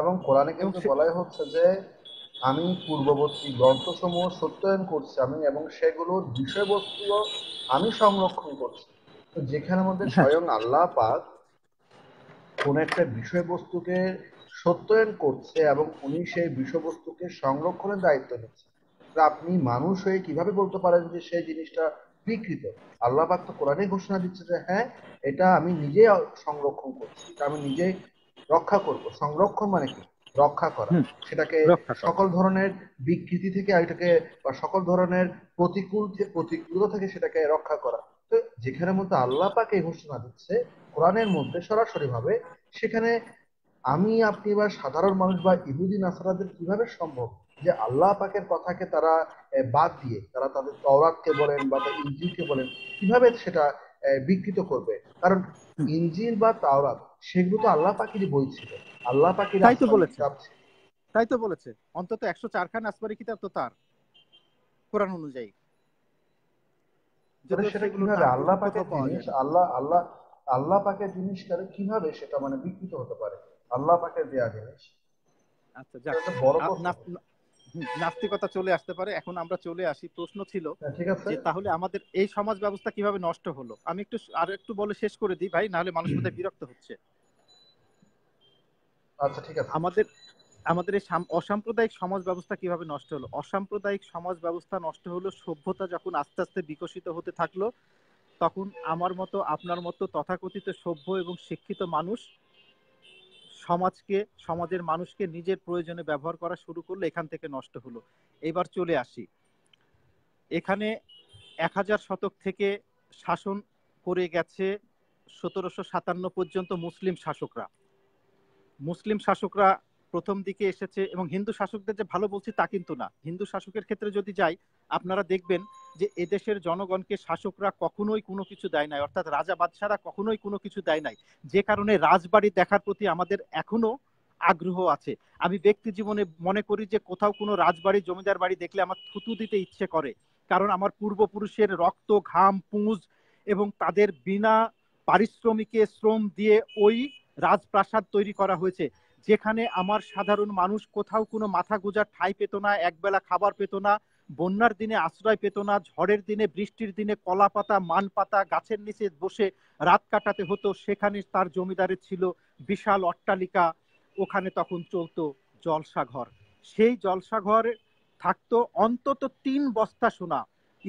এবং কোরআনে কিন্তু বলাই হচ্ছে যে আমি পূর্ববর্তী গ্রন্থসমূহ সত্যায়ন করছি আমি এবং সেগুলোর বিষয়বস্তুও আমি সংরক্ষণ করছি তো যেখানে আমাদের হ্যাঁ। স্বয়ং আল্লাহ পাক কোন একটা বিষয়বস্তুকে সত্যায়ন করছে এবং উনি সেই বিষয়বস্তুকে সংরক্ষণের দায়িত্ব নিচ্ছে আপনি মানুষ হয়ে কিভাবে বলতে পারেন যে সেই জিনিসটা বিকৃত আল্লাহ পাক তো কোরআনে ঘোষণা দিচ্ছে যে হ্যাঁ এটা আমি নিজে সংরক্ষণ করছি আমি নিজে রক্ষা করব সংরক্ষণ মানে কি রক্ষা করা সেটাকে সকল ধরনের বিকৃতি থেকে এটাকে বা সকল ধরনের প্রতিকূল প্রতিকূলতা থেকে সেটাকে রক্ষা করা তো যেখানে মধ্যে আল্লাহ পাকে ঘোষণা দিচ্ছে কোরআনের মধ্যে সরাসরি ভাবে সেখানে আমি আপনি বা সাধারণ মানুষ বা ইহুদি নাসারাদের কিভাবে সম্ভব যে আল্লাহ পাকের কথাকে তারা বাদ দিয়ে তারা তাদের তওরাতকে বলেন বা তাদের ইঞ্জিলকে বলেন কিভাবে সেটা বিকৃত করবে কারণ ইঞ্জিন বা তাওরাত সেগুলো তো আল্লাহ পাকেরই বই ছিল আল্লাহ পাকি তাই তো বলেছে তাই তো বলেছে অন্তত একশো চারখান কিতাব তো তার কোরআন অনুযায়ী আল্লাহ আল্লাহ আল্লাহ আল্লাহ জিনিস কিভাবে সেটা মানে বিকৃত হতে পারে আল্লাহ দেয়া জিনিস আচ্ছা নাস্তিকতা চলে আসতে পারে এখন আমরা চলে আসি প্রশ্ন ছিল হ্যাঁ, যে তাহলে আমাদের এই সমাজ ব্যবস্থা কিভাবে নষ্ট হলো আমি একটু আর একটু বলে শেষ করে দিই ভাই নাহলে মানুষ বোধহয় বিরক্ত হচ্ছে আচ্ছা ঠিক আছে আমাদের আমাদের এই অসাম্প্রদায়িক সমাজ ব্যবস্থা কিভাবে নষ্ট হলো অসাম্প্রদায়িক সমাজ ব্যবস্থা নষ্ট হলো সভ্যতা যখন আস্তে আস্তে বিকশিত হতে থাকলো তখন আমার মতো আপনার মতো তথাকথিত সভ্য এবং শিক্ষিত মানুষ সমাজকে সমাজের মানুষকে নিজের প্রয়োজনে ব্যবহার করা শুরু করলো এখান থেকে নষ্ট হলো এবার চলে আসি এখানে এক হাজার শতক থেকে শাসন করে গেছে সতেরোশো সাতান্ন পর্যন্ত মুসলিম শাসকরা মুসলিম শাসকরা প্রথম দিকে এসেছে এবং হিন্দু শাসকদের যে ভালো বলছি তা কিন্তু না হিন্দু শাসকের ক্ষেত্রে যদি যাই আপনারা দেখবেন যে এদেশের জনগণকে শাসকরা কখনোই কোনো কিছু দেয় নাই অর্থাৎ রাজা বাদশারা কখনোই কোনো কিছু দেয় নাই যে কারণে রাজবাড়ি দেখার প্রতি আমাদের এখনো আগ্রহ আছে আমি ব্যক্তি জীবনে মনে করি যে কোথাও কোনো রাজবাড়ি জমিদার বাড়ি দেখলে আমার থুতু দিতে ইচ্ছে করে কারণ আমার পূর্বপুরুষের রক্ত ঘাম পুঁজ এবং তাদের বিনা পারিশ্রমিকে শ্রম দিয়ে ওই রাজপ্রাসাদ তৈরি করা হয়েছে যেখানে আমার সাধারণ মানুষ কোথাও কোনো মাথা গোজার ঠাঁই পেত না একবেলা খাবার পেত না বন্যার দিনে আশ্রয় পেত না ঝড়ের দিনে বৃষ্টির দিনে কলা পাতা মান পাতা গাছের নিচে বসে রাত কাটাতে হতো সেখানে তার জমিদারের ছিল বিশাল অট্টালিকা ওখানে তখন চলতো জলসাঘর সেই জলসাঘর থাকতো অন্তত তিন বস্তা সোনা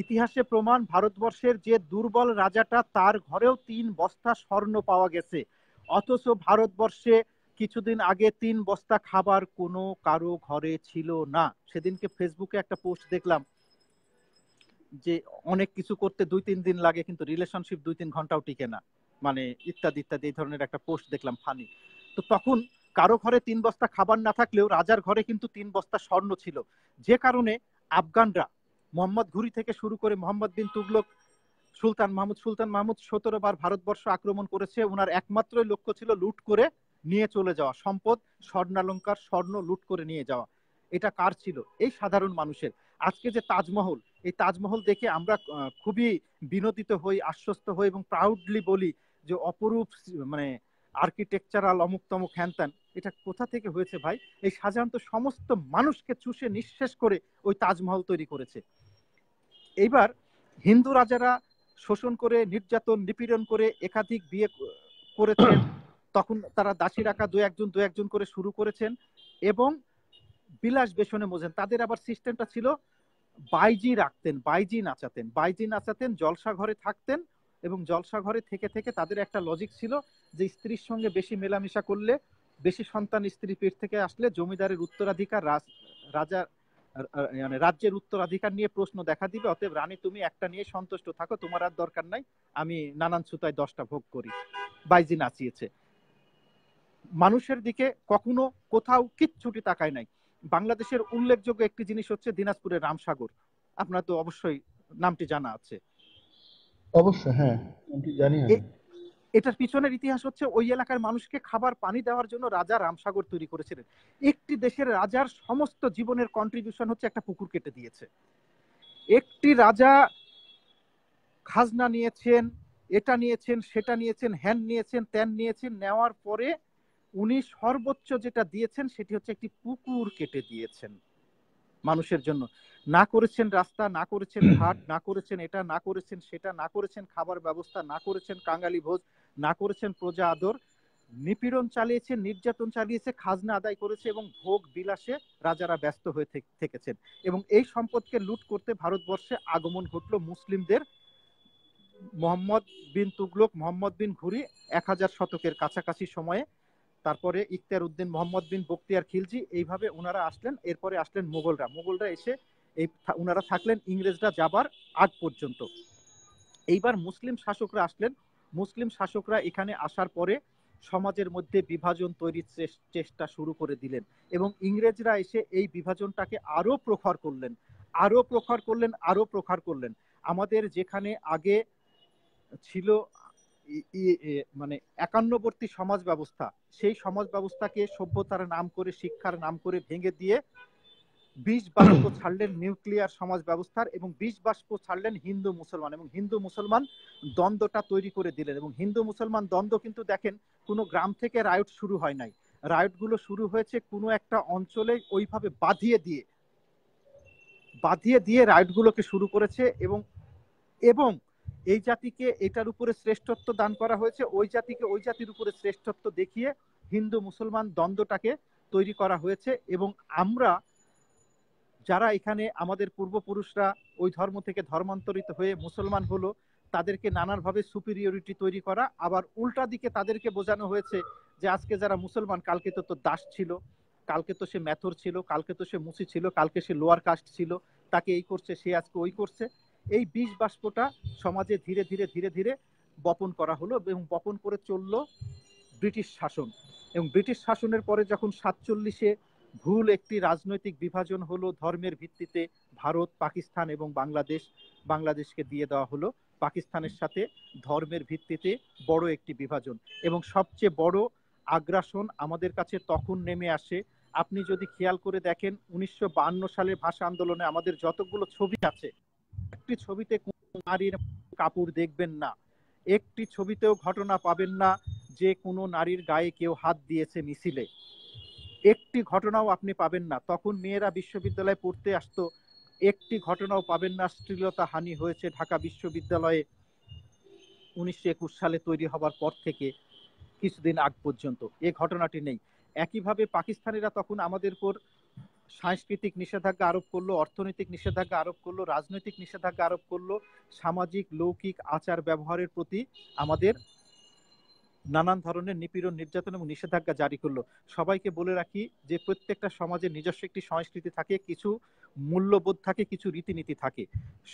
ইতিহাসে প্রমাণ ভারতবর্ষের যে দুর্বল রাজাটা তার ঘরেও তিন বস্তা স্বর্ণ পাওয়া গেছে অথচ ভারতবর্ষে কিছুদিন আগে তিন বস্তা খাবার কোনো কারো ঘরে ছিল না সেদিনকে ফেসবুকে একটা পোস্ট দেখলাম যে অনেক কিছু করতে দুই তিন দিন লাগে কিন্তু রিলেশনশিপ দুই তিন ঘন্টাও টিকে না মানে ইত্যাদি ইত্যাদি এই ধরনের একটা পোস্ট দেখলাম ফানি তো তখন কারো ঘরে তিন বস্তা খাবার না থাকলেও রাজার ঘরে কিন্তু তিন বস্তা স্বর্ণ ছিল যে কারণে আফগানরা মোহাম্মদ ঘুরি থেকে শুরু করে মোহাম্মদ বিন তুগলক সুলতান মাহমুদ সুলতান মাহমুদ সতেরো বার ভারতবর্ষ আক্রমণ করেছে ওনার একমাত্র লক্ষ্য ছিল লুট করে নিয়ে চলে যাওয়া সম্পদ স্বর্ণালঙ্কার স্বর্ণ লুট করে নিয়ে যাওয়া এটা কার ছিল এই সাধারণ মানুষের আজকে যে তাজমহল এই তাজমহল দেখে আমরা খুবই বিনোদিত হই আশ্বস্ত হই এবং প্রাউডলি বলি যে অপরূপ মানে আর্কিটেকচারাল অমুক তমুক হ্যানত্যান এটা কোথা থেকে হয়েছে ভাই এই সাধারণত সমস্ত মানুষকে চুষে নিঃশেষ করে ওই তাজমহল তৈরি করেছে এইবার হিন্দু রাজারা শোষণ করে নির্যাতন নিপীড়ন করে একাধিক বিয়ে করেছেন [clears throat] তখন তারা দাসী রাখা দু একজন দু একজন করে শুরু করেছেন এবং বিলাস বেশনে মোজেন তাদের আবার সিস্টেমটা ছিল বাইজি রাখতেন বাইজি নাচাতেন বাইজি নাচাতেন জলসা ঘরে থাকতেন এবং জলসা ঘরে থেকে থেকে তাদের একটা লজিক ছিল যে স্ত্রীর সঙ্গে বেশি মেলামেশা করলে বেশি সন্তান স্ত্রী পীঠ থেকে আসলে জমিদারের উত্তরাধিকার রাজা মানে রাজ্যের উত্তরাধিকার নিয়ে প্রশ্ন দেখা দিবে অতএব রানী তুমি একটা নিয়ে সন্তুষ্ট থাকো তোমার আর দরকার নাই আমি নানান সুতায় দশটা ভোগ করি বাইজি নাচিয়েছে মানুষের দিকে কখনো কোথাও কিচ্ছুটি তাকায় নাই বাংলাদেশের উল্লেখযোগ্য একটি জিনিস হচ্ছে দিনাজপুরের রামসাগর আপনার তো অবশ্যই নামটি জানা আছে অবশ্যই হ্যাঁ নামটি জানি এটার পিছনের ইতিহাস হচ্ছে ওই এলাকার মানুষকে খাবার পানি দেওয়ার জন্য রাজা রামসাগর তৈরি করেছিলেন একটি দেশের রাজার সমস্ত জীবনের কন্ট্রিবিউশন হচ্ছে একটা পুকুর কেটে দিয়েছে একটি রাজা খাজনা নিয়েছেন এটা নিয়েছেন সেটা নিয়েছেন হ্যান নিয়েছেন ত্যান নিয়েছেন নেওয়ার পরে উনি সর্বোচ্চ যেটা দিয়েছেন সেটি হচ্ছে একটি পুকুর কেটে দিয়েছেন মানুষের জন্য না করেছেন রাস্তা না করেছেন ঘাট না করেছেন এটা না করেছেন সেটা না করেছেন খাবার ব্যবস্থা না করেছেন কাঙালি ভোজ না করেছেন প্রজা আদর নিপীড়ন চালিয়েছে নির্যাতন চালিয়েছে খাজনা আদায় করেছে এবং ভোগ বিলাসে রাজারা ব্যস্ত হয়ে থেকেছেন এবং এই সম্পদকে লুট করতে ভারতবর্ষে আগমন ঘটলো মুসলিমদের মোহাম্মদ বিন তুগলক মোহাম্মদ বিন ঘুরি এক হাজার শতকের কাছাকাছি সময়ে তারপরে ইখতিয়ার উদ্দিন মোহাম্মদ বিন বক্তিয়ার খিলজি এইভাবে ওনারা আসলেন এরপরে আসলেন মোগলরা মোগলরা এসে এই ওনারা থাকলেন ইংরেজরা যাবার আগ পর্যন্ত এইবার মুসলিম শাসকরা আসলেন মুসলিম শাসকরা এখানে আসার পরে সমাজের মধ্যে বিভাজন তৈরির চেষ্টা শুরু করে দিলেন এবং ইংরেজরা এসে এই বিভাজনটাকে আরো প্রখর করলেন আরো প্রখর করলেন আরো প্রখর করলেন আমাদের যেখানে আগে ছিল মানে একান্নবর্তী সমাজ ব্যবস্থা সেই সমাজ ব্যবস্থাকে সভ্যতার নাম করে শিক্ষার নাম করে ভেঙে দিয়ে বিশ বাষ্প ছাড়লেন নিউক্লিয়ার সমাজ ব্যবস্থার এবং বিশ বাষ্প ছাড়লেন হিন্দু মুসলমান এবং হিন্দু মুসলমান দ্বন্দ্বটা তৈরি করে দিলেন এবং হিন্দু মুসলমান দ্বন্দ্ব কিন্তু দেখেন কোনো গ্রাম থেকে রায়ট শুরু হয় নাই রায়টগুলো শুরু হয়েছে কোনো একটা অঞ্চলে ওইভাবে বাঁধিয়ে দিয়ে বাঁধিয়ে দিয়ে রায়টগুলোকে শুরু করেছে এবং এবং এই জাতিকে এটার উপরে শ্রেষ্ঠত্ব দান করা হয়েছে ওই জাতিকে ওই জাতির উপরে শ্রেষ্ঠত্ব দেখিয়ে হিন্দু মুসলমান দ্বন্দ্বটাকে তৈরি করা হয়েছে এবং আমরা যারা এখানে আমাদের পূর্বপুরুষরা ওই ধর্ম থেকে ধর্মান্তরিত হয়ে মুসলমান হলো তাদেরকে নানানভাবে সুপিরিয়রিটি তৈরি করা আবার উল্টা দিকে তাদেরকে বোঝানো হয়েছে যে আজকে যারা মুসলমান কালকে তো তো দাস ছিল কালকে তো সে ম্যাথর ছিল কালকে তো সে মুসি ছিল কালকে সে লোয়ার কাস্ট ছিল তাকে এই করছে সে আজকে ওই করছে এই বিষ বাষ্পটা সমাজে ধীরে ধীরে ধীরে ধীরে বপন করা হলো এবং বপন করে চলল ব্রিটিশ শাসন এবং ব্রিটিশ শাসনের পরে যখন সাতচল্লিশে ভুল একটি রাজনৈতিক বিভাজন হলো ধর্মের ভিত্তিতে ভারত পাকিস্তান এবং বাংলাদেশ বাংলাদেশকে দিয়ে দেওয়া হলো পাকিস্তানের সাথে ধর্মের ভিত্তিতে বড় একটি বিভাজন এবং সবচেয়ে বড় আগ্রাসন আমাদের কাছে তখন নেমে আসে আপনি যদি খেয়াল করে দেখেন উনিশশো সালের ভাষা আন্দোলনে আমাদের যতগুলো ছবি আছে একটি ছবিতে নারীর কাপড় দেখবেন না একটি ছবিতেও ঘটনা পাবেন না যে কোনো নারীর গায়ে কেউ হাত দিয়েছে মিছিলে একটি ঘটনাও আপনি পাবেন না তখন মেয়েরা বিশ্ববিদ্যালয়ে পড়তে আসতো একটি ঘটনাও পাবেন না শ্লীলতা হানি হয়েছে ঢাকা বিশ্ববিদ্যালয়ে উনিশশো একুশ সালে তৈরি হবার পর থেকে কিছুদিন আগ পর্যন্ত এ ঘটনাটি নেই একইভাবে পাকিস্তানিরা তখন আমাদের উপর সাংস্কৃতিক নিষেধাজ্ঞা আরোপ করলো অর্থনৈতিক নিষেধাজ্ঞা আরোপ করলো রাজনৈতিক নিষেধাজ্ঞা আরোপ করলো সামাজিক লৌকিক আচার ব্যবহারের প্রতি আমাদের নানান ধরনের নিপীড়ন নির্যাতন এবং নিষেধাজ্ঞা জারি করলো সবাইকে বলে রাখি যে প্রত্যেকটা সমাজের নিজস্ব একটি সংস্কৃতি থাকে কিছু মূল্যবোধ থাকে কিছু রীতিনীতি থাকে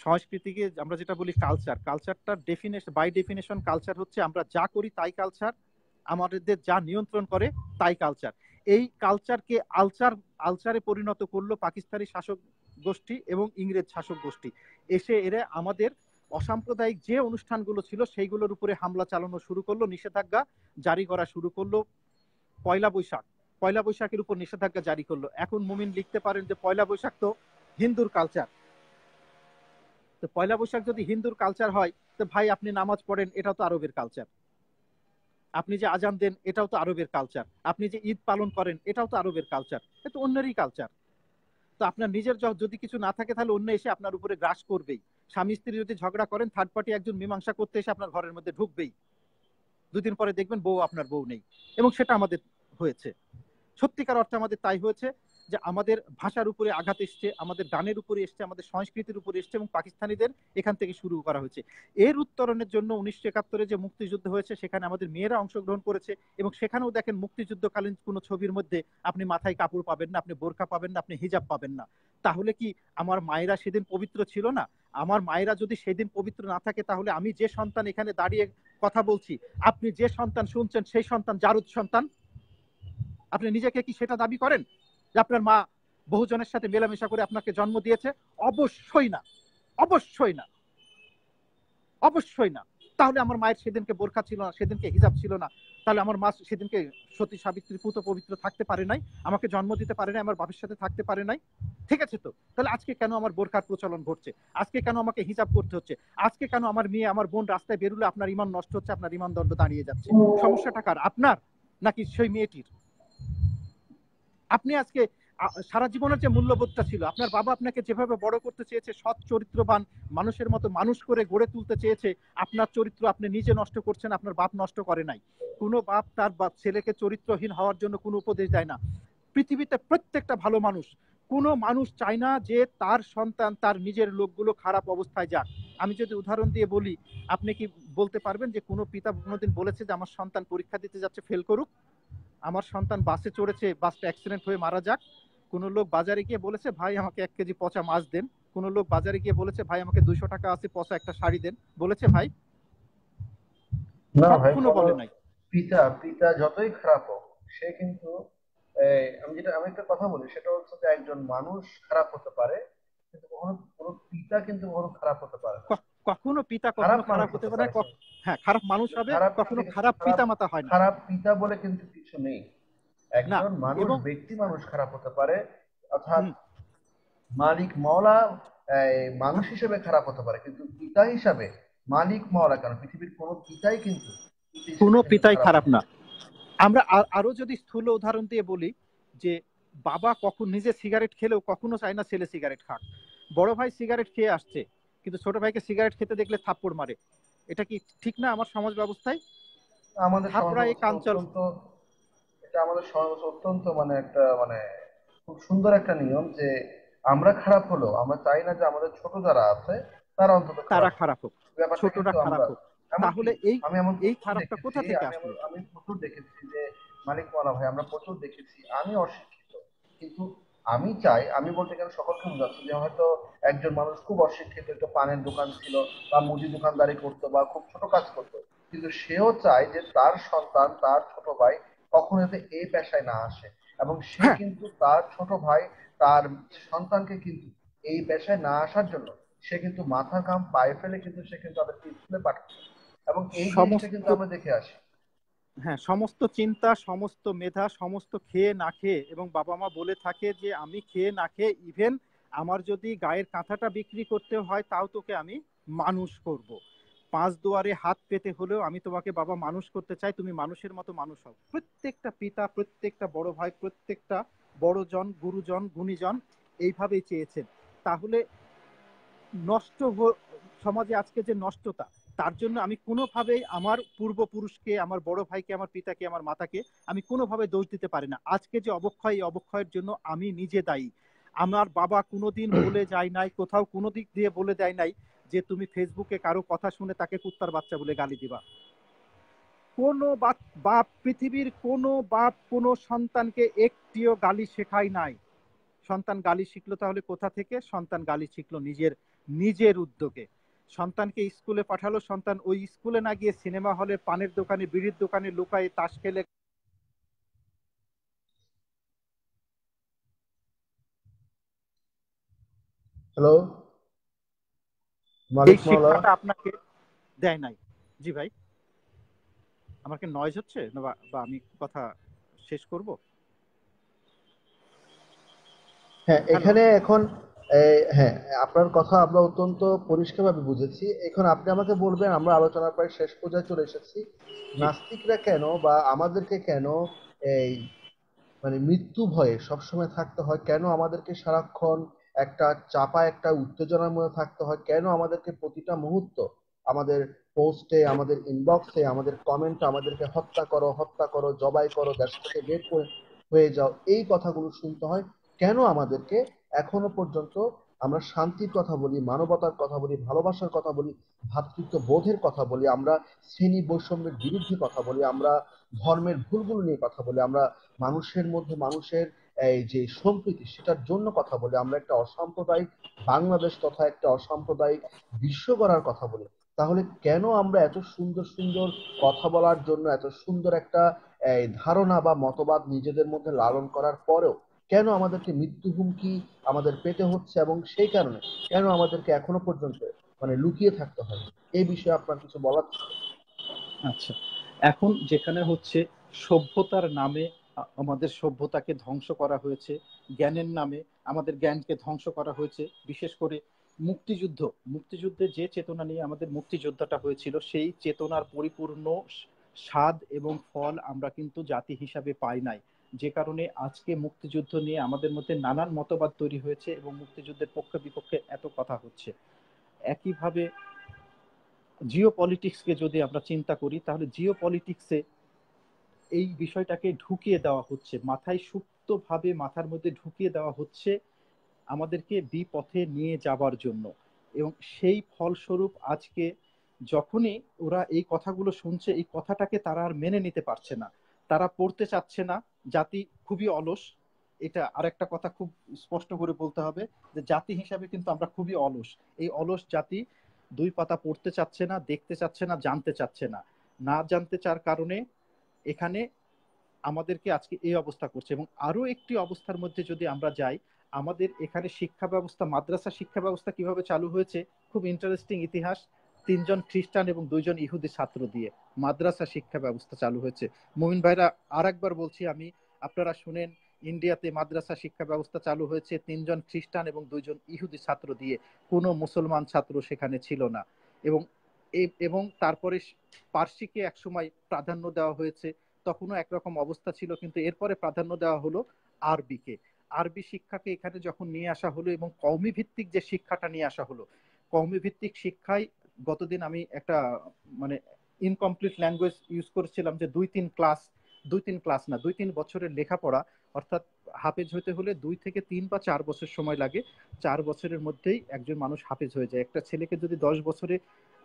সংস্কৃতিকে আমরা যেটা বলি কালচার কালচারটা ডেফিনেশন বাই ডেফিনেশন কালচার হচ্ছে আমরা যা করি তাই কালচার আমাদের যা নিয়ন্ত্রণ করে তাই কালচার এই কালচারকে আলচার আলচারে পরিণত করলো পাকিস্তানি শাসক গোষ্ঠী এবং ইংরেজ শাসক গোষ্ঠী এসে এরা আমাদের অসাম্প্রদায়িক যে অনুষ্ঠানগুলো ছিল সেইগুলোর উপরে হামলা চালানো শুরু করলো নিষেধাজ্ঞা জারি করা শুরু করলো পয়লা বৈশাখ পয়লা বৈশাখের উপর নিষেধাজ্ঞা জারি করলো এখন মুমিন লিখতে পারেন যে পয়লা বৈশাখ তো হিন্দুর কালচার তো পয়লা বৈশাখ যদি হিন্দুর কালচার হয় তো ভাই আপনি নামাজ পড়েন এটা তো আরবের কালচার আপনি যে আজান দেন এটাও তো আরবের কালচার আপনি যে ঈদ পালন করেন এটাও তো আরবের কালচার এটা তো অন্যেরই কালচার তো আপনার নিজের যদি কিছু না থাকে তাহলে অন্য এসে আপনার উপরে গ্রাস করবেই স্বামী স্ত্রী যদি ঝগড়া করেন থার্ড পার্টি একজন মীমাংসা করতে এসে আপনার ঘরের মধ্যে ঢুকবেই দুদিন পরে দেখবেন বউ আপনার বউ নেই এবং সেটা আমাদের হয়েছে সত্যিকার অর্থে আমাদের তাই হয়েছে যে আমাদের ভাষার উপরে আঘাত এসছে আমাদের দানের উপরে এসছে আমাদের সংস্কৃতির উপরে এসছে এবং পাকিস্তানিদের এখান থেকে শুরু করা হয়েছে এর উত্তরণের জন্য উনিশশো একাত্তরে যে মুক্তিযুদ্ধ হয়েছে সেখানে আমাদের মেয়েরা অংশগ্রহণ করেছে এবং সেখানেও দেখেন মুক্তিযুদ্ধকালীন কোনো ছবির মধ্যে আপনি মাথায় কাপড় পাবেন না আপনি বোরখা পাবেন না আপনি হিজাব পাবেন না তাহলে কি আমার মায়েরা সেদিন পবিত্র ছিল না আমার মায়েরা যদি সেদিন পবিত্র না থাকে তাহলে আমি যে সন্তান এখানে দাঁড়িয়ে কথা বলছি আপনি যে সন্তান শুনছেন সেই সন্তান জারুদ সন্তান আপনি নিজেকে কি সেটা দাবি করেন যে আপনার মা বহুজনের সাথে মেলামেশা করে আপনাকে জন্ম দিয়েছে অবশ্যই না অবশ্যই না অবশ্যই না তাহলে আমার মায়ের সেদিনকে বোরখা ছিল না সেদিনকে হিজাব ছিল না তাহলে আমার মা সেদিনকে সতী সাবিত্রী পুত পবিত্র থাকতে পারে নাই আমাকে জন্ম দিতে পারে নাই আমার বাপের সাথে থাকতে পারে নাই ঠিক আছে তো তাহলে আজকে কেন আমার বোরখার প্রচলন ঘটছে আজকে কেন আমাকে হিজাব করতে হচ্ছে আজকে কেন আমার মেয়ে আমার বোন রাস্তায় বেরুলে আপনার ইমান নষ্ট হচ্ছে আপনার ইমান দণ্ড দাঁড়িয়ে যাচ্ছে সমস্যাটা কার আপনার নাকি সেই মেয়েটির আপনি আজকে সারা জীবনের যে মূল্যবোধটা ছিল আপনার বাবা আপনাকে যেভাবে বড় করতে চেয়েছে সৎ চরিত্রবান মানুষের মতো মানুষ করে গড়ে তুলতে চেয়েছে আপনার চরিত্র আপনি নিজে নষ্ট করছেন আপনার বাপ নষ্ট করে নাই কোনো বাপ তার বাপ ছেলেকে চরিত্রহীন হওয়ার জন্য কোনো উপদেশ দেয় না পৃথিবীতে প্রত্যেকটা ভালো মানুষ কোন মানুষ চায় না যে তার সন্তান তার নিজের লোকগুলো খারাপ অবস্থায় যাক আমি যদি উদাহরণ দিয়ে বলি আপনি কি বলতে পারবেন যে কোনো পিতা কোনোদিন বলেছে যে আমার সন্তান পরীক্ষা দিতে যাচ্ছে ফেল করুক আমার সন্তান বাসে চড়েছে বাসটা অ্যাক্সিডেন্ট হয়ে মারা যাক কোনো লোক বাজারে গিয়ে বলেছে ভাই আমাকে এক কেজি পচা মাছ দেন কোনো লোক বাজারে গিয়ে বলেছে ভাই আমাকে দুইশো টাকা আছে পচা একটা শাড়ি দেন বলেছে ভাই না কোনো বলে নাই পিতা পিতা যতই খারাপ হোক সে কিন্তু আমি যেটা আমি একটা কথা বলি সেটা হচ্ছে যে একজন মানুষ খারাপ হতে পারে কিন্তু কখনো কোনো পিতা কিন্তু কখনো খারাপ হতে পারে না কখনো পিতা কখনো খারাপ হতে পারে হ্যাঁ খারাপ মানুষ হবে কখনো খারাপ পিতা মাতা হয় খারাপ পিতা বলে কিন্তু কিছু নেই একজন মানুষ ব্যক্তি মানুষ খারাপ হতে পারে অর্থাৎ মালিক মওলা মানুষ হিসেবে খারাপ হতে পারে কিন্তু পিতা হিসাবে মালিক মওলা কারণ পৃথিবীর কোনো পিতাই কিন্তু কোনো পিতাই খারাপ না আমরা আরো যদি স্থূল উদাহরণ দিয়ে বলি যে বাবা কখন নিজে সিগারেট খেলেও কখনো চায় না ছেলে সিগারেট খাক বড় ভাই সিগারেট খেয়ে আসছে কিন্তু ছোট ভাইকে সিগারেট খেতে দেখলে থাপ্পড় মারে এটা কি ঠিক না আমার সমাজ ব্যবস্থায় আমাদের প্রায় কাঞ্চল এটা আমাদের সমাজ অত্যন্ত মানে একটা মানে খুব সুন্দর একটা নিয়ম যে আমরা খারাপ হলো আমরা চাই না যে আমাদের ছোট যারা আছে তারা অন্তত তারা খারাপ হোক ছোটটা খারাপ হোক তাহলে এই আমি এমন এই খারাপটা কোথা থেকে আসলো আমি প্রচুর দেখেছি যে মালিক মালা ভাই আমরা প্রচুর দেখেছি আমি অশিক্ষিত কিন্তু আমি চাই আমি বলতে গেলে সকলকে যাচ্ছি যে হয়তো একজন মানুষ খুব অশিক্ষিত একটা পানের দোকান ছিল বা মুদি দোকানদারি করতো বা খুব ছোট কাজ করতো কিন্তু সেও চায় যে তার সন্তান তার ছোট ভাই কখনো যাতে এই পেশায় না আসে এবং সে হ্যাঁ। কিন্তু তার ছোট ভাই তার সন্তানকে কিন্তু এই পেশায় না আসার জন্য সে কিন্তু মাথা ঘাম পায়ে ফেলে কিন্তু সে কিন্তু তাদেরকে স্কুলে পাঠাচ্ছে এবং এই জিনিসটা কিন্তু আমরা দেখে আসি হ্যাঁ সমস্ত চিন্তা সমস্ত মেধা সমস্ত খেয়ে না খেয়ে এবং বাবা মা বলে থাকে যে আমি খেয়ে না খেয়ে ইভেন আমার যদি গায়ের কাঁথাটা বিক্রি করতে হয় তাও তোকে আমি মানুষ করব। পাঁচ দুয়ারে হাত পেতে হলেও আমি তোমাকে বাবা মানুষ করতে চাই তুমি মানুষের মতো মানুষ হও প্রত্যেকটা পিতা প্রত্যেকটা বড় ভাই প্রত্যেকটা বড়জন গুরুজন গুণীজন এইভাবেই চেয়েছেন তাহলে নষ্ট সমাজে আজকে যে নষ্টতা তার জন্য আমি কোনোভাবেই আমার পূর্বপুরুষকে আমার বড় ভাইকে আমার পিতাকে আমার মাতাকে আমি কোনোভাবে দোষ দিতে পারি না আজকে যে অবক্ষয় এই অবক্ষয়ের জন্য আমি নিজে দায়ী আমার বাবা কোনোদিন [clears throat] বলে যায় নাই কোথাও কোনো দিক দিয়ে বলে দেয় নাই যে তুমি ফেসবুকে কারো কথা শুনে তাকে কুত্তার বাচ্চা বলে গালি দিবা কোন বাপ পৃথিবীর কোনো বাপ কোনো সন্তানকে একটিও গালি শেখায় নাই সন্তান গালি শিখলো তাহলে কোথা থেকে সন্তান গালি শিখলো নিজের নিজের উদ্যোগে সন্তানকে স্কুলে পাঠালো সন্তান ওই স্কুলে না গিয়ে সিনেমা হলে পানের দোকানে বিড়ির দোকানে লুকায় তাস খেলে হ্যালো আপনাকে দেয় নাই জি ভাই আমাকে নয়েজ হচ্ছে না বা আমি কথা শেষ করব হ্যাঁ এখানে এখন হ্যাঁ আপনার কথা আমরা অত্যন্ত পরিষ্কারভাবে বুঝেছি এখন আপনি আমাকে বলবেন আমরা আলোচনার প্রায় শেষ পর্যায়ে চলে এসেছি নাস্তিকরা কেন বা আমাদেরকে কেন এই মানে মৃত্যু ভয়ে সবসময় থাকতে হয় কেন আমাদেরকে সারাক্ষণ একটা চাপা একটা উত্তেজনার মধ্যে থাকতে হয় কেন আমাদেরকে প্রতিটা মুহূর্ত আমাদের পোস্টে আমাদের ইনবক্সে আমাদের কমেন্টে আমাদেরকে হত্যা করো হত্যা করো জবাই করো দেশ থেকে বের করে হয়ে যাও এই কথাগুলো শুনতে হয় কেন আমাদেরকে এখনো পর্যন্ত আমরা শান্তির কথা বলি মানবতার কথা বলি ভালোবাসার কথা বলি ভাতৃত্ব বোধের কথা বলি আমরা শ্রেণী বৈষম্যের বিরুদ্ধে কথা বলি আমরা ধর্মের ভুলগুলো নিয়ে কথা বলি আমরা মানুষের মধ্যে মানুষের এই যে সম্প্রীতি সেটার জন্য কথা বলি আমরা একটা অসাম্প্রদায়িক বাংলাদেশ তথা একটা অসাম্প্রদায়িক বিশ্ব গড়ার কথা বলি তাহলে কেন আমরা এত সুন্দর সুন্দর কথা বলার জন্য এত সুন্দর একটা ধারণা বা মতবাদ নিজেদের মধ্যে লালন করার পরেও কেন আমাদেরকে মৃত্যু হুমকি আমাদের পেতে হচ্ছে এবং সেই কারণে কেন আমাদেরকে এখনো পর্যন্ত মানে লুকিয়ে থাকতে হয় এই বিষয়ে আপনার কিছু বলার আচ্ছা এখন যেখানে হচ্ছে সভ্যতার নামে আমাদের সভ্যতাকে ধ্বংস করা হয়েছে জ্ঞানের নামে আমাদের জ্ঞানকে ধ্বংস করা হয়েছে বিশেষ করে মুক্তিযুদ্ধ মুক্তিযুদ্ধে যে চেতনা নিয়ে আমাদের মুক্তিযোদ্ধাটা হয়েছিল সেই চেতনার পরিপূর্ণ স্বাদ এবং ফল আমরা কিন্তু জাতি হিসাবে পাই নাই যে কারণে আজকে মুক্তিযুদ্ধ নিয়ে আমাদের মধ্যে নানান মতবাদ তৈরি হয়েছে এবং মুক্তিযুদ্ধের পক্ষে বিপক্ষে এত কথা হচ্ছে একইভাবে জিও পলিটিক্সকে যদি আমরা চিন্তা করি তাহলে জিও পলিটিক্সে এই বিষয়টাকে ঢুকিয়ে দেওয়া হচ্ছে মাথায় সুপ্তভাবে মাথার মধ্যে ঢুকিয়ে দেওয়া হচ্ছে আমাদেরকে বিপথে নিয়ে যাবার জন্য এবং সেই ফলস্বরূপ আজকে যখনই ওরা এই কথাগুলো শুনছে এই কথাটাকে তারা আর মেনে নিতে পারছে না তারা পড়তে চাচ্ছে না জাতি খুবই অলস এটা আরেকটা কথা খুব স্পষ্ট করে বলতে হবে যে জাতি হিসাবে কিন্তু আমরা খুবই অলস এই অলস জাতি দুই পাতা পড়তে চাচ্ছে না দেখতে চাচ্ছে না জানতে চাচ্ছে না না জানতে চার কারণে এখানে আমাদেরকে আজকে এই অবস্থা করছে এবং আরো একটি অবস্থার মধ্যে যদি আমরা যাই আমাদের এখানে শিক্ষা ব্যবস্থা মাদ্রাসা শিক্ষা ব্যবস্থা কিভাবে চালু হয়েছে খুব ইন্টারেস্টিং ইতিহাস তিনজন খ্রিস্টান এবং দুইজন ইহুদি ছাত্র দিয়ে মাদ্রাসা শিক্ষা ব্যবস্থা চালু হয়েছে মুমিন ভাইরা আর একবার বলছি আমি আপনারা শুনেন ইন্ডিয়াতে মাদ্রাসা শিক্ষা ব্যবস্থা চালু হয়েছে তিনজন খ্রিস্টান এবং দুইজন ইহুদি ছাত্র দিয়ে কোনো মুসলমান ছাত্র সেখানে ছিল না এবং এবং তারপরে পার্সিকে একসময় প্রাধান্য দেওয়া হয়েছে তখনও একরকম অবস্থা ছিল কিন্তু এরপরে প্রাধান্য দেওয়া হলো আরবিকে আরবি শিক্ষাকে এখানে যখন নিয়ে আসা হলো এবং কৌমি ভিত্তিক যে শিক্ষাটা নিয়ে আসা হলো কৌমি ভিত্তিক শিক্ষায় গতদিন আমি একটা মানে ইনকমপ্লিট ল্যাঙ্গুয়েজ ইউজ করেছিলাম যে দুই তিন ক্লাস দুই তিন ক্লাস না দুই তিন বছরের লেখাপড়া অর্থাৎ হাফেজ হতে হলে দুই থেকে তিন বা চার বছর সময় লাগে চার বছরের মধ্যেই একজন মানুষ হাফেজ হয়ে যায় একটা ছেলেকে যদি দশ বছরে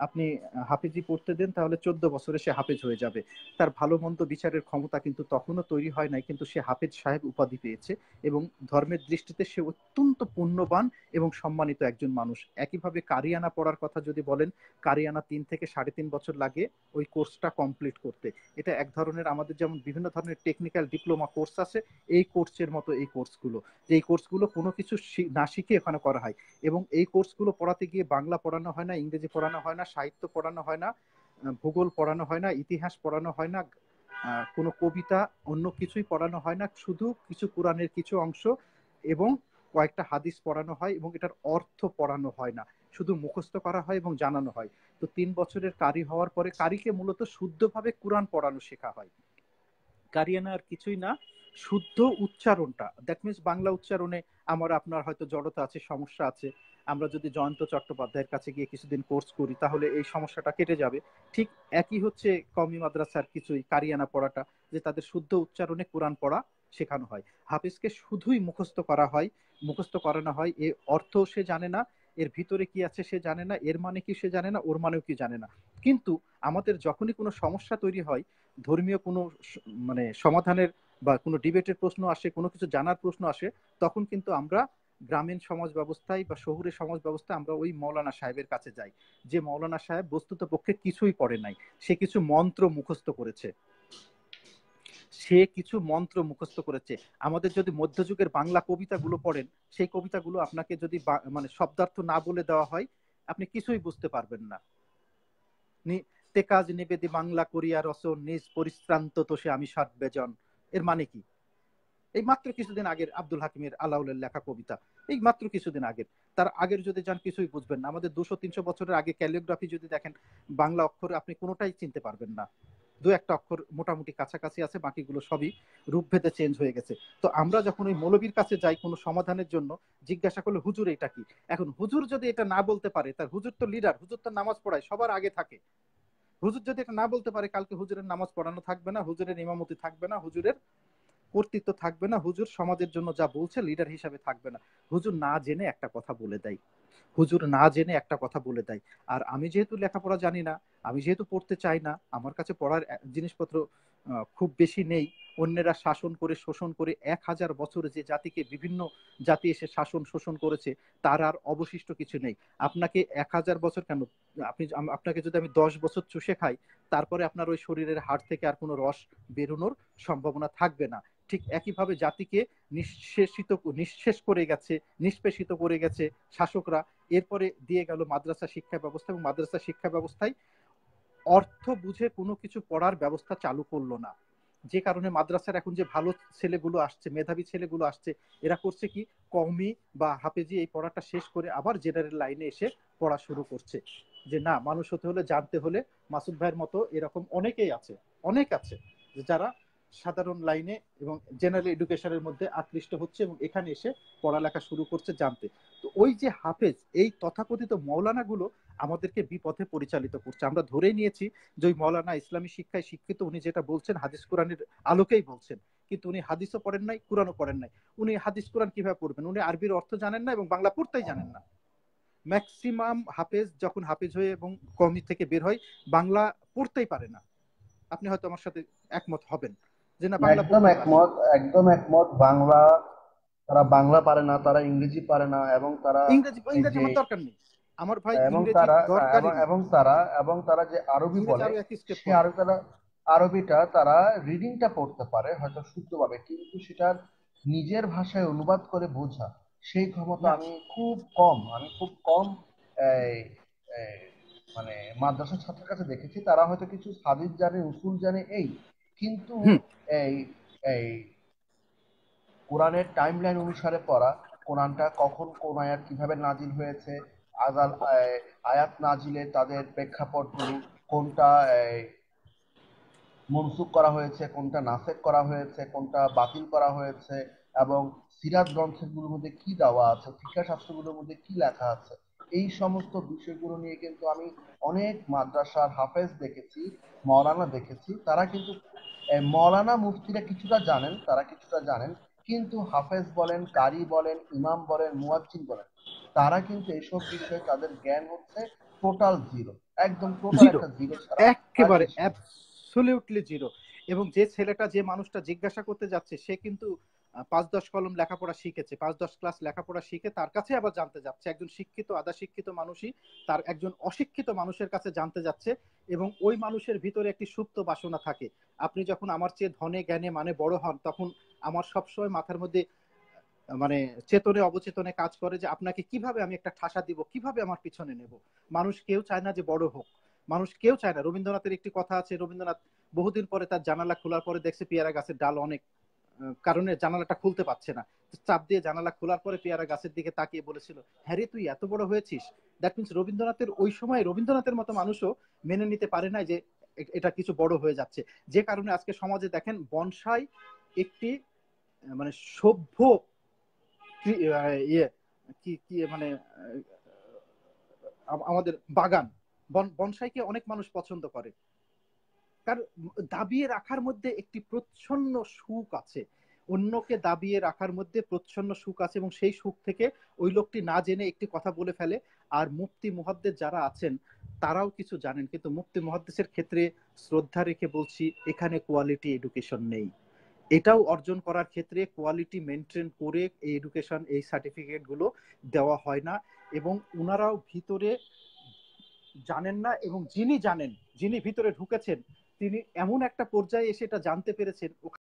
আপনি হাফেজি পড়তে দেন তাহলে চোদ্দ বছরে সে হাফেজ হয়ে যাবে তার ভালো মন্দ বিচারের ক্ষমতা কিন্তু তখনও তৈরি হয় নাই কিন্তু সে হাফেজ সাহেব উপাধি পেয়েছে এবং ধর্মের দৃষ্টিতে সে অত্যন্ত পুণ্যবান এবং সম্মানিত একজন মানুষ একইভাবে কারিয়ানা পড়ার কথা যদি বলেন কারিয়ানা তিন থেকে সাড়ে তিন বছর লাগে ওই কোর্সটা কমপ্লিট করতে এটা এক ধরনের আমাদের যেমন বিভিন্ন ধরনের টেকনিক্যাল ডিপ্লোমা কোর্স আছে এই কোর্সের মতো এই কোর্সগুলো যে এই কোর্সগুলো কোনো কিছু না শিখে এখানে করা হয় এবং এই কোর্সগুলো পড়াতে গিয়ে বাংলা পড়ানো হয় না ইংরেজি পড়ানো হয় না সাহিত্য পড়ানো হয় না ভূগোল পড়ানো হয় না ইতিহাস পড়ানো হয় না কোনো কবিতা অন্য কিছুই পড়ানো হয় না শুধু কিছু কোরআনের কিছু অংশ এবং কয়েকটা হাদিস পড়ানো হয় এবং এটার অর্থ পড়ানো হয় না শুধু মুখস্থ করা হয় এবং জানানো হয় তো তিন বছরের কারি হওয়ার পরে কারিকে মূলত শুদ্ধভাবে কোরআন পড়ানো শেখা হয় কারিয়ানা আর কিছুই না শুদ্ধ উচ্চারণটা দ্যাট মিনস বাংলা উচ্চারণে আমার আপনার হয়তো জড়তা আছে সমস্যা আছে আমরা যদি জয়ন্ত চট্টোপাধ্যায়ের কাছে গিয়ে কিছুদিন কোর্স করি তাহলে এই সমস্যাটা কেটে যাবে ঠিক একই হচ্ছে কমি মাদ্রাসার কিছুই কারিয়ানা পড়াটা যে তাদের শুদ্ধ উচ্চারণে কোরআন পড়া শেখানো হয় হাফিজকে শুধুই মুখস্থ করা হয় মুখস্থ করানো হয় এ অর্থ সে জানে না এর ভিতরে কি আছে সে জানে না এর মানে কি সে জানে না ওর মানেও কি জানে না কিন্তু আমাদের যখনই কোনো সমস্যা তৈরি হয় ধর্মীয় কোনো মানে সমাধানের বা কোনো ডিবেটের প্রশ্ন আসে কোনো কিছু জানার প্রশ্ন আসে তখন কিন্তু আমরা গ্রামীণ সমাজ ব্যবস্থায় বা শহুরে সমাজ ব্যবস্থায় আমরা ওই মৌলানা সাহেবের কাছে যাই যে মৌলানা সাহেব বস্তুত পক্ষে কিছুই পড়ে নাই সে কিছু মন্ত্র মুখস্থ করেছে সে কিছু মন্ত্র মুখস্থ করেছে আমাদের যদি মধ্যযুগের বাংলা কবিতাগুলো পড়েন সেই কবিতাগুলো আপনাকে যদি মানে শব্দার্থ না বলে দেওয়া হয় আপনি কিছুই বুঝতে পারবেন না তে কাজ নিবেদি বাংলা করিয়া রস নিজ পরিশ্রান্ত তো সে আমি সাত বেজন এর মানে কি এই মাত্র কিছুদিন আগের আব্দুল হাকিমের আলাউলের লেখা কবিতা এই মাত্র কিছুদিন আগের তার আগের যদি যান কিছুই বুঝবেন না আমাদের দুশো তিনশো বছরের আগে ক্যালিওগ্রাফি যদি দেখেন বাংলা অক্ষর আপনি কোনোটাই চিনতে পারবেন না দু একটা অক্ষর মোটামুটি কাছাকাছি আছে বাকিগুলো সবই রূপভেদে চেঞ্জ হয়ে গেছে তো আমরা যখন ওই মৌলবীর কাছে যাই কোনো সমাধানের জন্য জিজ্ঞাসা করলে হুজুর এটা কি এখন হুজুর যদি এটা না বলতে পারে তার হুজুর তো লিডার হুজুর তো নামাজ পড়ায় সবার আগে থাকে হুজুর যদি এটা না বলতে পারে কালকে হুজুরের নামাজ পড়ানো থাকবে না হুজুরের ইমামতি থাকবে না হুজুরের কর্তৃত্ব থাকবে না হুজুর সমাজের জন্য যা বলছে লিডার হিসাবে থাকবে না হুজুর না জেনে একটা কথা বলে দেয় হুজুর না জেনে একটা কথা বলে দেয় আর আমি যেহেতু লেখাপড়া জানি না আমি যেহেতু পড়তে চাই না আমার কাছে পড়ার জিনিসপত্র খুব বেশি নেই অন্যেরা শাসন করে শোষণ করে এক হাজার বছরে যে জাতিকে বিভিন্ন জাতি এসে শাসন শোষণ করেছে তার আর অবশিষ্ট কিছু নেই আপনাকে এক হাজার বছর কেন আপনি আপনাকে যদি আমি দশ বছর চুষে খাই তারপরে আপনার ওই শরীরের হাড় থেকে আর কোনো রস বেরোনোর সম্ভাবনা থাকবে না ঠিক একইভাবে জাতিকে নিঃশেষিত নিঃশেষ করে গেছে নিষ্পেষিত করে গেছে শাসকরা এরপরে দিয়ে গেল মাদ্রাসা শিক্ষা ব্যবস্থা এবং মাদ্রাসা শিক্ষা ব্যবস্থায় অর্থ বুঝে কোনো কিছু পড়ার ব্যবস্থা চালু করলো না যে কারণে মাদ্রাসার এখন যে ভালো ছেলেগুলো আসছে মেধাবী ছেলেগুলো আসছে এরা করছে কি কওমি বা হাফেজি এই পড়াটা শেষ করে আবার জেনারেল লাইনে এসে পড়া শুরু করছে যে না মানুষ হতে হলে জানতে হলে মাসুদ ভাইয়ের মতো এরকম অনেকেই আছে অনেক আছে যারা সাধারণ লাইনে এবং জেনারেল এডুকেশনের মধ্যে আকৃষ্ট হচ্ছে এবং এখানে এসে পড়ালেখা শুরু করছে জানতে তো ওই যে হাফেজ এই তথাকথিত মৌলানাগুলো আমাদেরকে বিপথে পরিচালিত করছে আমরা ধরে নিয়েছি যে ওই মৌলানা ইসলামী শিক্ষায় শিক্ষিত উনি যেটা বলছেন হাদিস কোরআনের আলোকেই বলছেন কিন্তু উনি হাদিসও পড়েন নাই কোরআনও পড়েন নাই উনি হাদিস কোরআন কিভাবে পড়বেন উনি আরবির অর্থ জানেন না এবং বাংলা পড়তেই জানেন না ম্যাক্সিমাম হাফেজ যখন হাফেজ হয়ে এবং কমি থেকে বের হয় বাংলা পড়তেই পারে না আপনি হয়তো আমার সাথে একমত হবেন যে না বাংলা একদম একমত একদম একমত বাংলা তারা বাংলা পারে না তারা ইংরেজি পারে না এবং তারা ইংরেজি ইংরেজি আমার দরকার নেই আমার ভাই এবং তারা এবং তারা এবং তারা যে আরবি বলে তারা আরবিটা তারা রিডিংটা পড়তে পারে হয়তো শুদ্ধভাবে কিন্তু সেটার নিজের ভাষায় অনুবাদ করে বোঝা সেই ক্ষমতা আমি খুব কম আমি খুব কম মানে মাদ্রাসা ছাত্রের কাছে দেখেছি তারা হয়তো কিছু হাদিস জানে উসুল জানে এই কিন্তু এই এই কোরআনের টাইমলাইন অনুসারে পড়া কোরআনটা কখন কোন আয়াত কিভাবে নাজিল হয়েছে আজাল আয়াত নাজিলে তাদের প্রেক্ষাপটগুলো কোনটা মনসুখ করা হয়েছে কোনটা নাসেক করা হয়েছে কোনটা বাতিল করা হয়েছে এবং সিরাজ গ্রন্থগুলোর মধ্যে কি দেওয়া আছে ফিকা শাস্ত্রগুলোর মধ্যে কি লেখা আছে এই সমস্ত বিষয়গুলো নিয়ে কিন্তু আমি অনেক মাদ্রাসার হাফেজ দেখেছি মৌলানা দেখেছি তারা কিন্তু মৌলানা মুফতিরা কিছুটা জানেন তারা কিছুটা জানেন কিন্তু হাফেজ বলেন কারি বলেন ইমাম বলেন মুয়াজ্জিন বলেন তারা কিন্তু এইসব বিষয়ে তাদের জ্ঞান হচ্ছে টোটাল জিরো একদম টোটাল একেবারে অ্যাবসলিউটলি জিরো এবং যে ছেলেটা যে মানুষটা জিজ্ঞাসা করতে যাচ্ছে সে কিন্তু পাঁচ দশ কলম লেখাপড়া শিখেছে পাঁচ দশ ক্লাস লেখাপড়া শিখে তার কাছে আবার জানতে যাচ্ছে একজন শিক্ষিত আধা শিক্ষিত মানুষই তার একজন অশিক্ষিত মানুষের কাছে জানতে যাচ্ছে এবং ওই মানুষের ভিতরে একটি সুপ্ত বাসনা থাকে আপনি যখন আমার চেয়ে ধনে জ্ঞানে মানে বড় হন তখন আমার সবসময় মাথার মধ্যে মানে চেতনে অবচেতনে কাজ করে যে আপনাকে কিভাবে আমি একটা ঠাসা দিব কিভাবে আমার পিছনে নেব মানুষ কেউ চায় না যে বড় হোক মানুষ কেউ চায় না রবীন্দ্রনাথের একটি কথা আছে রবীন্দ্রনাথ বহুদিন পরে তার জানালা খোলার পরে দেখছে পেয়ারা গাছের ডাল অনেক কারণে জানালাটা খুলতে পারছে না চাপ দিয়ে জানালা খোলার পরে পেয়ারা গাছের দিকে তাকিয়ে বলেছিল হ্যারি তুই এত বড় হয়েছিস দ্যাট মিনস রবীন্দ্রনাথের ওই সময় রবীন্দ্রনাথের মতো মানুষও মেনে নিতে পারে না যে এটা কিছু বড় হয়ে যাচ্ছে যে কারণে আজকে সমাজে দেখেন বনসাই একটি মানে সভ্য ইয়ে কি কি মানে আমাদের বাগান বনসাইকে অনেক মানুষ পছন্দ করে তার দাবিয়ে রাখার মধ্যে একটি প্রচ্ছন্ন সুখ আছে অন্যকে দাবিয়ে রাখার মধ্যে প্রচ্ছন্ন সুখ আছে এবং সেই সুখ থেকে ওই লোকটি না জেনে একটি কথা বলে ফেলে আর মুক্তি মহাদ্দেশ যারা আছেন তারাও কিছু জানেন কিন্তু মুক্তি মহাদ্দেশের ক্ষেত্রে শ্রদ্ধা রেখে বলছি এখানে কোয়ালিটি এডুকেশন নেই এটাও অর্জন করার ক্ষেত্রে কোয়ালিটি মেনটেন করে এই এডুকেশন এই সার্টিফিকেটগুলো দেওয়া হয় না এবং ওনারাও ভিতরে জানেন না এবং যিনি জানেন যিনি ভিতরে ঢুকেছেন তিনি এমন একটা পর্যায়ে এসে এটা জানতে পেরেছেন